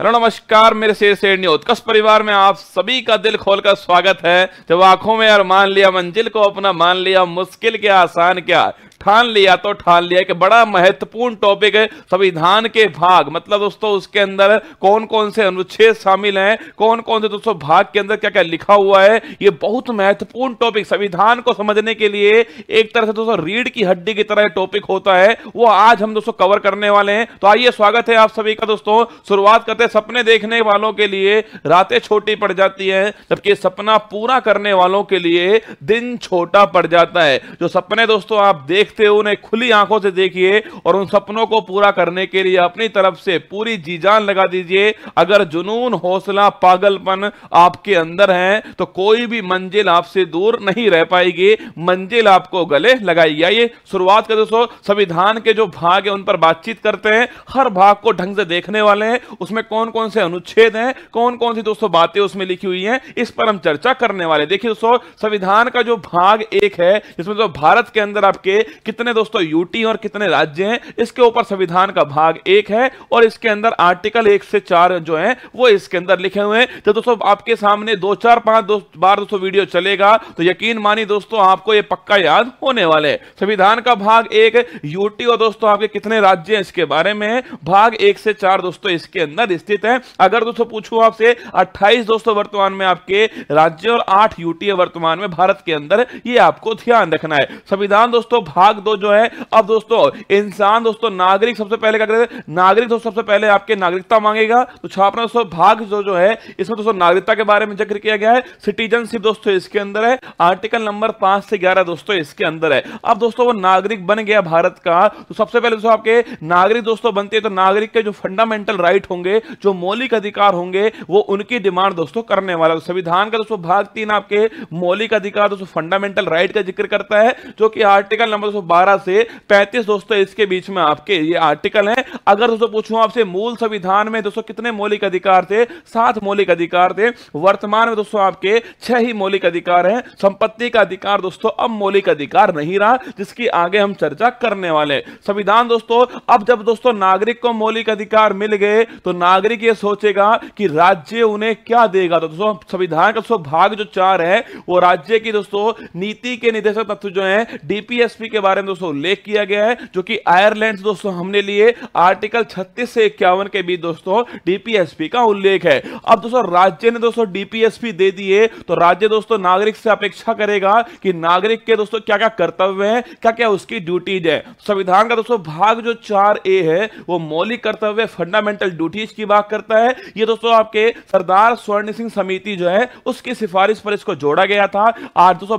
hello नमस्कार मेरे शेर शेर न्योतकश परिवार में आप सभी का दिल खोलकर स्वागत है जब आंखों में यार मान लिया मंजिल को अपना मान लिया मुश्किल क्या आसान क्या ठान लिया तो ठान लिया कि बड़ा महत्वपूर्ण टॉपिक है संविधान के भाग मतलब दोस्तों उसके अंदर कौन कौन से अनुच्छेद शामिल हैं कौन कौन से दोस्तों भाग के अंदर क्या क्या लिखा हुआ है ये बहुत महत्वपूर्ण टॉपिक संविधान को समझने के लिए एक तरह से दोस्तों रीढ़ की हड्डी की तरह टॉपिक होता है वो आज हम दोस्तों कवर करने वाले हैं तो आइए स्वागत है आप सभी का दोस्तों शुरुआत करते सपने देखने वालों के लिए रातें छोटी पड़ जाती है जबकि सपना पूरा करने वालों के लिए दिन छोटा पड़ जाता है जो सपने दोस्तों आप देख देखते हो उन्हें खुली आंखों से देखिए और उन सपनों को पूरा करने के लिए अपनी तरफ से पूरी जी जान लगा दीजिए अगर जुनून हौसला पागलपन आपके अंदर है तो कोई भी मंजिल आपसे दूर नहीं रह पाएगी मंजिल आपको गले लगाई आइए शुरुआत कर दोस्तों संविधान के जो भाग है उन पर बातचीत करते हैं हर भाग को ढंग से देखने वाले हैं उसमें कौन कौन से अनुच्छेद हैं कौन कौन सी दोस्तों बातें उसमें लिखी हुई हैं इस पर हम चर्चा करने वाले देखिए दोस्तों संविधान का जो भाग एक है जिसमें तो भारत के अंदर आपके कितने दोस्तों यूटी और कितने राज्य हैं इसके ऊपर संविधान का भाग एक है और इसके अंदर आर्टिकल एक से चार जो है वो इसके अंदर लिखे हुए हैं तो दोस्तों आपके सामने दो चार पांच दो, बार दोस्तों वीडियो चलेगा तो यकीन मानी दोस्तों आपको ये पक्का याद होने वाले संविधान का भाग एक यूटी और दोस्तों आपके कितने राज्य हैं इसके बारे में भाग एक से चार दोस्तों इसके अंदर स्थित है अगर दोस्तों पूछूं आपसे अट्ठाईस दोस्तों वर्तमान में आपके राज्य और आठ यूटी वर्तमान में भारत के अंदर ये आपको ध्यान रखना है संविधान दोस्तों भाग भाग दो जो है अब दोस्तों इंसान दोस्तों नागरिक सबसे पहले क्या करेगा नागरिक दोस्तों सबसे पहले आपके नागरिकता मांगेगा तो छापना दोस्तों भाग जो जो है इसमें दोस्तों नागरिकता के बारे में जिक्र किया गया है सिटीजनशिप दोस्तों इसके अंदर है आर्टिकल नंबर पांच से ग्यारह दोस्तों इसके अंदर है अब दोस्तों वो नागरिक बन गया भारत का तो सबसे पहले दोस्तों आपके नागरिक दोस्तों बनते हैं तो नागरिक के जो फंडामेंटल राइट होंगे जो मौलिक अधिकार होंगे वो उनकी डिमांड दोस्तों करने वाला तो संविधान का दोस्तों भाग तीन आपके मौलिक अधिकार दोस्तों फंडामेंटल राइट का जिक्र करता है जो कि आर्टिकल नंबर 1212 से 35 दोस्तों इसके बीच में आपके ये आर्टिकल हैं अगर दोस्तों पूछूं आपसे मूल संविधान में दोस्तों कितने मौलिक अधिकार थे सात मौलिक अधिकार थे वर्तमान में दोस्तों आपके छह ही मौलिक अधिकार हैं संपत्ति का अधिकार दोस्तों अब मौलिक अधिकार नहीं रहा जिसकी आगे हम चर्चा करने वाले संविधान दोस्तों अब जब दोस्तों नागरिक को मौलिक अधिकार मिल गए तो नागरिक ये सोचेगा कि राज्य उन्हें क्या देगा तो दोस्तों संविधान का भाग जो चार है वो राज्य की दोस्तों नीति के निदेशक तत्व जो है डीपीएसपी के बारे बारे में दोस्तों उल्लेख किया गया है जो कि आयरलैंड दोस्तों हमने लिए आर्टिकल 36 से इक्यावन के बीच दोस्तों डीपीएसपी का उल्लेख है अब दोस्तों राज्य ने दोस्तों डीपीएसपी दे दिए तो राज्य दोस्तों नागरिक से अपेक्षा करेगा कि नागरिक के दोस्तों क्या क्या कर्तव्य है क्या क्या उसकी ड्यूटीज है संविधान का दोस्तों भाग जो चार ए है वो मौलिक कर्तव्य फंडामेंटल ड्यूटीज की बात करता है ये दोस्तों आपके सरदार स्वर्ण सिंह समिति जो है उसकी सिफारिश पर इसको जोड़ा गया था आठ दो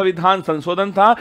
संविधान संशोधन था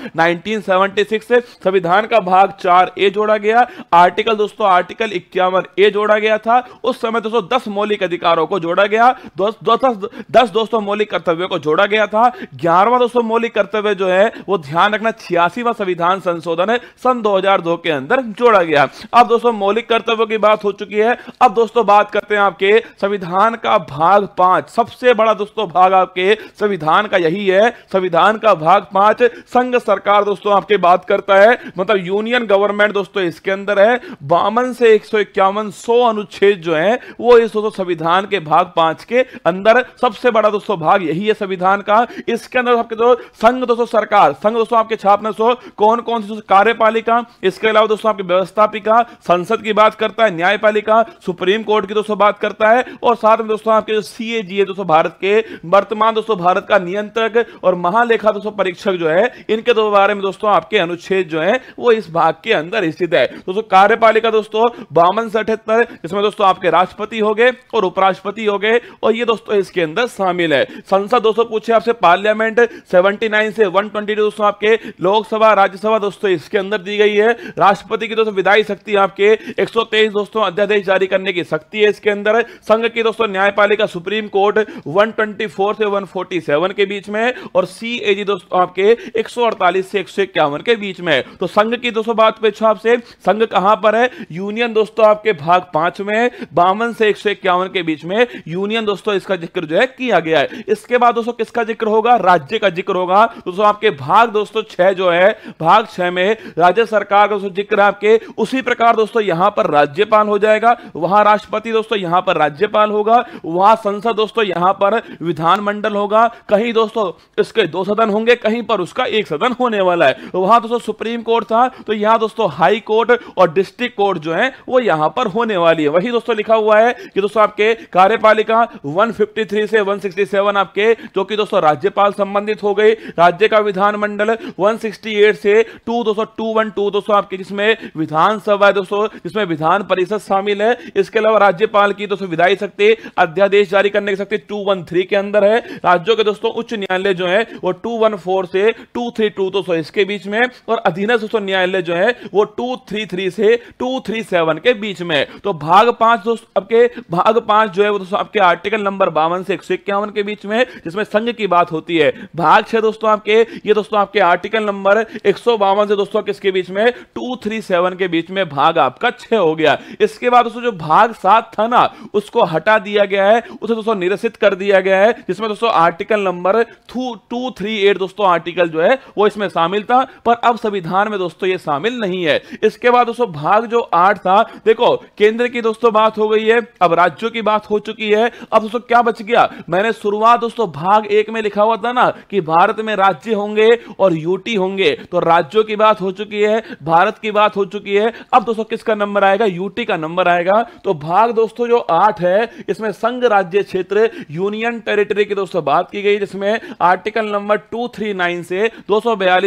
से संविधान का भाग चार ए जोड़ा गया आर्टिकल दोस्तों आर्टिकल इक्यावन ए जोड़ा गया था उस समय दोस्तों दस मौलिक अधिकारों को जोड़ा गया दस दोस्तों मौलिक कर्तव्यों को जोड़ा गया था ग्यारहवा दोस्तों मौलिक कर्तव्य जो है वो ध्यान रखना छियासीवा संविधान संशोधन है सन दो के अंदर जोड़ा गया अब दोस्तों मौलिक कर्तव्यों की बात हो चुकी है अब दोस्तों बात करते हैं आपके संविधान का भाग पांच सबसे बड़ा दोस्तों भाग आपके संविधान का यही है संविधान का भाग पांच संघ सरकार दोस्तों आपके पे बात करता है मतलब यूनियन गवर्नमेंट दोस्तों इसके अंदर है बावन से एक सौ इक्यावन सौ अनुच्छेद जो है वो इस दोस्तों संविधान के भाग पांच के अंदर सबसे बड़ा दोस्तों भाग यही है संविधान का इसके अंदर आपके दोस्तों संघ दोस्तों सरकार संघ दोस्तों आपके छापने में सो कौन कौन सी कार्यपालिका इसके अलावा दोस्तों आपकी व्यवस्थापिका संसद की बात करता है न्यायपालिका सुप्रीम कोर्ट की दोस्तों बात करता है और साथ में दोस्तों आपके जो सीएजी है दोस्तों भारत के वर्तमान दोस्तों भारत का नियंत्रक और महालेखा दोस्तों परीक्षक जो है इनके दो बारे में दोस्तों आप आपके अनुच्छेद जो है वो इस भाग के अंदर स्थित है दोस्तों कार्यपालिका दोस्तों बावन सठहत्तर इसमें दोस्तों आपके राष्ट्रपति हो गए और उपराष्ट्रपति हो गए और ये दोस्तों इसके अंदर शामिल है संसद दोस्तों पूछे आपसे पार्लियामेंट सेवेंटी नाइन से वन 122 दोस्तों आपके लोकसभा राज्यसभा दोस्तों इसके अंदर दी गई है राष्ट्रपति की दोस्तों विधायी शक्ति आपके 123 दोस्तों अध्यादेश जारी करने की शक्ति है इसके अंदर संघ की दोस्तों न्यायपालिका सुप्रीम कोर्ट 124 से 147 के बीच में और सी दोस्तों आपके 148 से एक इक्यावन के बीच में है तो संघ की दोस्तों बात पूछो आपसे संघ कहां पर है यूनियन दोस्तों आपके भाग पांच में है बावन से एक सौ इक्यावन के बीच में यूनियन दोस्तों इसका जिक्र जो है किया गया है इसके बाद दोस्तों किसका जिक्र होगा राज्य का जिक्र होगा दोस्तों आपके भाग दोस्तों छह जो है भाग छह में राज्य सरकार का जिक्र आपके उसी प्रकार दोस्तों यहां पर राज्यपाल हो जाएगा वहां राष्ट्रपति दोस्तों यहां पर राज्यपाल होगा वहां संसद दोस्तों यहां पर विधानमंडल होगा कहीं दोस्तों इसके दो सदन होंगे कहीं पर उसका एक सदन होने वाला है वहां दोस्तों सुप्रीम कोर्ट था तो यहां दोस्तों हाई कोर्ट और डिस्ट्रिक्ट कोर्ट जो है वो यहां पर होने वाली है वही दोस्तों लिखा हुआ है कि दोस्तों आपके कार्यपालिका 153 से 167 आपके जो कि दोस्तों राज्यपाल संबंधित हो गई राज्य का विधानमंडल 168 से टू दोस्तों टू टू दोस्तों आपके जिसमें विधानसभा दोस्तों जिसमें विधान परिषद शामिल है इसके अलावा राज्यपाल की दोस्तों विधायी शक्ति अध्यादेश जारी करने की शक्ति टू वन थ्री के अंदर है राज्यों के दोस्तों उच्च न्यायालय जो है वो टू वन फोर से टू थ्री टू दोस्तों इसके बीच में में है और अधीनस्थ दोस्तों न्यायालय जो है वो टू थ्री थ्री से टू थ्री सेवन के बीच में है तो भाग पांच दोस्तों आपके भाग पांच जो है वो दोस्तों आपके आर्टिकल नंबर बावन से एक सौ इक्यावन के बीच में है जिसमें संघ की बात होती है भाग छह दोस्तों आपके ये दोस्तों आपके आर्टिकल नंबर एक सौ बावन से दोस्तों किसके बीच में टू थ्री सेवन के बीच में भाग आपका छह हो गया इसके बाद दोस्तों जो भाग सात था ना उसको हटा दिया गया है उसे दोस्तों निरसित कर दिया गया है जिसमें दोस्तों article number two three eight दोस्तों आर्टिकल जो है वो इसमें शामिल था पर अब संविधान में दोस्तों ये शामिल नहीं है इसके बाद दोस्तों भाग जो आठ था देखो केंद्र की दोस्तों बात हो गई है अब राज्यों की बात हो चुकी है अब दोस्तों क्या बच गया मैंने शुरुआत दोस्तों भाग एक में लिखा हुआ था ना कि भारत में राज्य होंगे और यूटी होंगे तो राज्यों की बात हो चुकी है भारत की बात हो चुकी है अब दोस्तों किसका नंबर आएगा यूटी का नंबर आएगा तो भाग दोस्तों जो आठ है इसमें संघ राज्य क्षेत्र यूनियन टेरिटरी की दोस्तों बात की गई जिसमें आर्टिकल नंबर टू से दो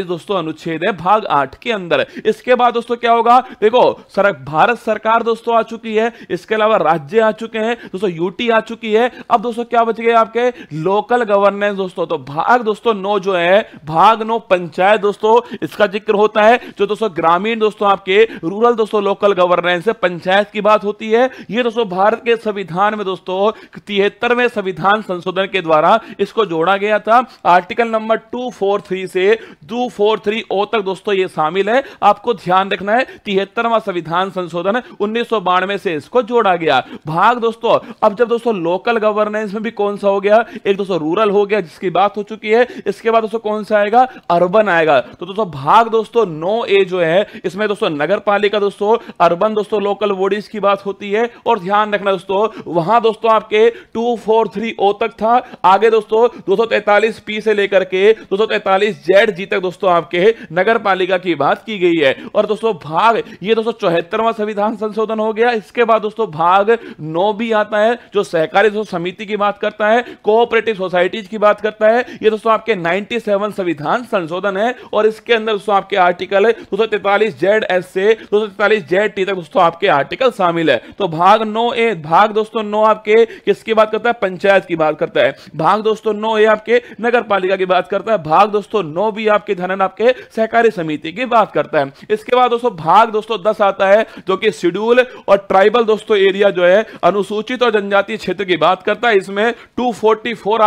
दोस्तों अनुच्छेद अनुच्छेद है भाग आठ के अंदर इसके बाद दोस्तों क्या होगा देखो सरक भारत सरकार दोस्तों आ चुकी है इसके अलावा राज्य आ चुके हैं दोस्तों यूटी आ चुकी है अब दोस्तों क्या बच गए आपके लोकल गवर्नेंस दोस्तों तो भाग दोस्तों नो जो है भाग नो पंचायत दोस्तों इसका जिक्र होता है जो दोस्तों ग्रामीण दोस्तों आपके रूरल दोस्तों लोकल गवर्नेंस पंचायत की बात होती है ये दोस्तों भारत के संविधान में दोस्तों तिहत्तरवें संविधान संशोधन के द्वारा इसको जोड़ा गया था article number two four three से टू फोर थ्री ओ तक दोस्तों ये शामिल है आपको ध्यान रखना है तिहत्तरवा संविधान संशोधन उन्नीस से इसको जोड़ा गया भाग दोस्तों अब जब दोस्तों लोकल गवर्नेंस में भी कौन सा हो गया एक दोस्तों रूरल हो गया जिसकी बात हो चुकी है इसके बाद दोस्तों कौन सा आएगा अर्बन आएगा तो दोस्तों भाग दोस्तों नो ए जो है इसमें दोस्तों नगर पालिका दोस्तों अर्बन दोस्तों लोकल बॉडीज की बात होती है और ध्यान रखना दोस्तों वहां दोस्तों आपके टू फोर थ्री ओ तक था आगे दोस्तों दो पी से लेकर के दो सौ तैतालीस जेड जी तक दोस्तों आपके नगर पालिका की बात की गई है और दोस्तों भाग ये दोस्तों चौहत्तरवा संविधान संशोधन हो गया इसके बाद दोस्तों भाग नौ भी आता है जो सहकारी समिति की बात करता है कोऑपरेटिव सोसाइटीज की बात करता है ये दोस्तों आपके 97 संविधान संशोधन है और इसके अंदर दोस्तों आपके आर्टिकल है दो जेड एस से दो जेड टी तक दोस्तों आपके आर्टिकल शामिल है तो भाग नौ ए भाग दोस्तों नौ आपके किसकी बात करता है पंचायत की बात करता है भाग दोस्तों नौ ए आपके नगर पालिका की बात करता है भाग दोस्तों नौ भी आपके धनन आपके सहकारी समिति की बात करता है इसके बाद दोस्तों भाग दोस्तों दस आता है जो कि शेड्यूल और ट्राइबल दोस्तों एरिया जो है अनुसूचित और जनजातीय क्षेत्र की बात करता है इसमें टू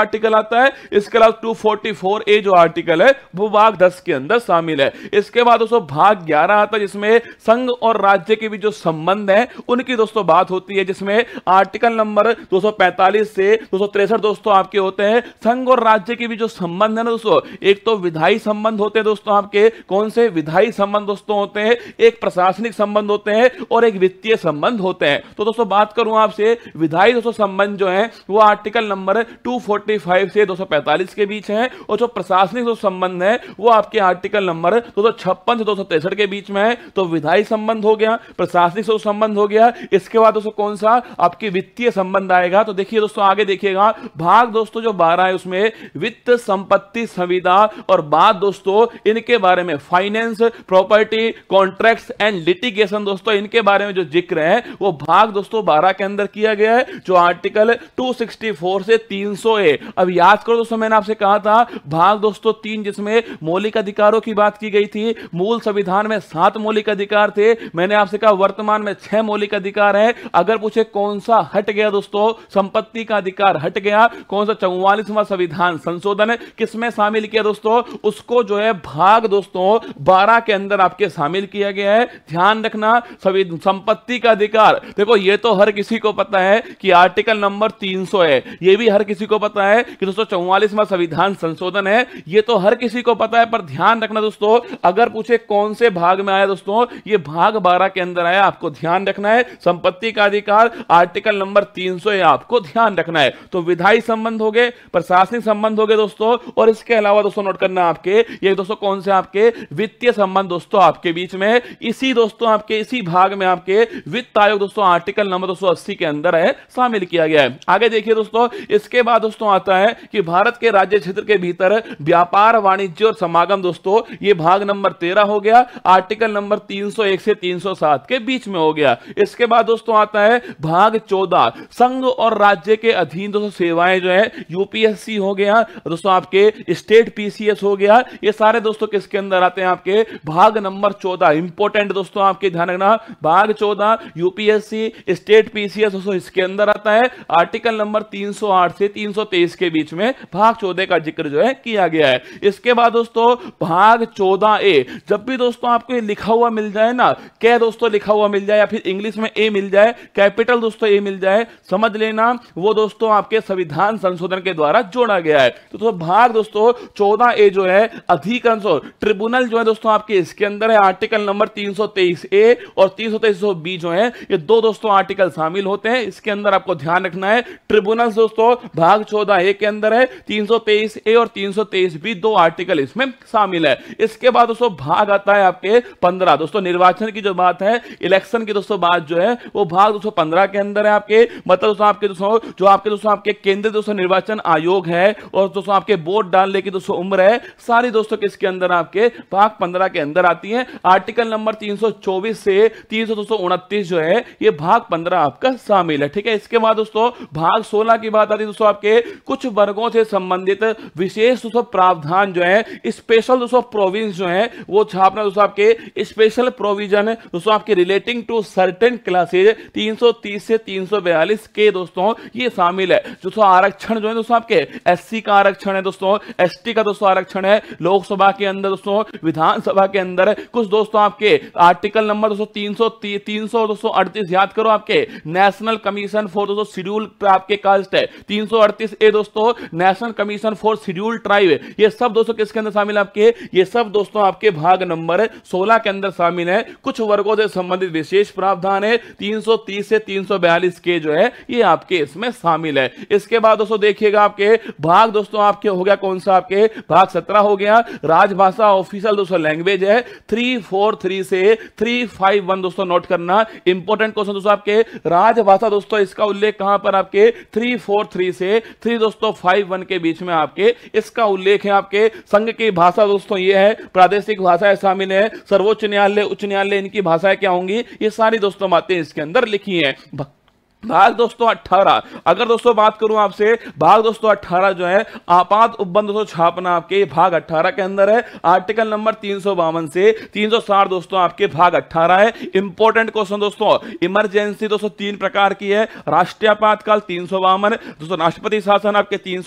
आर्टिकल आता है इसके अलावा टू ए जो आर्टिकल है वो भाग दस के अंदर शामिल है इसके बाद दोस्तों भाग ग्यारह आता है जिसमें संघ और राज्य के भी जो संबंध है उनकी दोस्तों बात होती है जिसमें आर्टिकल नंबर 245 से दो दोस्तों आपके होते हैं संघ और राज्य के भी जो संबंध है ना दोस्तों एक तो विधायी संबंध होते हैं दोस्तों आपके के कौन से विधायी संबंध दोस्तों होते हैं एक प्रशासनिक संबंध होते हैं और एक वित्तीय संबंध होते हैं तो दोस्तों बात करूं आपसे विधायी दोस्तों संबंध जो है वो आर्टिकल नंबर 245 से 245 के बीच है और जो प्रशासनिक जो संबंध है वो आपके आर्टिकल नंबर दो से दो के बीच में है तो विधायी संबंध हो गया प्रशासनिक संबंध हो गया इसके बाद दोस्तों कौन सा आपके वित्तीय संबंध आएगा तो देखिए दोस्तों आगे देखिएगा भाग दोस्तों जो बारह है उसमें वित्त संपत्ति संविदा और बाद दोस्तों इनके बारे में finance property contract and litigation दोस्तों इनके बारे में जो जिक्र है वो भाग दोस्तों बारह के अंदर किया गया है जो आर्टिकल टू से तीन ए अब याद करो दोस्तों मैंने आपसे कहा था भाग दोस्तों तीन जिसमें मौलिक अधिकारों की बात की गई थी मूल संविधान में सात मौलिक अधिकार थे मैंने आपसे कहा वर्तमान में छह मौलिक अधिकार है अगर पूछे कौन सा हट गया दोस्तों संपत्ति का अधिकार हट गया कौन सा चौवालीसवा संविधान संशोधन किसमें शामिल किया दोस्तों उसको जो है भाग दोस्तों बारह के अंदर आपके शामिल किया गया है ध्यान रखना सभी संपत्ति का अधिकार देखो ये तो हर किसी को पता है कि आर्टिकल नंबर 300 है ये भी हर किसी को पता है कि दोस्तों चौवालीस में संविधान संशोधन है ये तो हर किसी को पता है पर ध्यान रखना दोस्तों अगर पूछे कौन से भाग में आया दोस्तों ये भाग बारह के अंदर आया आपको ध्यान रखना है संपत्ति का अधिकार आर्टिकल नंबर तीन है आपको ध्यान रखना है तो विधायी संबंध हो गए प्रशासनिक संबंध हो गए दोस्तों और इसके अलावा दोस्तों नोट करना आपके ये दोस्तों कौन से आपके वित्तीय संबंध दोस्तों आपके बीच में इसी दोस्तों आपके इसी भाग में आपके वित्त आयोग दोस्तों आर्टिकल नंबर दो के अंदर है शामिल किया गया है आगे देखिए दोस्तों इसके बाद दोस्तों आता है कि भारत के राज्य क्षेत्र के भीतर व्यापार वाणिज्य और समागम दोस्तों ये भाग नंबर तेरह हो गया आर्टिकल नंबर 301 से 307 के बीच में हो गया इसके बाद दोस्तों आता है भाग चौदह संघ और राज्य के अधीन दोस्तों सेवाएं जो है यूपीएससी हो गया दोस्तों आपके स्टेट पीसीएस हो गया ये सारे दोस्तों किसके इसके अंदर आते हैं आपके भाग नंबर चौदह इंपोर्टेंट दोस्तों आपके ध्यान रखना भाग चौदह यूपीएससी स्टेट पीसीएस दोस्तों इसके अंदर आता है आर्टिकल नंबर 308 से 323 के बीच में भाग चौदह का जिक्र जो है किया गया है इसके बाद दोस्तों भाग चौदह ए जब भी दोस्तों आपको लिखा हुआ मिल जाए ना क्या दोस्तों लिखा हुआ मिल जाए या फिर इंग्लिश में ए मिल जाए कैपिटल दोस्तों ए मिल जाए समझ लेना वो दोस्तों आपके संविधान संशोधन के द्वारा जोड़ा गया है तो, तो भाग दोस्तों चौदह ए जो है अधिकांश ट्रिब्यूनल जो है दोस्तों आपके इसके अंदर है आर्टिकल नंबर 323 ए और 323 बी जो है ये दो दोस्तों आर्टिकल शामिल होते हैं इसके अंदर आपको ध्यान रखना है ट्रिब्यूनल दोस्तों भाग चौदह ए के अंदर है 323 ए और 323 बी दो आर्टिकल इसमें शामिल है इसके बाद दोस्तों भाग आता है आपके पंद्रह दोस्तों निर्वाचन की जो बात है इलेक्शन की दोस्तों बात जो है वो भाग दोस्तों पंद्रह के अंदर है आपके मतलब दोस्तों आपके दोस्तों जो आपके दोस्तों आपके केंद्रीय दोस्तों निर्वाचन आयोग है और दोस्तों आपके वोट डालने की दोस्तों उम्र है सारी दोस्तों किसके अंदर आप के भाग पंद्रह के अंदर आती है आर्टिकल नंबर 324 से तीन जो है ये भाग पंद्रह आपका शामिल है ठीक है इसके बाद दोस्तों भाग सोलह की बात आती है दोस्तों आपके कुछ वर्गों से संबंधित विशेष दोस्तों प्रावधान जो है स्पेशल दोस्तों प्रोविंस जो है वो छापना दोस्तों आपके स्पेशल प्रोविजन दोस्तों आपके रिलेटिंग टू सर्टेन क्लासेज तीन से तीन के दोस्तों ये शामिल है दोस्तों आरक्षण जो है दोस्तों आपके एस का आरक्षण है दोस्तों एस का दोस्तों आरक्षण है लोकसभा के अंदर दोस्तों विधानसभा के अंदर कुछ दोस्तों आपके आर्टिकल नंबर दोस्तों तीन सौ तीन सौ दोस्तों अड़तीस याद करो आपके नेशनल कमीशन फॉर दोस्तों शेड्यूल आपके कास्ट है तीन सौ अड़तीस ए दोस्तों national commission for schedule tribe ये सब दोस्तों किसके अंदर शामिल है आपके ये सब दोस्तों आपके भाग नंबर सोलह के अंदर शामिल है कुछ वर्गों से संबंधित विशेष प्रावधान है 330 से 342 के जो है ये आपके इसमें शामिल है इसके बाद दोस्तों देखिएगा आपके भाग दोस्तों आपके हो गया कौन सा आपके भाग सत्रह हो गया राजभाषा ऑफिशियल दोस्तों लैंग्वेज है थ्री फोर थ्री से थ्री फाइव वन दोस्तों नोट करना इंपॉर्टेंट क्वेश्चन दोस्तों आपके राजभाषा दोस्तों इसका उल्लेख कहां पर आपके थ्री फोर थ्री से थ्री दोस्तों फाइव वन के बीच में आपके इसका उल्लेख है आपके संघ की भाषा दोस्तों ये है प्रादेशिक भाषाएं शामिल है सर्वोच्च न्यायालय उच्च न्यायालय इनकी भाषाएं क्या होंगी ये सारी दोस्तों बातें इसके अंदर लिखी है भाग दोस्तों अट्ठारह अगर दोस्तों बात करूं आपसे भाग दोस्तों अट्ठारह जो है आपात उपबंध दोस्तों छापना आपके भाग अट्ठारह के अंदर है आर्टिकल नंबर तीन सौ बावन से तीन सौ साठ दोस्तों आपके भाग अट्ठारह है इंपॉर्टेंट क्वेश्चन दोस्तों इमरजेंसी दोस्तों तीन प्रकार की है राष्ट्रीय आपातकाल तीन सौ बावन दोस्तों राष्ट्रपति शासन आपके तीन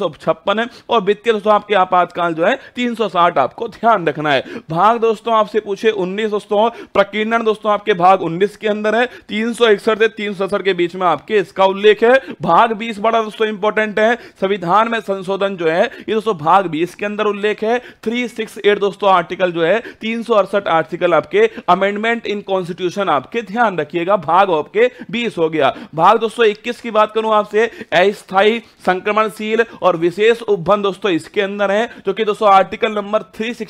है और वित्तीय दोस्तों आपके आपातकाल जो है तीन आपको ध्यान रखना है भाग दोस्तों आपसे पूछे उन्नीस दोस्तों प्रकीर्णन दोस्तों आपके भाग उन्नीस के अंदर है तीन से तीन के बीच में आप आपके इसका उल्लेख है भाग बीस बड़ा दोस्तों इंपॉर्टेंट है संविधान में संशोधन जो है ये दोस्तों भाग बीस के अंदर उल्लेख है थ्री सिक्स एट दोस्तों आर्टिकल जो है तीन आर्टिकल आपके अमेंडमेंट इन कॉन्स्टिट्यूशन आपके ध्यान रखिएगा भाग आपके बीस हो गया भाग दोस्तों इक्कीस की बात करूं आपसे अस्थायी संक्रमणशील और विशेष उपभन दोस्तों इसके अंदर है जो कि दोस्तों आर्टिकल नंबर थ्री से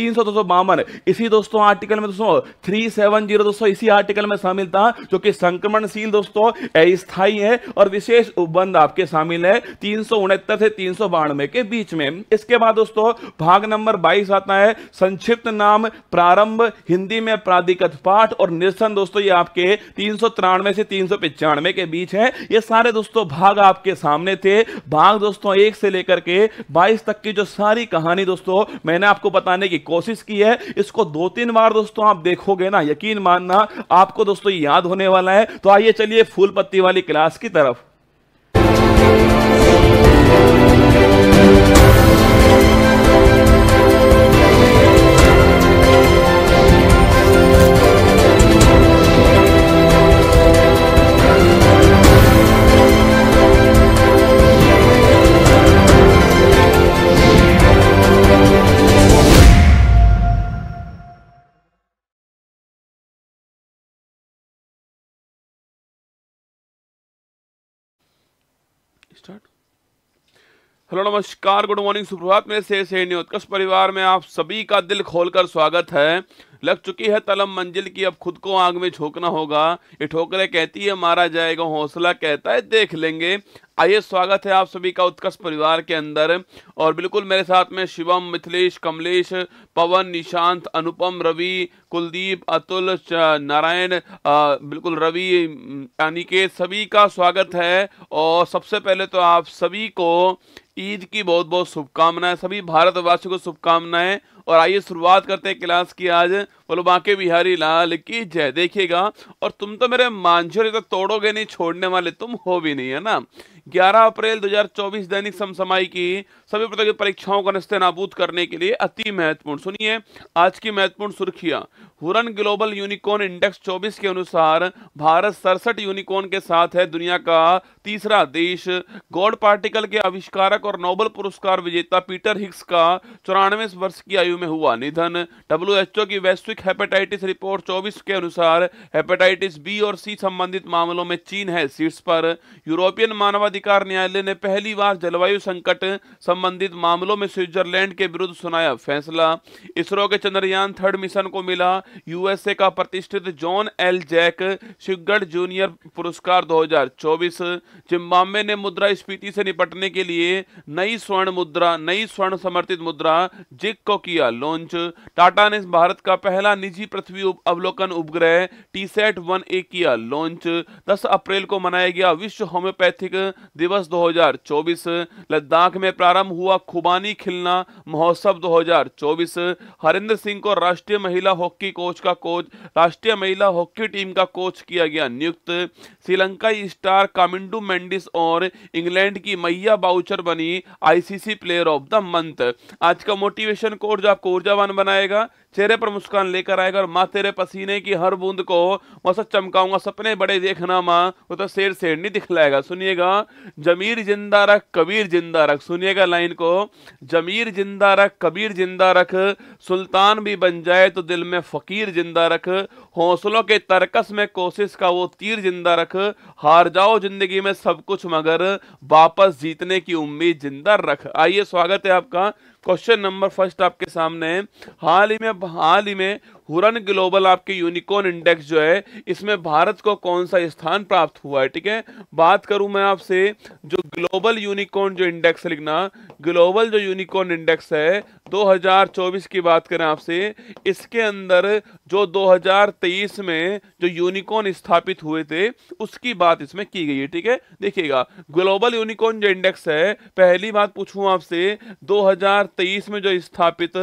तीन सौ दोस्तों इसी दोस्तों आर्टिकल में दोस्तों 370 दोस्तों इसी आर्टिकल में शामिल था जो कि संक्रमणशील दोस्तों वो अस्थायी है और विशेष उपबंध आपके शामिल है तीन से तीन के बीच में इसके बाद दोस्तों भाग नंबर 22 आता है संक्षिप्त नाम प्रारंभ हिंदी में प्राधिकत पाठ और निरसन दोस्तों ये आपके तीन से तीन के बीच है ये सारे दोस्तों भाग आपके सामने थे भाग दोस्तों एक से लेकर के बाईस तक की जो सारी कहानी दोस्तों मैंने आपको बताने की कोशिश की है इसको दो तीन बार दोस्तों आप देखोगे ना यकीन मानना आपको दोस्तों याद होने वाला है तो आइए चलिए फूल पत्ती वाली क्लास की तरफ हेलो नमस्कार गुड मॉर्निंग सुप्रभात मेरे से न्यूज परिवार में आप सभी का दिल खोलकर स्वागत है लग चुकी है तलम मंजिल की अब खुद को आग में झोंकना होगा ये ठोकरे कहती है मारा जाएगा हौसला कहता है देख लेंगे आइए स्वागत है आप सभी का उत्कर्ष परिवार के अंदर और बिल्कुल मेरे साथ में शिवम मिथिलेश कमलेश पवन निशांत अनुपम रवि कुलदीप अतुल नारायण बिल्कुल रवि यानी के सभी का स्वागत है और सबसे पहले तो आप सभी को ईद की बहुत बहुत शुभकामनाएं सभी भारतवासियों को शुभकामनाएं और आइए शुरुआत करते हैं क्लास की आज बोलो बाके बिहारी लाल की जय देखिएगा और तुम तो मेरे मांझोरे तो तोड़ोगे नहीं छोड़ने वाले तुम हो भी नहीं है ना 11 अप्रैल 2024 दैनिक समसमाई की सभी प्रतियोगी परीक्षाओं का नस्ते नाबूद करने के लिए अति महत्वपूर्ण सुनिए आज की महत्वपूर्ण सुर्खियां हुरन ग्लोबल यूनिकॉर्न इंडेक्स 24 के अनुसार भारत सड़सठ यूनिकॉर्न के साथ है दुनिया का तीसरा देश गॉड पार्टिकल के आविष्कारक और नोबल पुरस्कार विजेता पीटर हिग्स का चौरानवे वर्ष की आयु में हुआ निधन डब्ल्यू की वैश्विक हेपेटाइटिस रिपोर्ट चौबीस के अनुसार हेपेटाइटिस बी और सी संबंधित मामलों में चीन है शीर्ष पर यूरोपियन मानवाधिकार न्यायालय ने पहली बार जलवायु संकट संबंधित मामलों में स्विट्जरलैंड के विरुद्ध सुनाया फैसला इसरो के चंद्रयान थर्ड मिशन को मिला यूएसए का प्रतिष्ठित John L Jack Swigert junior पुरस्कार 2024 जिम्बाब्वे ने मुद्रा स्फीति से निपटने के लिए नई स्वर्ण मुद्रा नई स्वर्ण समर्थित मुद्रा जिक को किया लॉन्च टाटा ने भारत का पहला निजी पृथ्वी अवलोकन उपग्रह टीसेट वन ए किया लॉन्च दस अप्रैल को मनाया गया विश्व होम्योपैथिक दिवस 2024 लद्दाख में प्रारंभ हुआ खुबानी खिलना महोत्सव 2024 हरेंद्र सिंह को राष्ट्रीय महिला हॉकी कोच का कोच राष्ट्रीय महिला हॉकी टीम का कोच किया गया नियुक्त श्रीलंका स्टार कामिंडू मेंडिस और इंग्लैंड की मैया बाउचर बनी ICC player of the month आज का मोटिवेशन कोर्स आपको ऊर्जावान बनाएगा चेहरे पर मुस्कान लेकर आएगा और माँ तेरे पसीने की हर बूंद को मौसम चमकाऊंगा सपने बड़े देखना माँ वो तो शेर शेर नहीं दिखलाएगा सुनिएगा जमीर जिंदा रख कबीर जिंदा रख सुनिएगा लाइन को जमीर जिंदा रख कबीर जिंदा रख सुल्तान भी बन जाए तो दिल में फ़कीर जिंदा रख हौसलों के तरकस में कोशिश का वो तीर जिंदा रख हार जाओ जिंदगी में सब कुछ मगर वापस जीतने की उम्मीद जिंदा रख आइए स्वागत है आपका क्वेश्चन नंबर फर्स्ट आपके सामने है हाल ही में हाल ही में हुरन ग्लोबल आपके यूनिकॉर्न इंडेक्स जो है इसमें भारत को कौन सा स्थान प्राप्त हुआ है ठीक है बात करूं मैं आपसे जो ग्लोबल यूनिकॉर्न जो इंडेक्स लिखना ग्लोबल जो यूनिकॉर्न इंडेक्स है 2024 की बात करें आपसे इसके अंदर जो 2023 में जो यूनिकॉर्न स्थापित हुए थे उसकी बात इसमें की गई है ठीक है देखिएगा ग्लोबल यूनिकॉर्न जो इंडेक्स है पहली बात पूछू आपसे दो में जो स्थापित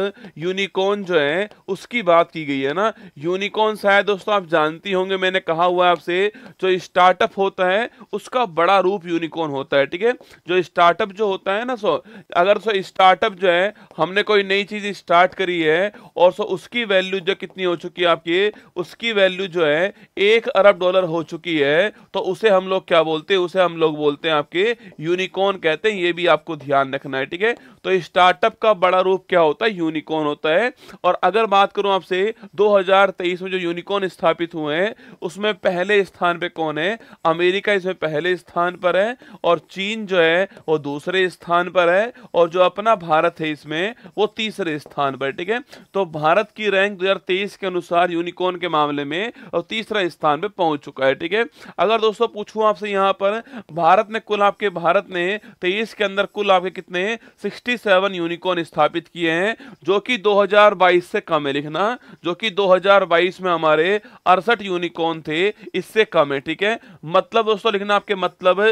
यूनिकॉर्न जो है उसकी बात की गई थी है ना यूनिकॉर्न शायद दोस्तों आप जानती होंगे मैंने कहा हुआ है आपसे जो स्टार्टअप होता है उसका बड़ा रूप यूनिकॉर्न होता है ठीक है जो स्टार्टअप जो होता है ना सो अगर सो स्टार्टअप जो है हमने कोई नई चीज स्टार्ट करी है और सो उसकी वैल्यू जो कितनी हो चुकी है आपकी उसकी वैल्यू जो है एक अरब डॉलर हो चुकी है तो उसे हम लोग क्या बोलते हैं उसे हम लोग बोलते हैं आपके यूनिकॉर्न कहते हैं ये भी आपको ध्यान रखना है ठीक है तो स्टार्टअप का बड़ा रूप क्या होता है यूनिकॉर्न होता है और अगर बात करूं आपसे 2023 में जो यूनिकॉर्न स्थापित हुए हैं उसमें पहले स्थान पे कौन है अमेरिका इसमें पहले स्थान पर है और चीन जो है वो दूसरे स्थान पर है और जो अपना भारत है इसमें वो तीसरे स्थान पर ठीक है तो भारत की रैंक 2023 के अनुसार यूनिकॉर्न के मामले में और तीसरा स्थान पर पहुंच चुका है ठीक है अगर दोस्तों पूछू आपसे यहाँ पर भारत ने कुल आपके भारत ने तेईस के अंदर कुल आपके कितने सेवन यूनिकॉर्न स्थापित किए हैं जो कि 2022 से कम है लिखना जो कि 2022 में हमारे अड़सठ यूनिकॉर्न थे इससे कम है ठीक है मतलब दोस्तों लिखना आपके मतलब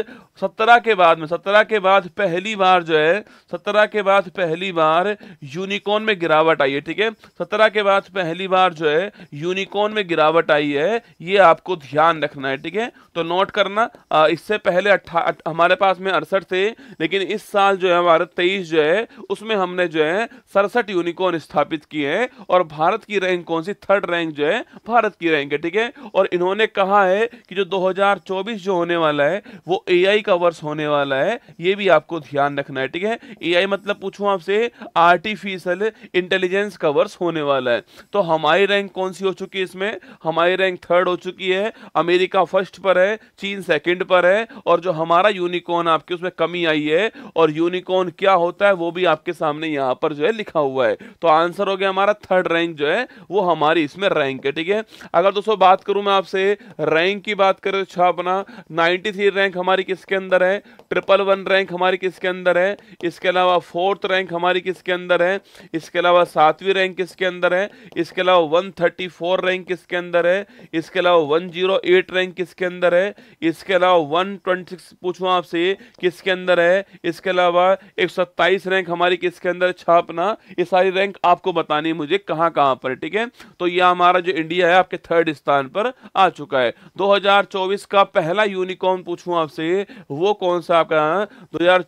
सत्रह के बाद में सत्रह के बाद पहली बार जो है सत्रह के बाद पहली बार यूनिकॉर्न में गिरावट आई है ठीक है सत्रह के बाद पहली बार जो है यूनिकॉर्न में गिरावट आई है ये आपको ध्यान रखना है ठीक है तो नोट करना इससे पहले अट्ठा हमारे पास में अड़सठ थे लेकिन इस साल जो है हमारा तेईस जो है उसमें हमने जो है सड़सठ यूनिकॉर्न स्थापित किए हैं और भारत की रैंक कौन सी थर्ड रैंक जो है भारत की रैंक है ठीक है और इन्होंने कहा है कि जो 2024 जो होने वाला है वो एआई का वर्ष होने वाला है ये भी आपको ध्यान रखना है ठीक है एआई मतलब पूछूं आपसे आर्टिफिशियल इंटेलिजेंस का वर्ष होने वाला है तो हमारी रैंक कौन सी हो चुकी है इसमें हमारी रैंक थर्ड हो चुकी है अमेरिका फर्स्ट पर है चीन सेकेंड पर है और जो हमारा यूनिकॉर्न आपके उसमें कमी आई है और यूनिकॉर्न क्या होता है वो भी आपके सामने यहाँ पर जो है लिखा हुआ है तो आंसर हो गया हमारा थर्ड रैंक जो है वो हमारी इसमें रैंक है ठीक है अगर दोस्तों बात करूं मैं आपसे रैंक की बात करें तो छा अपना नाइन्टी थ्री रैंक हमारी किसके अंदर है ट्रिपल वन रैंक हमारी किसके अंदर है इसके अलावा फोर्थ रैंक हमारी किसके अंदर है इसके अलावा सातवीं रैंक किसके अंदर है इसके अलावा वन रैंक किसके अंदर है इसके अलावा वन रैंक किसके अंदर है इसके अलावा वन ट्वेंटी आपसे किसके अंदर है इसके अलावा एक रैंक हमारी किसके अंदर छापना ये सारी रैंक आपको बतानी है मुझे कहां कहां पर ठीक है हैं तो यह हमारा जो इंडिया है आपके थर्ड स्थान पर आ चुका है 2024 का पहला यूनिकॉर्न पूछूं आपसे वो कौन सा आपका दो हजार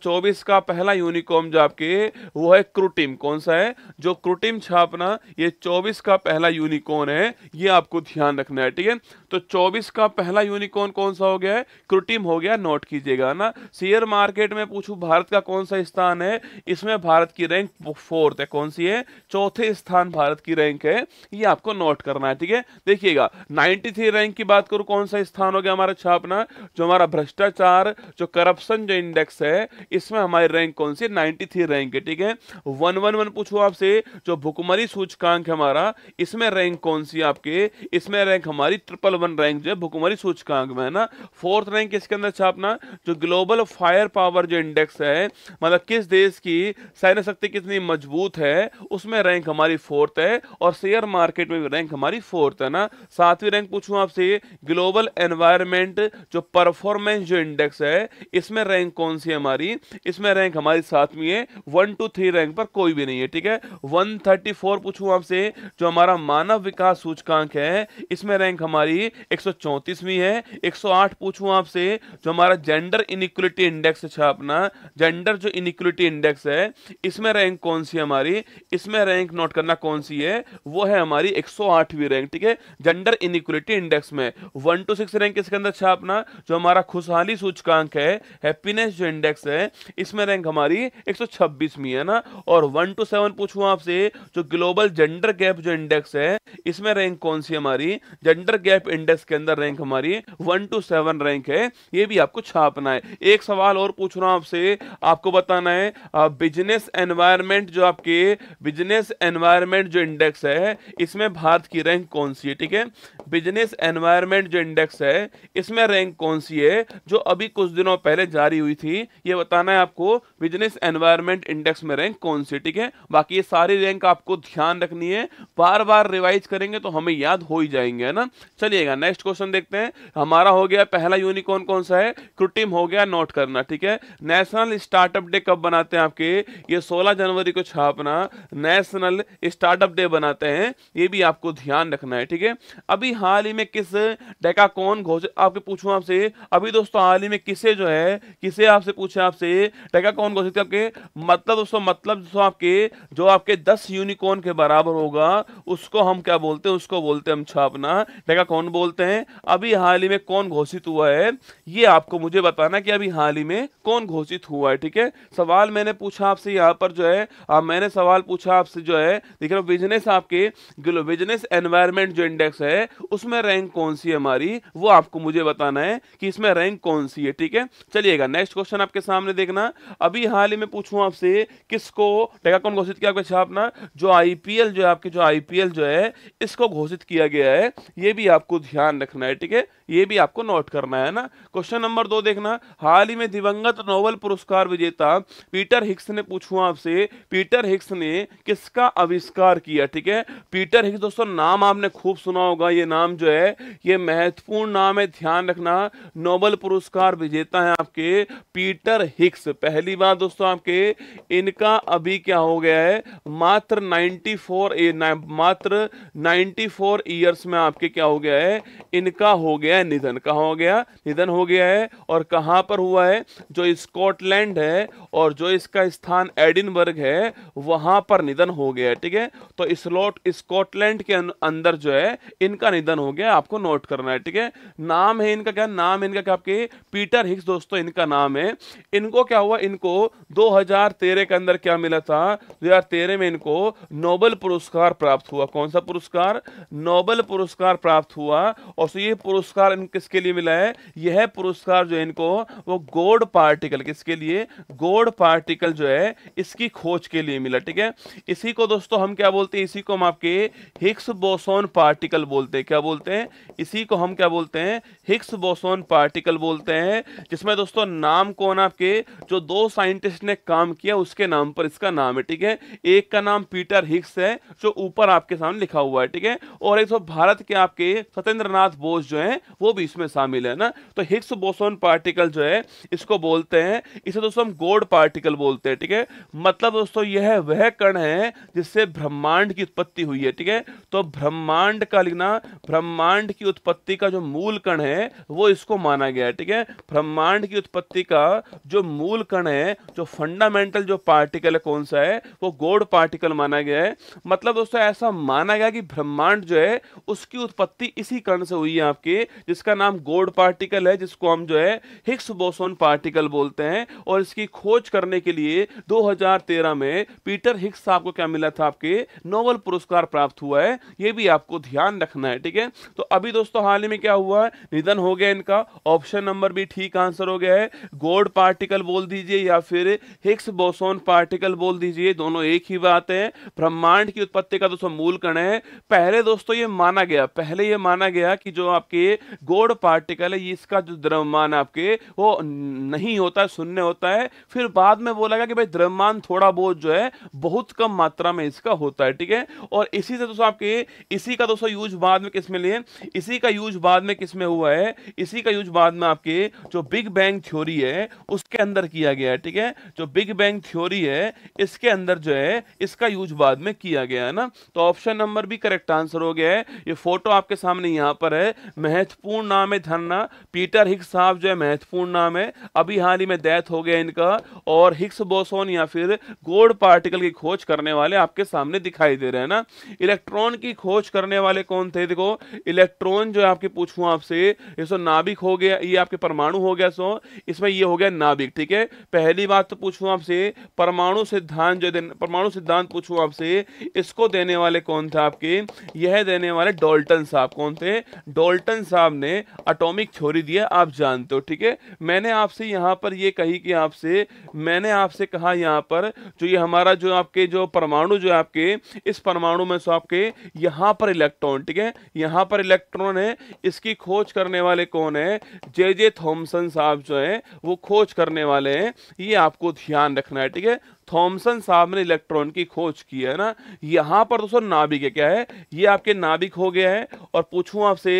का पहला यूनिकॉर्न जो आपके वो है क्रूटिम कौन सा है जो क्रूटिम छापना ये 24 का पहला यूनिकॉर्न है ये आपको ध्यान रखना है ठीक है तो 24 का पहला यूनिकॉर्न कौन सा हो गया है क्रूटिम हो गया नोट कीजिएगा ना शेयर मार्केट में पूछू भारत का कौन सा स्थान है इसमें भारत की रैंक फोर्थ है कौन सी है चौथे स्थान भारत की रैंक है ये आपको नोट करना है ठीक है देखिएगा 93 रैंक की बात करूं कौन सा स्थान हो गया हमारा छापना जो हमारा भ्रष्टाचार जो करप्शन जो इंडेक्स है इसमें हमारी रैंक कौन सी नाइनटी थ्री रैंक है ठीक है वन वन वन पूछो आपसे जो भुकमरी सूचकांक है हमारा इसमें रैंक कौन सी आपके इसमें रैंक हमारी ट्रिपल वन रैंक जो है भुकमरी सूचकांक में है ना फोर्थ रैंक इसके अंदर छापना जो ग्लोबल फायर पावर जो इंडेक्स है मतलब किस देश की सैन्य शक्ति कितनी मजबूत है उसमें रैंक हमारी फोर्थ है और शेयर मार्केट में रैंक हमारी फोर्थ है ना सातवीं रैंक पूछूं आपसे ग्लोबल एनवायरमेंट जो परफॉर्मेंस जो इंडेक्स है इसमें रैंक कौन सी है हमारी इसमें रैंक हमारी सातवीं है वन टू थ्री रैंक पर कोई भी नहीं है ठीक है वन थर्टी फोर पूछूं आपसे जो हमारा मानव विकास सूचकांक है इसमें रैंक हमारी एक सौ चौंतीसवीं है एक सौ आठ पूछूं आपसे जो हमारा जेंडर इनिक्वलिटी इंडेक्स है अपना जेंडर जो इनिक्वलिटी इंडेक्स है इसमें रैंक कौन सी हमारी इसमें रैंक नोट करना कौन सी है वो है हमारी 108वीं रैंक ठीक है जेंडर इनिक्वलिटी इंडेक्स में वन टू सिक्स रैंक इसके अंदर छह अपना जो हमारा खुशहाली सूचकांक है हैप्पीनेस जो इंडेक्स है इसमें रैंक हमारी 126वीं है ना और वन टू सेवन पूछू आपसे जो ग्लोबल जेंडर गैप जो इंडेक्स है इसमें रैंक कौन सी हमारी जेंडर गैप इंडेक्स के अंदर रैंक हमारी वन टू सेवन रैंक है ये भी आपको छापना है एक सवाल और पूछ रहा हूं आपसे आपको बताना है बिजनेस एनवायरमेंट जो आपके बिजनेस एनवायरमेंट जो इंडेक्स है इसमें भारत की रैंक कौन सी है ठीक है बिजनेस एनवायरमेंट जो इंडेक्स है इसमें रैंक कौन सी है जो अभी कुछ दिनों पहले जारी हुई थी ये बताना है आपको बिजनेस एनवायरमेंट इंडेक्स में रैंक कौन सी ठीक है बाकी ये सारी रैंक आपको ध्यान रखनी है बार बार रिवाइज करेंगे तो हमें याद हो ही जाएंगे है ना चलिएगा नेक्स्ट क्वेश्चन देखते हैं हमारा हो गया पहला यूनिकॉर्न कौन सा है क्रुटिम हो गया नोट करना ठीक है नेशनल स्टार्टअप डे कब बनाते हैं आपके ये सोलह जनवरी को छापना नेशनल स्टार्टअप डे बनाते हैं ये भी आपको ध्यान रखना है ठीक है अभी हाल ही में किस डेका कौन घोषित आपके पूछूं आपसे अभी दोस्तों हाल ही में किसे जो है किसे आपसे पूछे आपसे कौन घोषित आपके मतलब दोस्तों मतलब दोस्तों आपके जो आपके दस यूनिकॉर्न के बराबर होगा उसको हम क्या बोलते हैं उसको बोलते हैं हम छापना डेका कौन बोलते हैं अभी हाल ही में कौन घोषित हुआ है ये आपको मुझे बताना कि अभी हाल ही में कौन घोषित हुआ है ठीक है सवाल मैंने पूछा आपसे यहाँ पर जो है हाँ, मैंने सवाल पूछा आपसे जो है देख बिजनेस आपके ग्लोबिजनेस एनवायरमेंट जो इंडेक्स है उसमें रैंक कौन सी है हमारी वो आपको मुझे बताना है कि इसमें रैंक कौन सी है ठीक है चलिएगा नेक्स्ट क्वेश्चन आपके सामने देखना अभी हाल ही में पूछूं आपसे किसको कौन घोषित किया छापना जो आईपीएल जो है आपके जो आईपीएल जो है इसको घोषित किया गया है ये भी आपको ध्यान रखना है ठीक है ये भी आपको नोट करना है ना क्वेश्चन नंबर दो देखना हाल ही में दिवंगत नोबल पुरस्कार विजेता पीटर हिक्स ने पूछूं आपसे पीटर हिक्स ने किसका आविष्कार किया ठीक है पीटर है दोस्तों नाम आपने खूब सुना होगा ये नाम जो है ये महत्वपूर्ण नाम है ध्यान रखना नोबल पुरस्कार विजेता है आपके पीटर हिक्स पहली बार दोस्तों आपके इनका अभी क्या हो गया है मात्र 94 फोर मात्र 94 फोर ईयर्स में आपके क्या हो गया है इनका हो गया है निधन कहा हो गया निधन हो गया है और कहाँ पर हुआ है जो स्कॉटलैंड है और जो इसका स्थान एडिनबर्ग है वहां पर निधन हो गया है ठीक है तो स्लॉट इस स्कॉटलैंड के अंदर जो है इनका निधन हो गया आपको नोट करना है ठीक है नाम है इनका क्या नाम इनका क्या आपके पीटर हिक्स दोस्तों इनका नाम है इनको क्या हुआ इनको 2013 के अंदर क्या मिला था 2013 में इनको नोबल पुरस्कार प्राप्त हुआ कौन सा पुरस्कार नोबल पुरस्कार प्राप्त हुआ और ये पुरस्कार किसके लिए मिला है यह पुरस्कार जो इनको वो गोड पार्टिकल किसके लिए गोड पार्टिकल जो है इसकी खोज के लिए मिला ठीक है इसी को दोस्तों हम क्या बोलते हैं इसी को हम आपके हिक्स बोसोन पार्टिकल बोलते हैं क्या बोलते हैं इसी को हम क्या बोलते हैं हिक्स बोसोन पार्टिकल बोलते हैं जिसमें दोस्तों नाम कौन आपके जो दो साइंटिस्ट ने काम किया उसके नाम पर इसका नाम है ठीक है एक का नाम पीटर हिक्स है जो ऊपर आपके सामने लिखा हुआ है ठीक है और एक भारत के आपके सत्येंद्र बोस जो है वो भी इसमें शामिल है ना तो हिक्स बोसोन पार्टिकल जो है इसको बोलते हैं इसे दोस्तों हम गोड पार्टिकल बोलते हैं ठीक है मतलब दोस्तों यह वह कण है जिससे ब्रह्मांड की उत्पत्ति हुई है है ठीक है तो ब्रह्मांड का लिखना ब्रह्मांड की उत्पत्ति का जो मूल कण है वो इसको माना गया है ठीक है ब्रह्मांड की उत्पत्ति का जो मूल कण है जो फंडामेंटल जो पार्टिकल है कौन सा है वो गोड पार्टिकल माना गया है मतलब दोस्तों ऐसा माना गया कि ब्रह्मांड जो है उसकी उत्पत्ति इसी कण से हुई है आपके जिसका नाम गोड पार्टिकल है जिसको हम जो है हिक्स बोसोन पार्टिकल बोलते हैं और इसकी खोज करने के लिए 2013 में पीटर हिक्स साहब को क्या मिला था आपके नोबल पुरस्कार प्राप्त हुआ है ये भी आपको ध्यान रखना है ठीक है तो अभी दोस्तों हाल ही में क्या हुआ है निधन हो गया इनका ऑप्शन नंबर भी ठीक आंसर हो गया है गोल्ड पार्टिकल बोल दीजिए या फिर हिक्स बोसोन पार्टिकल बोल दीजिए दोनों एक ही बात है ब्रह्मांड की उत्पत्ति का दोस्तों मूल कण है पहले दोस्तों ये माना गया पहले ये माना गया कि जो आपके गोल्ड पार्टिकल है इसका जो द्रव्यमान आपके वो नहीं होता है शून्य होता है फिर बाद में बोला गया कि भाई द्रव्यमान थोड़ा बहुत जो है बहुत कम मात्रा में इसका होता है ठीक है और इस इसी से दोस्तों आपके इसी का दोस्तों यूज बाद में किस में लिए इसी का यूज बाद में किस में हुआ है इसी का यूज बाद में आपके जो बिग बैंग थ्योरी है उसके अंदर किया गया है ठीक है जो बिग बैंग थ्योरी है इसके अंदर जो है इसका यूज बाद में किया गया है ना तो ऑप्शन नंबर भी करेक्ट आंसर हो गया है ये फोटो आपके सामने यहाँ पर है महत्वपूर्ण नाम है धरना पीटर हिक्स साहब जो है महत्वपूर्ण नाम है अभी हाल ही में डेथ हो गया इनका और हिक्स बोसोन या फिर गोल्ड पार्टिकल की खोज करने वाले आपके सामने दिखाई दे रहे हैं ना इलेक्ट्रॉन की खोज करने वाले कौन थे देखो इलेक्ट्रॉन जो आपके पूछू आपसे ये सो नाभिक हो गया ये आपके परमाणु हो गया सो इसमें ये हो गया नाभिक ठीक है पहली बात तो पूछू आपसे परमाणु सिद्धांत जो परमाणु सिद्धांत पूछू आपसे इसको देने वाले कौन थे आपके यह देने वाले डोल्टन साहब कौन थे डोल्टन साहब ने अटोमिक छोरी दिया आप जानते हो ठीक है मैंने आपसे यहाँ पर ये कही कि आपसे मैंने आपसे कहा यहाँ पर जो ये हमारा जो आपके जो परमाणु जो आपके इस परमाणु में दोस्तों आपके यहां पर इलेक्ट्रॉन ठीक है यहां पर इलेक्ट्रॉन है इसकी खोज करने वाले कौन है जे जे थॉम्सन साहब जो है वो खोज करने वाले हैं ये आपको ध्यान रखना है ठीक है थॉमसन साहब ने इलेक्ट्रॉन की खोज की है ना यहाँ पर दोस्तों नाभिक है क्या है ये आपके नाभिक हो गया है और पूछूं आपसे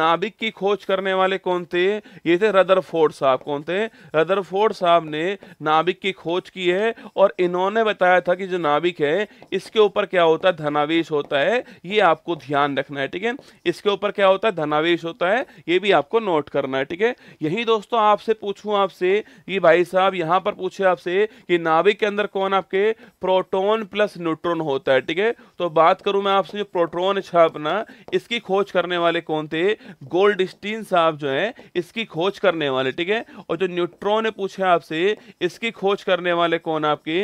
नाभिक की खोज करने वाले कौन थे ये थे रदरफोर्ड साहब कौन थे रदरफोर्ड साहब ने नाभिक की खोज की है और इन्होंने बताया था कि जो नाभिक है इसके ऊपर क्या होता है धनावेश होता है ये आपको ध्यान रखना है ठीक है इसके ऊपर क्या होता है धनावेश होता है ये भी आपको नोट करना है ठीक है यही दोस्तों आपसे पूछू आपसे ये भाई साहब यहाँ पर पूछे आपसे कि नाभिक के अंदर अंदर कौन आपके प्रोटोन प्लस न्यूट्रॉन होता है ठीक है तो बात करूं मैं आपसे जो प्रोटोन छापना इसकी खोज करने वाले कौन थे गोल्ड स्टीन साहब जो है इसकी खोज करने वाले ठीक है और जो न्यूट्रॉन ने पूछा आपसे इसकी खोज करने वाले कौन आपके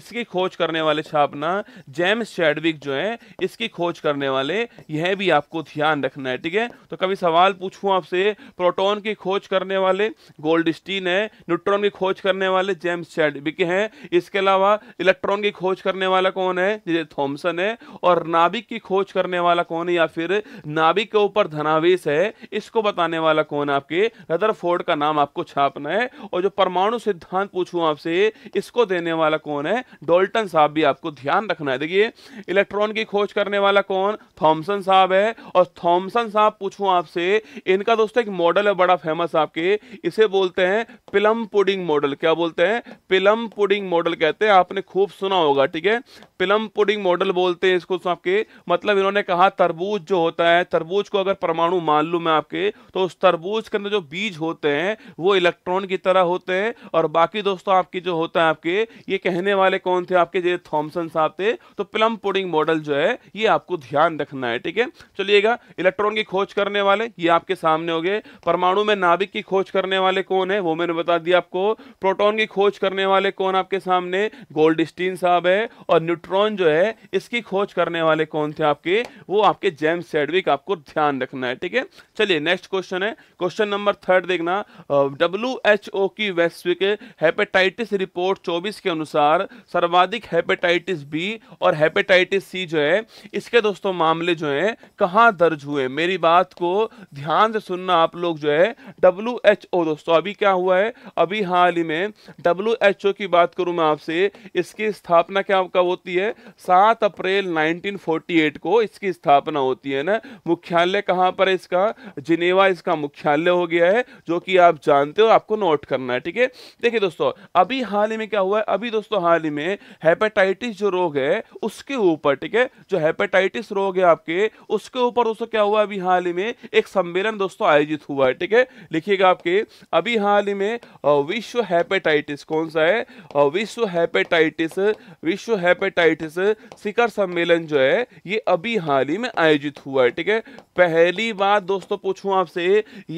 इसकी खोज करने वाले छापना जेम्स शेडविक जो है इसकी खोज करने वाले यह भी आपको ध्यान रखना है ठीक है तो कभी सवाल पूछू आपसे प्रोटोन की खोज करने वाले गोल्ड स्टीन है न्यूट्रॉन की खोज करने वाले जेम्स शेडविक है इसके अलावा इलेक्ट्रॉन की खोज करने वाला कौन है जैसे थॉमसन है और नाभिक की खोज करने वाला कौन है या फिर नाभिक के ऊपर धनावेश है इसको बताने वाला कौन है आपके रदरफोर्ड का नाम आपको छापना है और जो परमाणु सिद्धांत पूछूं आपसे इसको देने वाला कौन है डोल्टन साहब भी आपको ध्यान रखना है देखिए इलेक्ट्रॉन की खोज करने वाला कौन थॉमसन साहब है और थॉमसन साहब पूछूं आपसे इनका दोस्तों एक मॉडल है बड़ा फेमस आपके इसे बोलते हैं पिलम पुडिंग मॉडल क्या बोलते हैं पिलम पुडिंग मॉडल कहते कहते हैं आपने खूब सुना होगा ठीक है पिलम पुडिंग मॉडल बोलते हैं इसको आपके मतलब इन्होंने कहा तरबूज जो होता है तरबूज को अगर परमाणु मान लू मैं आपके तो उस तरबूज के अंदर जो बीज होते हैं वो इलेक्ट्रॉन की तरह होते हैं और बाकी दोस्तों आपकी जो होता है आपके ये कहने वाले कौन थे आपके जे थॉम्सन साहब थे तो पिलम पुडिंग मॉडल जो है ये आपको ध्यान रखना है ठीक है चलिएगा इलेक्ट्रॉन की खोज करने वाले ये आपके सामने हो गए परमाणु में नाभिक की खोज करने वाले कौन है वो मैंने बता दिया आपको प्रोटोन की खोज करने वाले कौन आपके सामने थे गोल्डस्टीन साहब है और न्यूट्रॉन जो है इसकी खोज करने वाले कौन थे आपके वो आपके जेम्स सेडविक आपको ध्यान रखना है ठीक है चलिए नेक्स्ट क्वेश्चन है क्वेश्चन नंबर थर्ड देखना डब्ल्यू एच ओ की वैश्विक हेपेटाइटिस रिपोर्ट चौबीस के अनुसार सर्वाधिक हेपेटाइटिस बी और हेपेटाइटिस सी जो है इसके दोस्तों मामले जो है कहाँ दर्ज हुए मेरी बात को ध्यान से सुनना आप लोग जो है डब्ल्यू एच ओ दोस्तों अभी क्या हुआ है अभी हाल ही में डब्ल्यू एच ओ की बात करूं मैं आपसे से इसकी स्थापना क्या कब होती है सात अप्रैल 1948 को इसकी स्थापना होती है ना मुख्यालय कहाँ पर है इसका जिनेवा इसका मुख्यालय हो गया है जो कि आप जानते हो आपको नोट करना है ठीक है देखिए दोस्तों अभी हाल ही में क्या हुआ है अभी दोस्तों हाल ही में हेपेटाइटिस जो रोग है उसके ऊपर ठीक है जो हेपेटाइटिस रोग है आपके उसके ऊपर दोस्तों क्या हुआ अभी हाल ही में एक सम्मेलन दोस्तों आयोजित हुआ है ठीक है लिखिएगा आपके अभी हाल ही में विश्व हेपेटाइटिस कौन सा है विश्व हेपेटाइटिस विश्व हेपेटाइटिस शिखर सम्मेलन जो है ये अभी हाल ही में आयोजित हुआ है ठीक है पहली बात दोस्तों पूछूं आपसे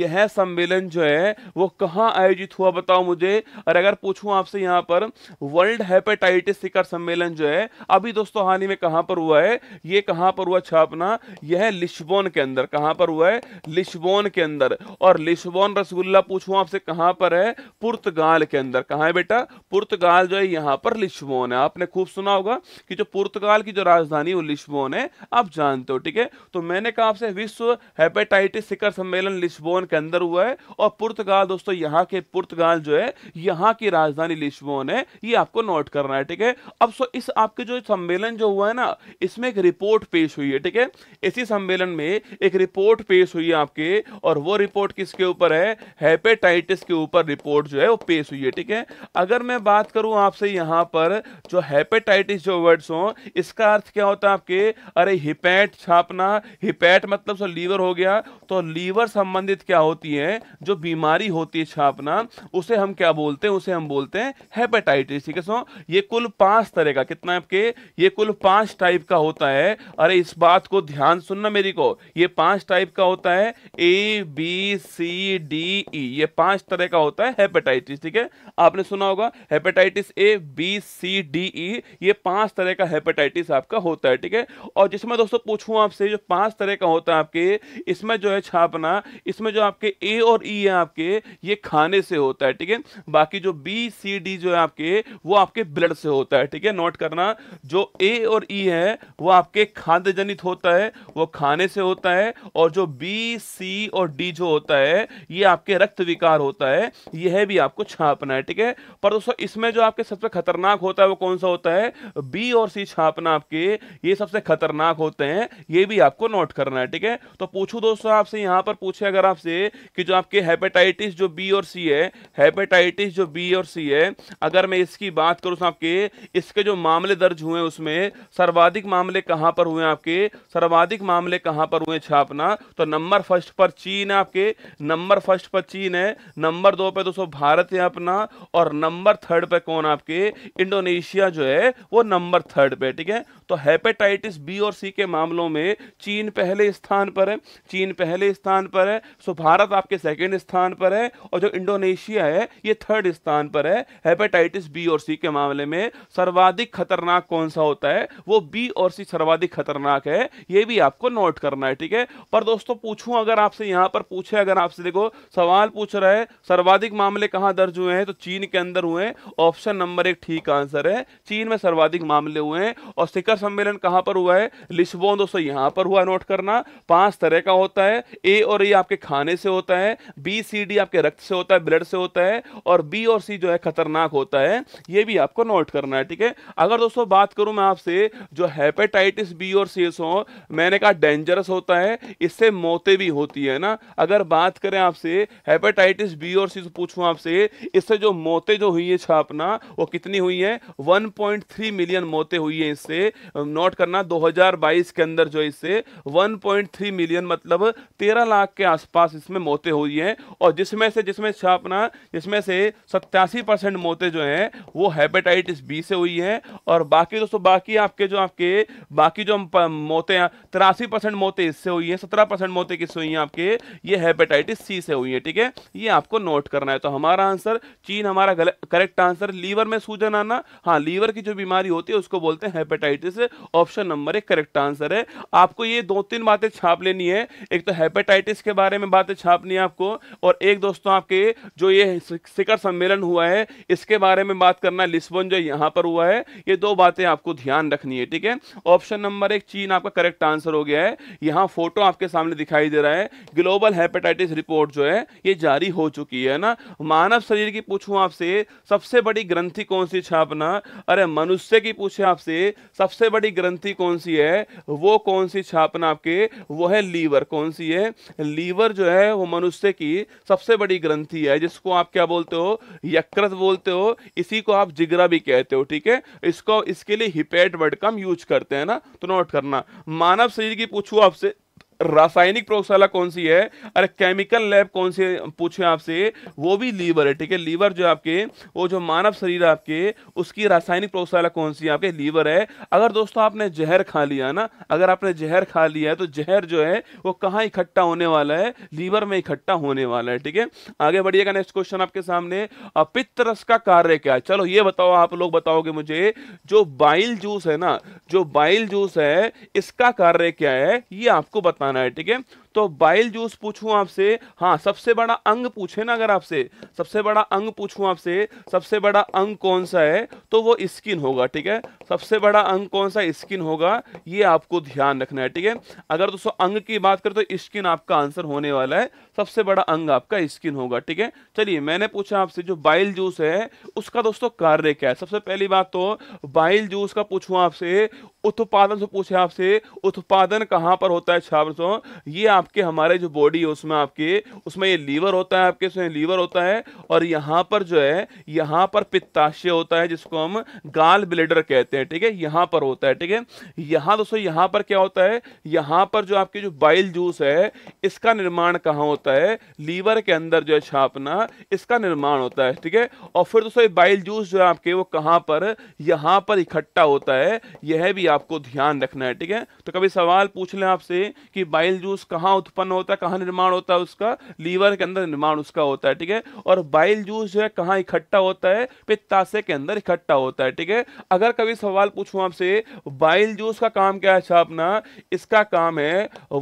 यह सम्मेलन जो है वो कहाँ आयोजित हुआ बताओ मुझे और अगर पूछूं आपसे यहाँ पर वर्ल्ड हेपेटाइटिस शिखर सम्मेलन जो है अभी दोस्तों हाल ही में कहाँ पर हुआ है ये कहाँ पर हुआ छापना यह लिस्बोन के अंदर कहाँ पर हुआ है लिस्बोन के अंदर और लिस्बोन रसगुल्ला पूछूं आपसे कहाँ पर है पुर्तगाल के अंदर कहाँ है बेटा पुर्तगाल जो है यहां पर लिस्बोन है आपने खूब सुना होगा कि जो पुर्तगाल की जो राजधानी वो लिस्बोन है आप जानते हो ठीक है तो मैंने कहा आपसे विश्व हेपेटाइटिस शिखर सम्मेलन लिस्बोन के अंदर हुआ है और पुर्तगाल दोस्तों यहां के पुर्तगाल जो है यहां की राजधानी लिस्बोन है ये आपको नोट करना है ठीक है अब सो इस आपके जो सम्मेलन जो हुआ है ना इसमें एक रिपोर्ट पेश हुई है ठीक है इसी सम्मेलन में एक रिपोर्ट पेश हुई है आपके और वो रिपोर्ट किसके ऊपर है हेपेटाइटिस के ऊपर रिपोर्ट जो है वो पेश हुई है ठीक है अगर मैं बात करूं आपसे यहाँ पर जो हेपेटाइटिस जो वर्ड्स हों इसका अर्थ क्या होता है आपके अरे हिपैट छापना हिपैट मतलब सो लीवर हो गया तो लीवर संबंधित क्या होती है जो बीमारी होती है छापना उसे हम क्या बोलते हैं उसे हम बोलते हैं हेपेटाइटिस ठीक है सो ये कुल पांच तरह का कितना है आपके ये कुल पांच टाइप का होता है अरे इस बात को ध्यान सुनना मेरी को ये पांच टाइप का होता है ए बी सी डी ई ये पांच तरह का होता है हेपेटाइटिस ठीक है आपने सुना होगा hepatitis A B C D E ये पांच तरह का हेपेटाइटिस आपका होता है ठीक है और जिसमें दोस्तों पूछूं आपसे जो पांच तरह का होता है आपके इसमें जो है छापना इसमें जो आपके ए और ई है आपके ये खाने से होता है ठीक है बाकी जो बी सी डी जो है आपके वो आपके ब्लड से होता है ठीक है नोट करना जो ए और ई है वो आपके खाद्य जनित होता है वो खाने से होता है और जो बी सी और डी जो होता है ये आपके रक्त विकार होता है यह भी आपको छापना है ठीक है पर दोस्तों इसमें जो आपके सबसे खतरनाक होता है वो कौन सा होता है बी और सी छापना आपके ये सबसे खतरनाक होते हैं ये भी आपको नोट करना है ठीक है तो पूछू दोस्तों आपसे यहां पर पूछे अगर आपसे कि जो आपके हेपेटाइटिस जो बी और सी है हेपेटाइटिस जो बी और सी है अगर मैं इसकी बात करूं तो आपके इसके जो मामले दर्ज हुए उसमें सर्वाधिक मामले कहां पर हुए आपके सर्वाधिक मामले कहां पर हुए छापना तो नंबर फर्स्ट पर चीन है आपके नंबर फर्स्ट पर चीन है नंबर दो पे दोस्तों भारत है अपना और नंबर थर्ड पे कौन आपके इंडोनेशिया जो है वो नंबर थर्ड पे ठीक है तो हेपेटाइटिस बी और सी के मामलों में चीन पहले स्थान पर है चीन पहले स्थान पर है सो भारत आपके सेकेंड स्थान पर है और जो इंडोनेशिया है ये थर्ड स्थान पर है हेपेटाइटिस बी और सी के मामले में सर्वाधिक खतरनाक कौन सा होता है वो बी और सी सर्वाधिक खतरनाक है ये भी आपको नोट करना है ठीक है पर दोस्तों पूछूं अगर आपसे यहां पर पूछे अगर आपसे देखो सवाल पूछ रहा है सर्वाधिक मामले कहाँ दर्ज हुए हैं तो चीन के अंदर हुए ऑप्शन नंबर एक ठीक आंसर है चीन में सर्वाधिक मामले हुए हैं और सिकस सम्मेलन कहां पर हुआ है लिस्बोन दोस्तों यहां पर हुआ नोट करना पांच तरह का होता है ए और ए आपके खाने से होता है बी सी डी आपके रक्त से होता है ब्लड से होता है और बी और सी जो है खतरनाक होता है ये भी आपको नोट करना है ठीक है अगर दोस्तों बात करूं मैं आपसे जो हेपेटाइटिस बी और सी हो मैंने कहा डेंजरस होता है इससे मौतें भी होती है ना अगर बात करें आपसे हेपेटाइटिस बी और सी पूछूं आपसे इससे जो मौतें जो हुई है छापना वो कितनी हुई है 1.3 मिलियन मौतें हुई है इससे नोट करना 2022 के अंदर जो इससे 1.3 मिलियन मतलब 13 लाख के आसपास इसमें मौतें हुई हैं और जिसमें से जिसमें अपना जिसमें से सत्तासी परसेंट मौतें जो हैं वो हेपेटाइटिस बी से हुई हैं और बाकी दोस्तों बाकी आपके जो आपके बाकी जो मौतें तिरासी परसेंट मौतें इससे हुई हैं सत्रह परसेंट मौतें किससे हुई हैं आपके ये हेपेटाइटिस सी से हुई है ठीक है ये आपको नोट करना है तो हमारा आंसर चीन हमारा करेक्ट आंसर लीवर में सूजन आना हाँ लीवर की जो बीमारी होती है उसको बोलते हैं हेपेटाइटिस से ऑप्शन नंबर एक करेक्ट आंसर है आपको ये दो तीन बातें छाप लेनी है एक तो हेपेटाइटिस के बारे में बातें छापनी है आपको और एक दोस्तों आपके जो ये शिखर सम्मेलन हुआ है इसके बारे में बात करना लिस्बन जो यहाँ पर हुआ है ये दो बातें आपको ध्यान रखनी है ठीक है ऑप्शन नंबर एक चीन आपका करेक्ट आंसर हो गया है यहाँ फोटो आपके सामने दिखाई दे रहा है ग्लोबल हेपेटाइटिस रिपोर्ट जो है ये जारी हो चुकी है ना मानव शरीर की पूछूं आपसे सबसे बड़ी ग्रंथि कौन सी छापना अरे मनुष्य की पूछे आपसे सबसे सबसे बड़ी ग्रंथि कौन सी है वो कौन सी छापना आपके वो है लीवर कौन सी है लीवर जो है वो मनुष्य की सबसे बड़ी ग्रंथि है जिसको आप क्या बोलते हो यकृत बोलते हो इसी को आप जिगरा भी कहते हो ठीक है इसको इसके लिए हिपेट वर्ड का हम यूज करते हैं ना तो नोट करना मानव शरीर की पूछू आपसे रासायनिक प्रयोगशाला कौन सी है अरे केमिकल लैब कौन सी पूछे आपसे वो भी लीवर है ठीक है लीवर जो आपके वो जो मानव शरीर आपके उसकी रासायनिक प्रयोगशाला कौन सी है आपके लीवर है अगर दोस्तों आपने जहर खा लिया ना अगर आपने जहर खा लिया है तो जहर जो है वो कहाँ इकट्ठा होने वाला है लीवर में इकट्ठा होने वाला है ठीक है आगे बढ़िएगा नेक्स्ट क्वेश्चन आपके सामने पित्त रस का कार्य क्या है चलो ये बताओ आप लोग बताओगे मुझे जो बाइल जूस है ना जो बाइल जूस है इसका कार्य क्या है ये आपको बता पाना है ठीक है तो बाइल जूस पूछूं आपसे हाँ सबसे बड़ा अंग पूछे ना अगर आपसे सबसे बड़ा अंग पूछूं आपसे सबसे बड़ा अंग कौन सा है तो वो स्किन होगा ठीक है सबसे बड़ा अंग कौन सा स्किन होगा ये आपको ध्यान रखना है ठीक है अगर दोस्तों अंग की बात करें तो स्किन आपका आंसर होने वाला है सबसे बड़ा अंग आपका स्किन होगा ठीक है चलिए मैंने पूछा आपसे जो बाइल जूस है उसका दोस्तों कार्य क्या है सबसे पहली बात तो बाइल जूस का पूछूं आपसे उत्पादन से पूछे आपसे उत्पादन कहाँ पर होता है छात्र ये आपके हमारे जो बॉडी है उसमें आपके उसमें ये लीवर होता है आपके उसमें लीवर होता है और यहाँ पर जो है यहाँ पर पित्ताशय होता है जिसको हम गाल ब्लेडर कहते हैं ठीक है यहाँ पर होता है ठीक है यहां दोस्तों यहाँ पर क्या होता है यहां पर जो आपके जो बाइल जूस है इसका निर्माण कहाँ होता है होता है लीवर के अंदर जो है छापना इसका निर्माण होता है ठीक है और फिर दोस्तों ये बाइल जूस जो है आपके वो कहाँ पर यहाँ पर इकट्ठा होता है यह भी आपको ध्यान रखना है ठीक है तो कभी सवाल पूछ लें आपसे कि बाइल जूस कहाँ उत्पन्न होता है कहाँ निर्माण होता है उसका लीवर के अंदर निर्माण उसका होता है ठीक है और बाइल जूस जो है कहाँ इकट्ठा होता है पित्ताशय के अंदर इकट्ठा होता है ठीक है अगर कभी सवाल पूछूँ आपसे बाइल जूस का काम क्या है छापना इसका काम है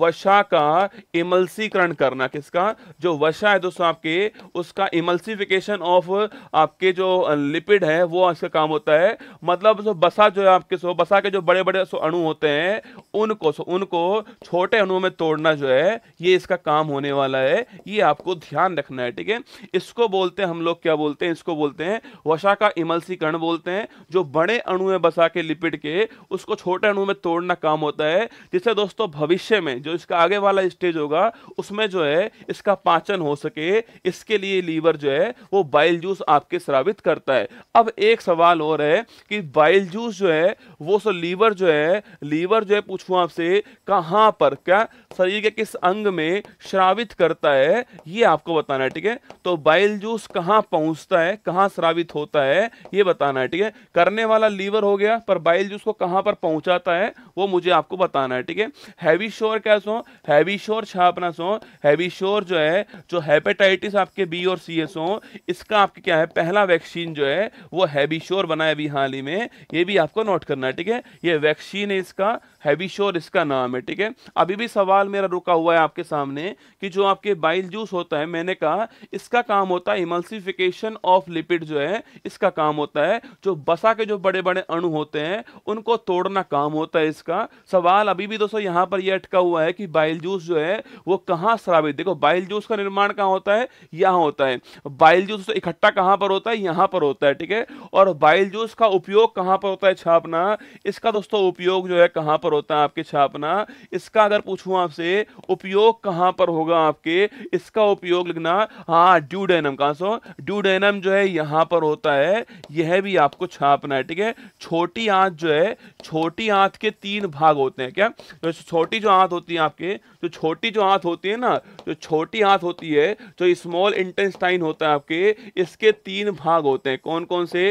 वशा का इमलसीकरण करना किसका इसका जो वशा है दोस्तों आपके उसका इमल्सिफिकेशन ऑफ आपके जो लिपिड है वो इसका काम होता है मतलब सो बसा जो है आपके सो बसा के जो बड़े बड़े सो अणु होते हैं उनको सो उनको छोटे अणुओं में तोड़ना जो है ये इसका काम होने वाला है ये आपको ध्यान रखना है ठीक है इसको बोलते हैं हम लोग क्या बोलते हैं इसको बोलते हैं वशा का इमल्सीकरण बोलते हैं जो बड़े अणु है बसा के लिपिड के उसको छोटे अणु में तोड़ना काम होता है जिससे दोस्तों भविष्य में जो इसका आगे वाला स्टेज होगा उसमें जो है इसका पाचन हो सके इसके लिए लीवर जो है वो बाइल जूस आपके स्रावित करता है अब एक सवाल और है कि बाइल जूस जो है वो सो लीवर जो है लीवर जो है पूछू आपसे कहाँ पर क्या शरीर के किस अंग में श्रावित करता है ये आपको बताना है ठीक है तो बाइल जूस कहाँ पहुँचता है कहाँ श्रावित होता है ये बताना है ठीक है करने वाला लीवर हो गया पर बाइल जूस को कहाँ पर पहुंचाता है वो मुझे आपको बताना है ठीक है हैवी शोर क्या सो हैवी शोर छापना सो हैवी शोर और जो है जो हेपेटाइटिस आपके बी और सी एस हो इसका आपके क्या है पहला वैक्सीन जो है वो हैबिश्योर बना है अभी हाल ही में ये भी आपको नोट करना है ठीक है ये वैक्सीन है इसका हैबिश्योर इसका नाम है ठीक है अभी भी सवाल मेरा रुका हुआ है आपके सामने कि जो आपके बाइल जूस होता है मैंने कहा इसका काम होता है इमल्सिफिकेशन ऑफ लिपिड जो है इसका काम होता है जो बसा के जो बड़े बड़े अणु होते हैं उनको तोड़ना काम होता है इसका सवाल अभी भी दोस्तों यहाँ पर यह अटका हुआ है कि बाइल जूस जो है वो कहाँ श्रावित देखो बाइल जूस का निर्माण कहाँ होता है यहाँ होता है बाइल जूस इकट्ठा कहाँ पर होता है यहाँ पर होता है ठीक है और बाइल जूस का उपयोग कहाँ पर होता है छापना इसका दोस्तों उपयोग जो है कहाँ पर होता है आपके छापना इसका अगर पूछूँ आपसे उपयोग कहाँ पर होगा आपके इसका उपयोग लिखना हाँ ड्यूडेनम कहाँ सो ड्यूडेनम जो है यहाँ पर होता है यह भी आपको छापना है ठीक है छोटी आँख जो है छोटी आँख के तीन भाग होते हैं क्या छोटी जो आँख होती है आपके जो छोटी जो आँख होती है ना जो छोटी आंत होती है जो स्मॉल इंटेस्टाइन होता है आपके इसके तीन भाग होते हैं कौन कौन से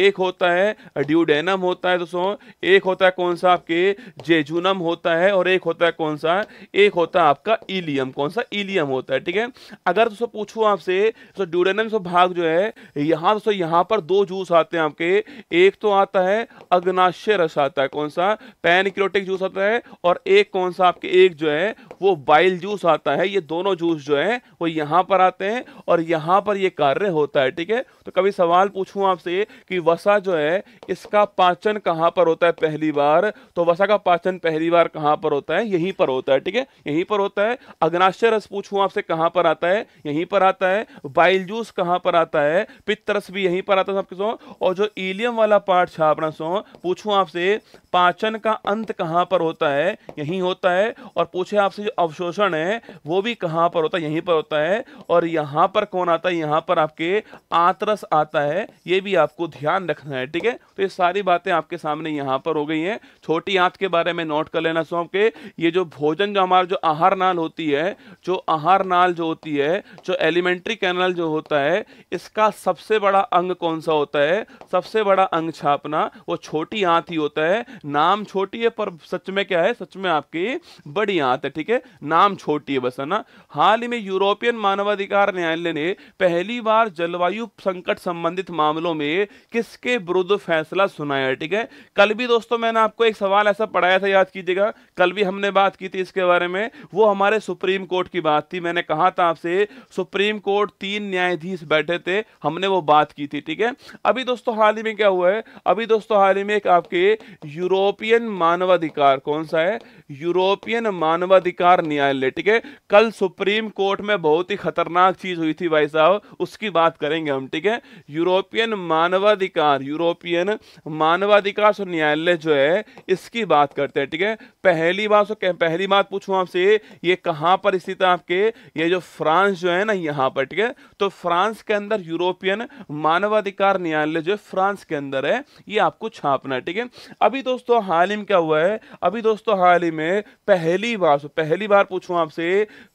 एक होता है ड्यूडेनम होता है दोस्तों एक होता है कौन सा आपके जेजुनम होता है और एक होता है कौन सा एक होता है आपका इलियम कौन सा इलियम होता है ठीक है अगर दोस्तों पूछूं आपसे तो ड्यूडेनम से भाग जो है यहाँ दोस्तों यहाँ पर दो जूस आते हैं आपके एक तो आता है अग्नाशय रस आता है कौन सा पैनिक्रोटिक जूस आता है और एक कौन सा आपके एक जो है वो बाइल जूस आता है ये दोनों जूस जो है वो यहाँ पर आते हैं और यहाँ पर ये कार्य होता है ठीक है तो कभी सवाल पूछूं आपसे कि वसा जो है इसका पाचन कहाँ पर होता है पहली बार तो वसा का पाचन पहली बार कहाँ पर होता है यहीं पर होता है ठीक है यहीं पर होता है अग्नाशय रस पूछूं आपसे कहाँ पर आता है यहीं पर आता है बाइल जूस कहाँ पर आता है पित्त रस भी यहीं पर आता है आपके सो और जो ईलियम वाला पार्ट छापना सो पूछूं आपसे पाचन का अंत कहाँ पर होता है यहीं होता है और पूछे आपसे जो अवशोषण है वो भी कहाँ कहां पर होता है यहीं पर होता है और यहां पर कौन आता है यहां पर आपके आतरस आता है ये भी आपको ध्यान रखना है ठीक है तो ये सारी बातें आपके सामने यहां पर हो गई हैं छोटी आंत के बारे में नोट कर लेना सौंप के ये जो भोजन जो हमारा जो आहार नाल होती है जो आहार नाल जो होती है जो एलिमेंट्री कैनल जो होता है इसका सबसे बड़ा अंग कौन सा होता है सबसे बड़ा अंग छापना वो छोटी आंत ही होता है नाम छोटी है पर सच में क्या है सच में आपकी बड़ी आंत है ठीक है नाम छोटी है बस है ना हाल ही में यूरोपियन मानवाधिकार न्यायालय ने पहली बार जलवायु संकट संबंधित मामलों में किसके विरुद्ध फैसला सुनाया ठीक है कल भी दोस्तों मैंने आपको एक सवाल ऐसा पढ़ाया था याद कीजिएगा कल भी हमने बात की थी इसके बारे में वो हमारे सुप्रीम कोर्ट की बात थी मैंने कहा था आपसे सुप्रीम कोर्ट तीन न्यायाधीश बैठे थे हमने वो बात की थी ठीक है अभी दोस्तों हाल ही में क्या हुआ है अभी दोस्तों हाल ही में एक आपके यूरोपियन मानवाधिकार कौन सा है यूरोपियन मानवाधिकार न्यायालय ठीक है कल सुप्रीम सुप्रीम कोर्ट में बहुत ही खतरनाक चीज हुई थी भाई साहब उसकी बात करेंगे हम ठीक है यूरोपियन मानवाधिकार यूरोपियन मानवाधिकार न्यायालय जो है इसकी बात करते हैं ठीक है पहली बात पहली बात पूछू आपसे ये कहाँ पर स्थित है आपके ये जो फ्रांस जो है ना यहाँ पर ठीक है तो फ्रांस के अंदर यूरोपियन मानवाधिकार न्यायालय जो है फ्रांस के अंदर है ये आपको छापना है ठीक है अभी दोस्तों हाल ही में क्या हुआ है अभी दोस्तों हाल ही में पहली बार पहली बार पूछू आपसे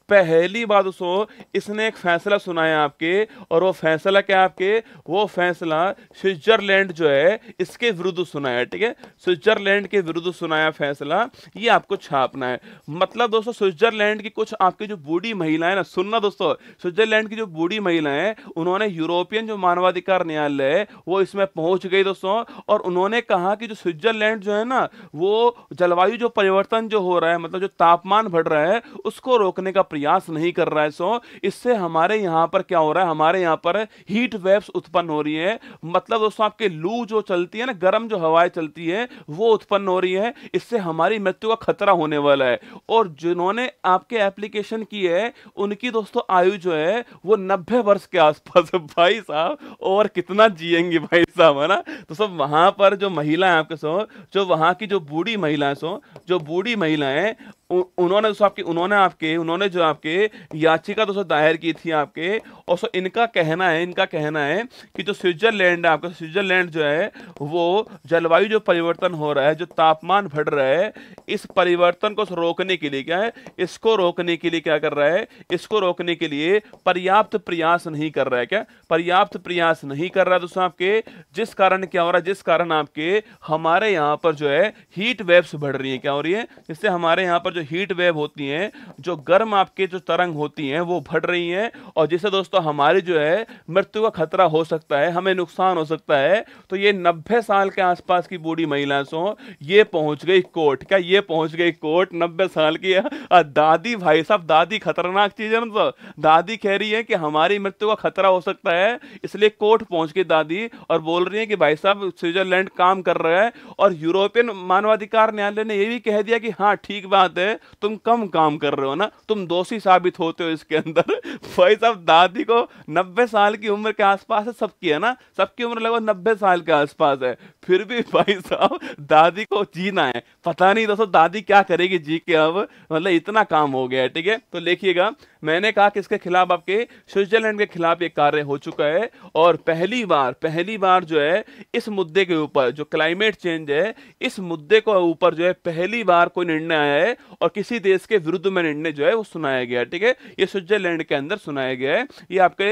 पहली बात दोस्तों इसने एक फैसला सुनाया आपके और वो फैसला क्या आपके वो फैसला स्विट्जरलैंड जो है इसके विरुद्ध सुनाया ठीक है स्विट्जरलैंड के विरुद्ध सुनाया फैसला ये आपको छापना है मतलब दोस्तों स्विट्जरलैंड की कुछ आपकी जो बूढ़ी महिलाएं ना सुनना दोस्तों स्विट्जरलैंड की जो बूढ़ी महिलाएं उन्होंने यूरोपियन जो मानवाधिकार न्यायालय है वो इसमें पहुंच गई दोस्तों और उन्होंने कहा कि जो स्विट्जरलैंड जो है ना वो जलवायु जो परिवर्तन जो हो रहा है मतलब जो तापमान बढ़ रहा है उसको रोकने का प्रयास नहीं कर रहा है सो इससे हमारे यहाँ पर क्या हो रहा है हमारे यहाँ पर हीट वेव्स उत्पन्न हो रही है मतलब दोस्तों आपके लू जो चलती है ना गर्म जो हवाएं चलती है वो उत्पन्न हो रही है इससे हमारी मृत्यु का खतरा होने वाला है और जिन्होंने आपके एप्लीकेशन की है उनकी दोस्तों आयु जो है वो नब्बे वर्ष के आसपास भाई साहब और कितना जियेंगे भाई साहब है ना तो सब वहां पर जो महिला है आपके सो जो वहां की जो बूढ़ी महिलाएं सो जो बूढ़ी महिलाएं उन्होंने दोस्तों आपके उन्होंने आपके उन्होंने जो आपके याचिका दोस्तों दायर की थी आपके और सो इनका कहना है इनका कहना है कि जो स्विट्जरलैंड है आपका स्विट्जरलैंड जो है वो जलवायु जो परिवर्तन हो रहा है जो तापमान बढ़ रहा है इस परिवर्तन को रोकने के लिए क्या है इसको रोकने के लिए क्या कर रहा है इसको रोकने के लिए पर्याप्त प्रयास नहीं कर रहा है क्या पर्याप्त प्रयास नहीं कर रहा है दोस्तों आपके जिस कारण क्या हो रहा है जिस कारण आपके हमारे यहाँ पर जो है हीट वेव्स बढ़ रही है क्या हो रही है इससे हमारे यहाँ पर जो हीट वेव होती हैं जो गर्म आपके जो तरंग होती हैं वो भट रही हैं और जिससे दोस्तों हमारी जो है मृत्यु का खतरा हो सकता है हमें नुकसान हो सकता है तो ये नब्बे साल के आसपास की बूढ़ी महिला सो ये पहुंच गई कोर्ट क्या ये पहुंच गई कोर्ट नब्बे साल की दादी भाई साहब दादी खतरनाक चीज है ना तो, दादी कह रही है कि हमारी मृत्यु का खतरा हो सकता है इसलिए कोर्ट पहुंच गई दादी और बोल रही है कि भाई साहब स्विट्जरलैंड काम कर रहा है और यूरोपियन मानवाधिकार न्यायालय ने यह भी कह दिया कि हाँ ठीक बात है तुम कम काम कर रहे हो ना तुम दोषी साबित होते हो इसके अंदर भाई साहब दादी को नब्बे साल की उम्र के आसपास है सबकी है ना सबकी उम्र लगभग नब्बे साल के आसपास है फिर भी भाई साहब दादी को जीना है पता नहीं दोस्तों दादी क्या करेगी जी के अब मतलब इतना काम हो गया है ठीक है तो देखिएगा मैंने कहा कि इसके खिलाफ आपके स्विट्जरलैंड के खिलाफ एक कार्य हो चुका है और पहली बार पहली बार जो है इस मुद्दे के ऊपर जो क्लाइमेट चेंज है इस मुद्दे को ऊपर जो है पहली बार कोई निर्णय आया है और किसी देश के विरुद्ध में निर्णय जो है वो सुनाया गया ठीक है ये स्विट्जरलैंड के अंदर सुनाया गया है ये आपके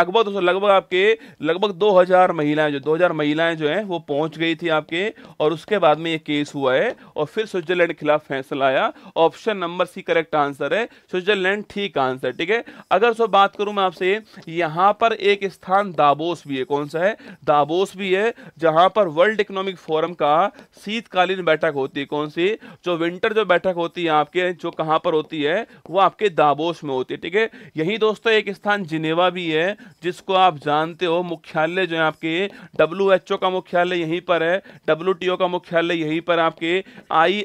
लगभग लगभग आपके लगभग दो महिलाएं जो दो महिलाएं जो है वो पहुंच गई थी आपके और उसके बाद में ये केस हुआ है और फिर स्विट्जरलैंड के खिलाफ फैसला आया option number C correct answer है स्विट्जरलैंड ठीक आंसर आंसर ठीक है अगर सो बात करूं मैं आपसे यहां पर एक स्थान दाबोस भी है कौन सा है दाबोस भी है जहां पर वर्ल्ड इकोनॉमिक फोरम का शीतकालीन बैठक होती है कौन सी जो विंटर जो बैठक होती है आपके जो कहां पर होती है वो आपके दाबोस में होती है ठीक है यही दोस्तों एक स्थान जिनेवा भी है जिसको आप जानते हो मुख्यालय जो है आपके डब्ल्यू का मुख्यालय यहीं पर है डब्ल्यू का मुख्यालय यहीं पर आपके आई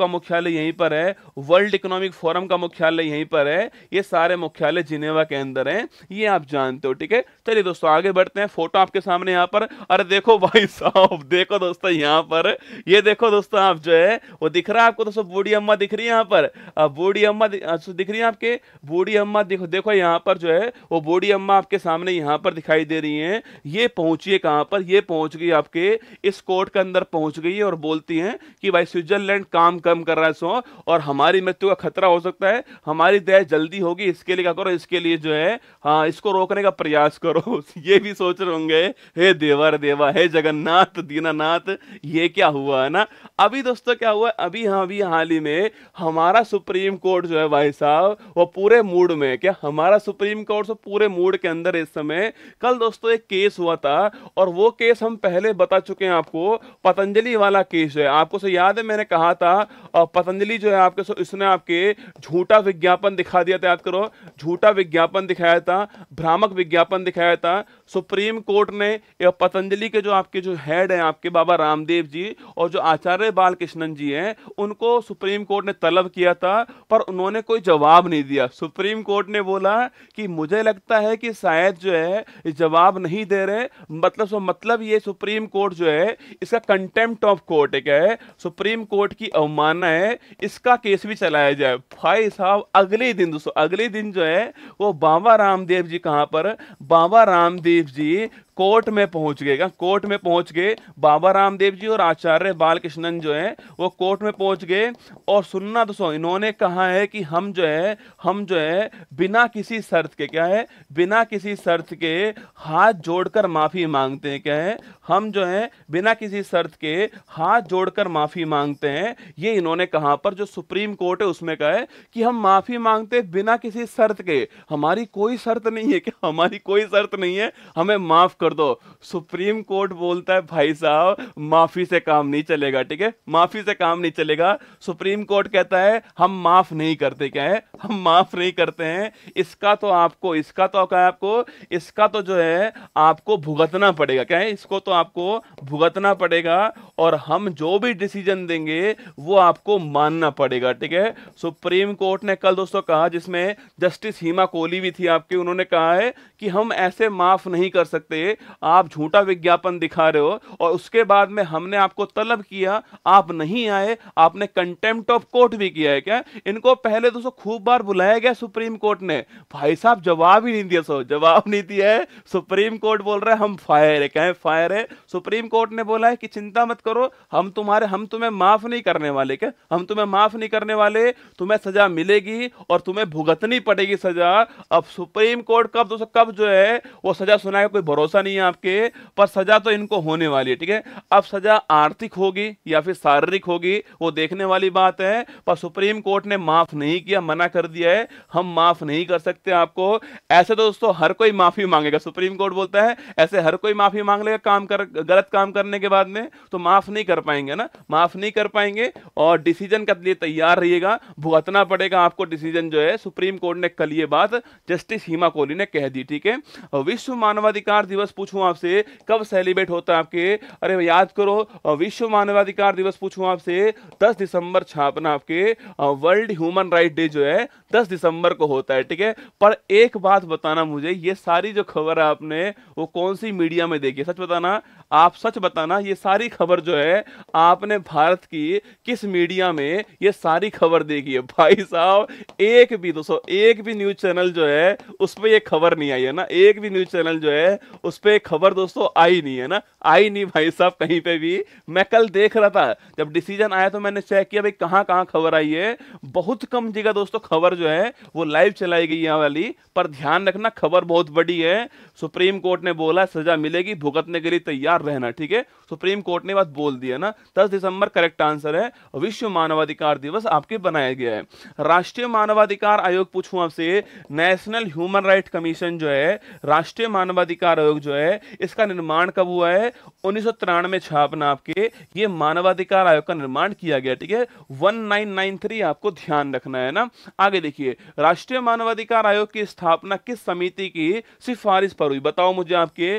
का मुख्यालय यहीं पर है वर्ल्ड इकोनॉमिक फोरम का मुख्यालय यहीं पर है ये सारे मुख्यालय जिनेवा के अंदर हैं ये आप जानते हो ठीक है चलिए दोस्तों आगे बढ़ते हैं फोटो आपके सामने यहाँ पर अरे देखो भाई साहब देखो दोस्तों यहाँ पर ये देखो दोस्तों आप जो है वो दिख रहा है आपको दोस्तों बूढ़ी अम्मा दिख रही है यहाँ पर बूढ़ी अम्मा दिख रही है आपके बूढ़ी अम्मा देखो देखो यहाँ पर जो है वो बूढ़ी अम्मा आपके सामने यहाँ पर दिखाई दे रही है ये पहुंची है कहाँ पर ये पहुंच गई आपके इस कोर्ट के अंदर पहुंच गई है और बोलती है कि भाई स्विट्जरलैंड काम कम कर रहा है सो और हमारी मृत्यु का खतरा हो सकता है हमारी दया जल्दी गलती होगी इसके लिए क्या करो इसके लिए जो है हाँ इसको रोकने का प्रयास करो ये भी सोच रहे होंगे हे देवर देवा हे जगन्नाथ दीनानाथ ये क्या हुआ है ना अभी दोस्तों क्या हुआ अभी हाँ अभी हाल ही में हमारा सुप्रीम कोर्ट जो है भाई साहब वो पूरे मूड में क्या हमारा सुप्रीम कोर्ट पूरे मूड के अंदर इस समय कल दोस्तों एक केस हुआ था और वो केस हम पहले बता चुके हैं आपको पतंजलि वाला केस है आपको से याद है मैंने कहा था पतंजलि जो है आपके इसने आपके झूठा विज्ञापन दिखा दिया था याद करो झूठा विज्ञापन दिखाया था भ्रामक विज्ञापन दिखाया था सुप्रीम कोर्ट ने पतंजलि के जो आपके जो हेड हैं आपके बाबा रामदेव जी और जो आचार्य बालकृष्णन जी हैं उनको सुप्रीम कोर्ट ने तलब किया था पर उन्होंने कोई जवाब नहीं दिया सुप्रीम कोर्ट ने बोला कि मुझे लगता है कि शायद जो है जवाब नहीं दे रहे मतलब सो मतलब ये सुप्रीम कोर्ट जो है इसका कंटेम्प्ट ऑफ कोर्ट एक है सुप्रीम कोर्ट की अवमानना है इसका केस भी चलाया जाए भाई साहब अगले दिन दोस्तों अगले दिन जो है वो बाबा रामदेव जी कहाँ पर बाबा रामदेव livre कोर्ट में पहुंच गए कोर्ट में पहुंच गए बाबा रामदेव जी और आचार्य बालकृष्णन जो है वो कोर्ट में पहुंच गए और सुनना सो इन्होंने कहा है कि हम जो है हम जो है बिना किसी शर्त के क्या है बिना किसी शर्त के हाथ जोड़कर माफी मांगते हैं क्या है हम जो है बिना किसी शर्त के हाथ जोड़कर माफी मांगते हैं ये इन्होंने कहा पर जो सुप्रीम कोर्ट है उसमें कहा है कि हम माफी मांगते बिना किसी शर्त के हमारी कोई शर्त नहीं है क्या हमारी कोई शर्त नहीं है हमें माफ कर कर दो सुप्रीम कोर्ट बोलता है भाई साहब माफी से काम नहीं चलेगा ठीक है माफी से काम नहीं चलेगा सुप्रीम कोर्ट कहता है हम माफ नहीं करते क्या है हम माफ नहीं करते हैं इसका तो आपको इसका तो क्या है आपको इसका तो जो है आपको भुगतना पड़ेगा क्या है इसको तो आपको भुगतना पड़ेगा और हम जो भी डिसीजन देंगे वो आपको मानना पड़ेगा ठीक है सुप्रीम कोर्ट ने कल दोस्तों कहा जिसमें जस्टिस हीमा कोहली भी थी आपके उन्होंने कहा है कि हम ऐसे माफ नहीं कर सकते आप झूठा विज्ञापन दिखा रहे हो और उसके बाद में हमने आपको तलब किया आप नहीं आए आपने कंटेम्प्ट ऑफ कोर्ट भी किया है क्या इनको पहले दोस्तों खूब बार बुलाया गया सुप्रीम कोर्ट ने भाई साहब जवाब ही नहीं दिया सो जवाब नहीं दिया है सुप्रीम कोर्ट बोल रहे हम फायर है कहें फायर है सुप्रीम कोर्ट ने बोला है कि चिंता मत करो हम तुम्हारे हम तुम्हें माफ नहीं करने वाले क्या हम तुम्हें माफ नहीं करने वाले तुम्हें सजा मिलेगी और तुम्हें भुगतनी पड़ेगी सजा अब सुप्रीम कोर्ट कब दोस्तों कब जो है वो सजा सुनाएगा कोई भरोसा पैसा नहीं है आपके पर सजा तो इनको होने वाली है ठीक है अब सजा आर्थिक होगी या फिर शारीरिक होगी वो देखने वाली बात है पर सुप्रीम कोर्ट ने माफ नहीं किया मना कर दिया है हम माफ नहीं कर सकते आपको ऐसे तो दोस्तों हर कोई माफी मांगेगा सुप्रीम कोर्ट बोलता है ऐसे हर कोई माफी मांग लेगा काम कर गलत काम करने के बाद में तो माफ नहीं कर पाएंगे ना माफ नहीं कर पाएंगे और डिसीजन के लिए तैयार रहिएगा भुगतना पड़ेगा आपको डिसीजन जो है सुप्रीम कोर्ट ने कल ये बात जस्टिस हीमा कोहली ने कह दी ठीक है विश्व मानवाधिकार दिवस दिवस पूछूं आपसे कब सेलिब्रेट होता है आपके अरे याद करो विश्व मानवाधिकार दिवस पूछूं आपसे 10 दिसंबर छापना आपके वर्ल्ड ह्यूमन राइट डे जो है 10 दिसंबर को होता है ठीक है पर एक बात बताना मुझे ये सारी जो खबर है आपने वो कौन सी मीडिया में देखी सच बताना आप सच बताना ये सारी खबर जो है आपने भारत की किस मीडिया में ये सारी खबर देखी है भाई साहब एक भी दोस्तों एक भी न्यूज चैनल जो है उस पर यह खबर नहीं आई है ना एक भी न्यूज चैनल जो है उस पे खबर दोस्तों आई नहीं है ना आई नहीं भाई साहब कहीं पे भी मैं कल देख रहा था जब डिसीजन आया तो मैंने चेक किया भाई कहाँ कहाँ खबर आई है बहुत कम जगह दोस्तों खबर जो है वो लाइव चलाई गई यहाँ वाली पर ध्यान रखना खबर बहुत बड़ी है सुप्रीम कोर्ट ने बोला सजा मिलेगी भुगतने के लिए तैयार रहना ठीक है सुप्रीम कोर्ट ने बात बोल दिया ना दस दिसंबर करेक्ट आंसर है विश्व मानवाधिकार दिवस आपके बनाया गया है राष्ट्रीय मानवाधिकार आयोग पूछू आपसे नेशनल ह्यूमन राइट कमीशन जो है राष्ट्रीय मानवाधिकार आयोग जो जो है इसका निर्माण कब हुआ है उन्नीस सौ तिरानवे छापना आपके ये मानवाधिकार आयोग का निर्माण किया गया ठीक है वन नाइन नाइन थ्री आपको ध्यान रखना है ना आगे देखिए राष्ट्रीय मानवाधिकार आयोग की स्थापना किस समिति की सिफारिश पर हुई बताओ मुझे आपके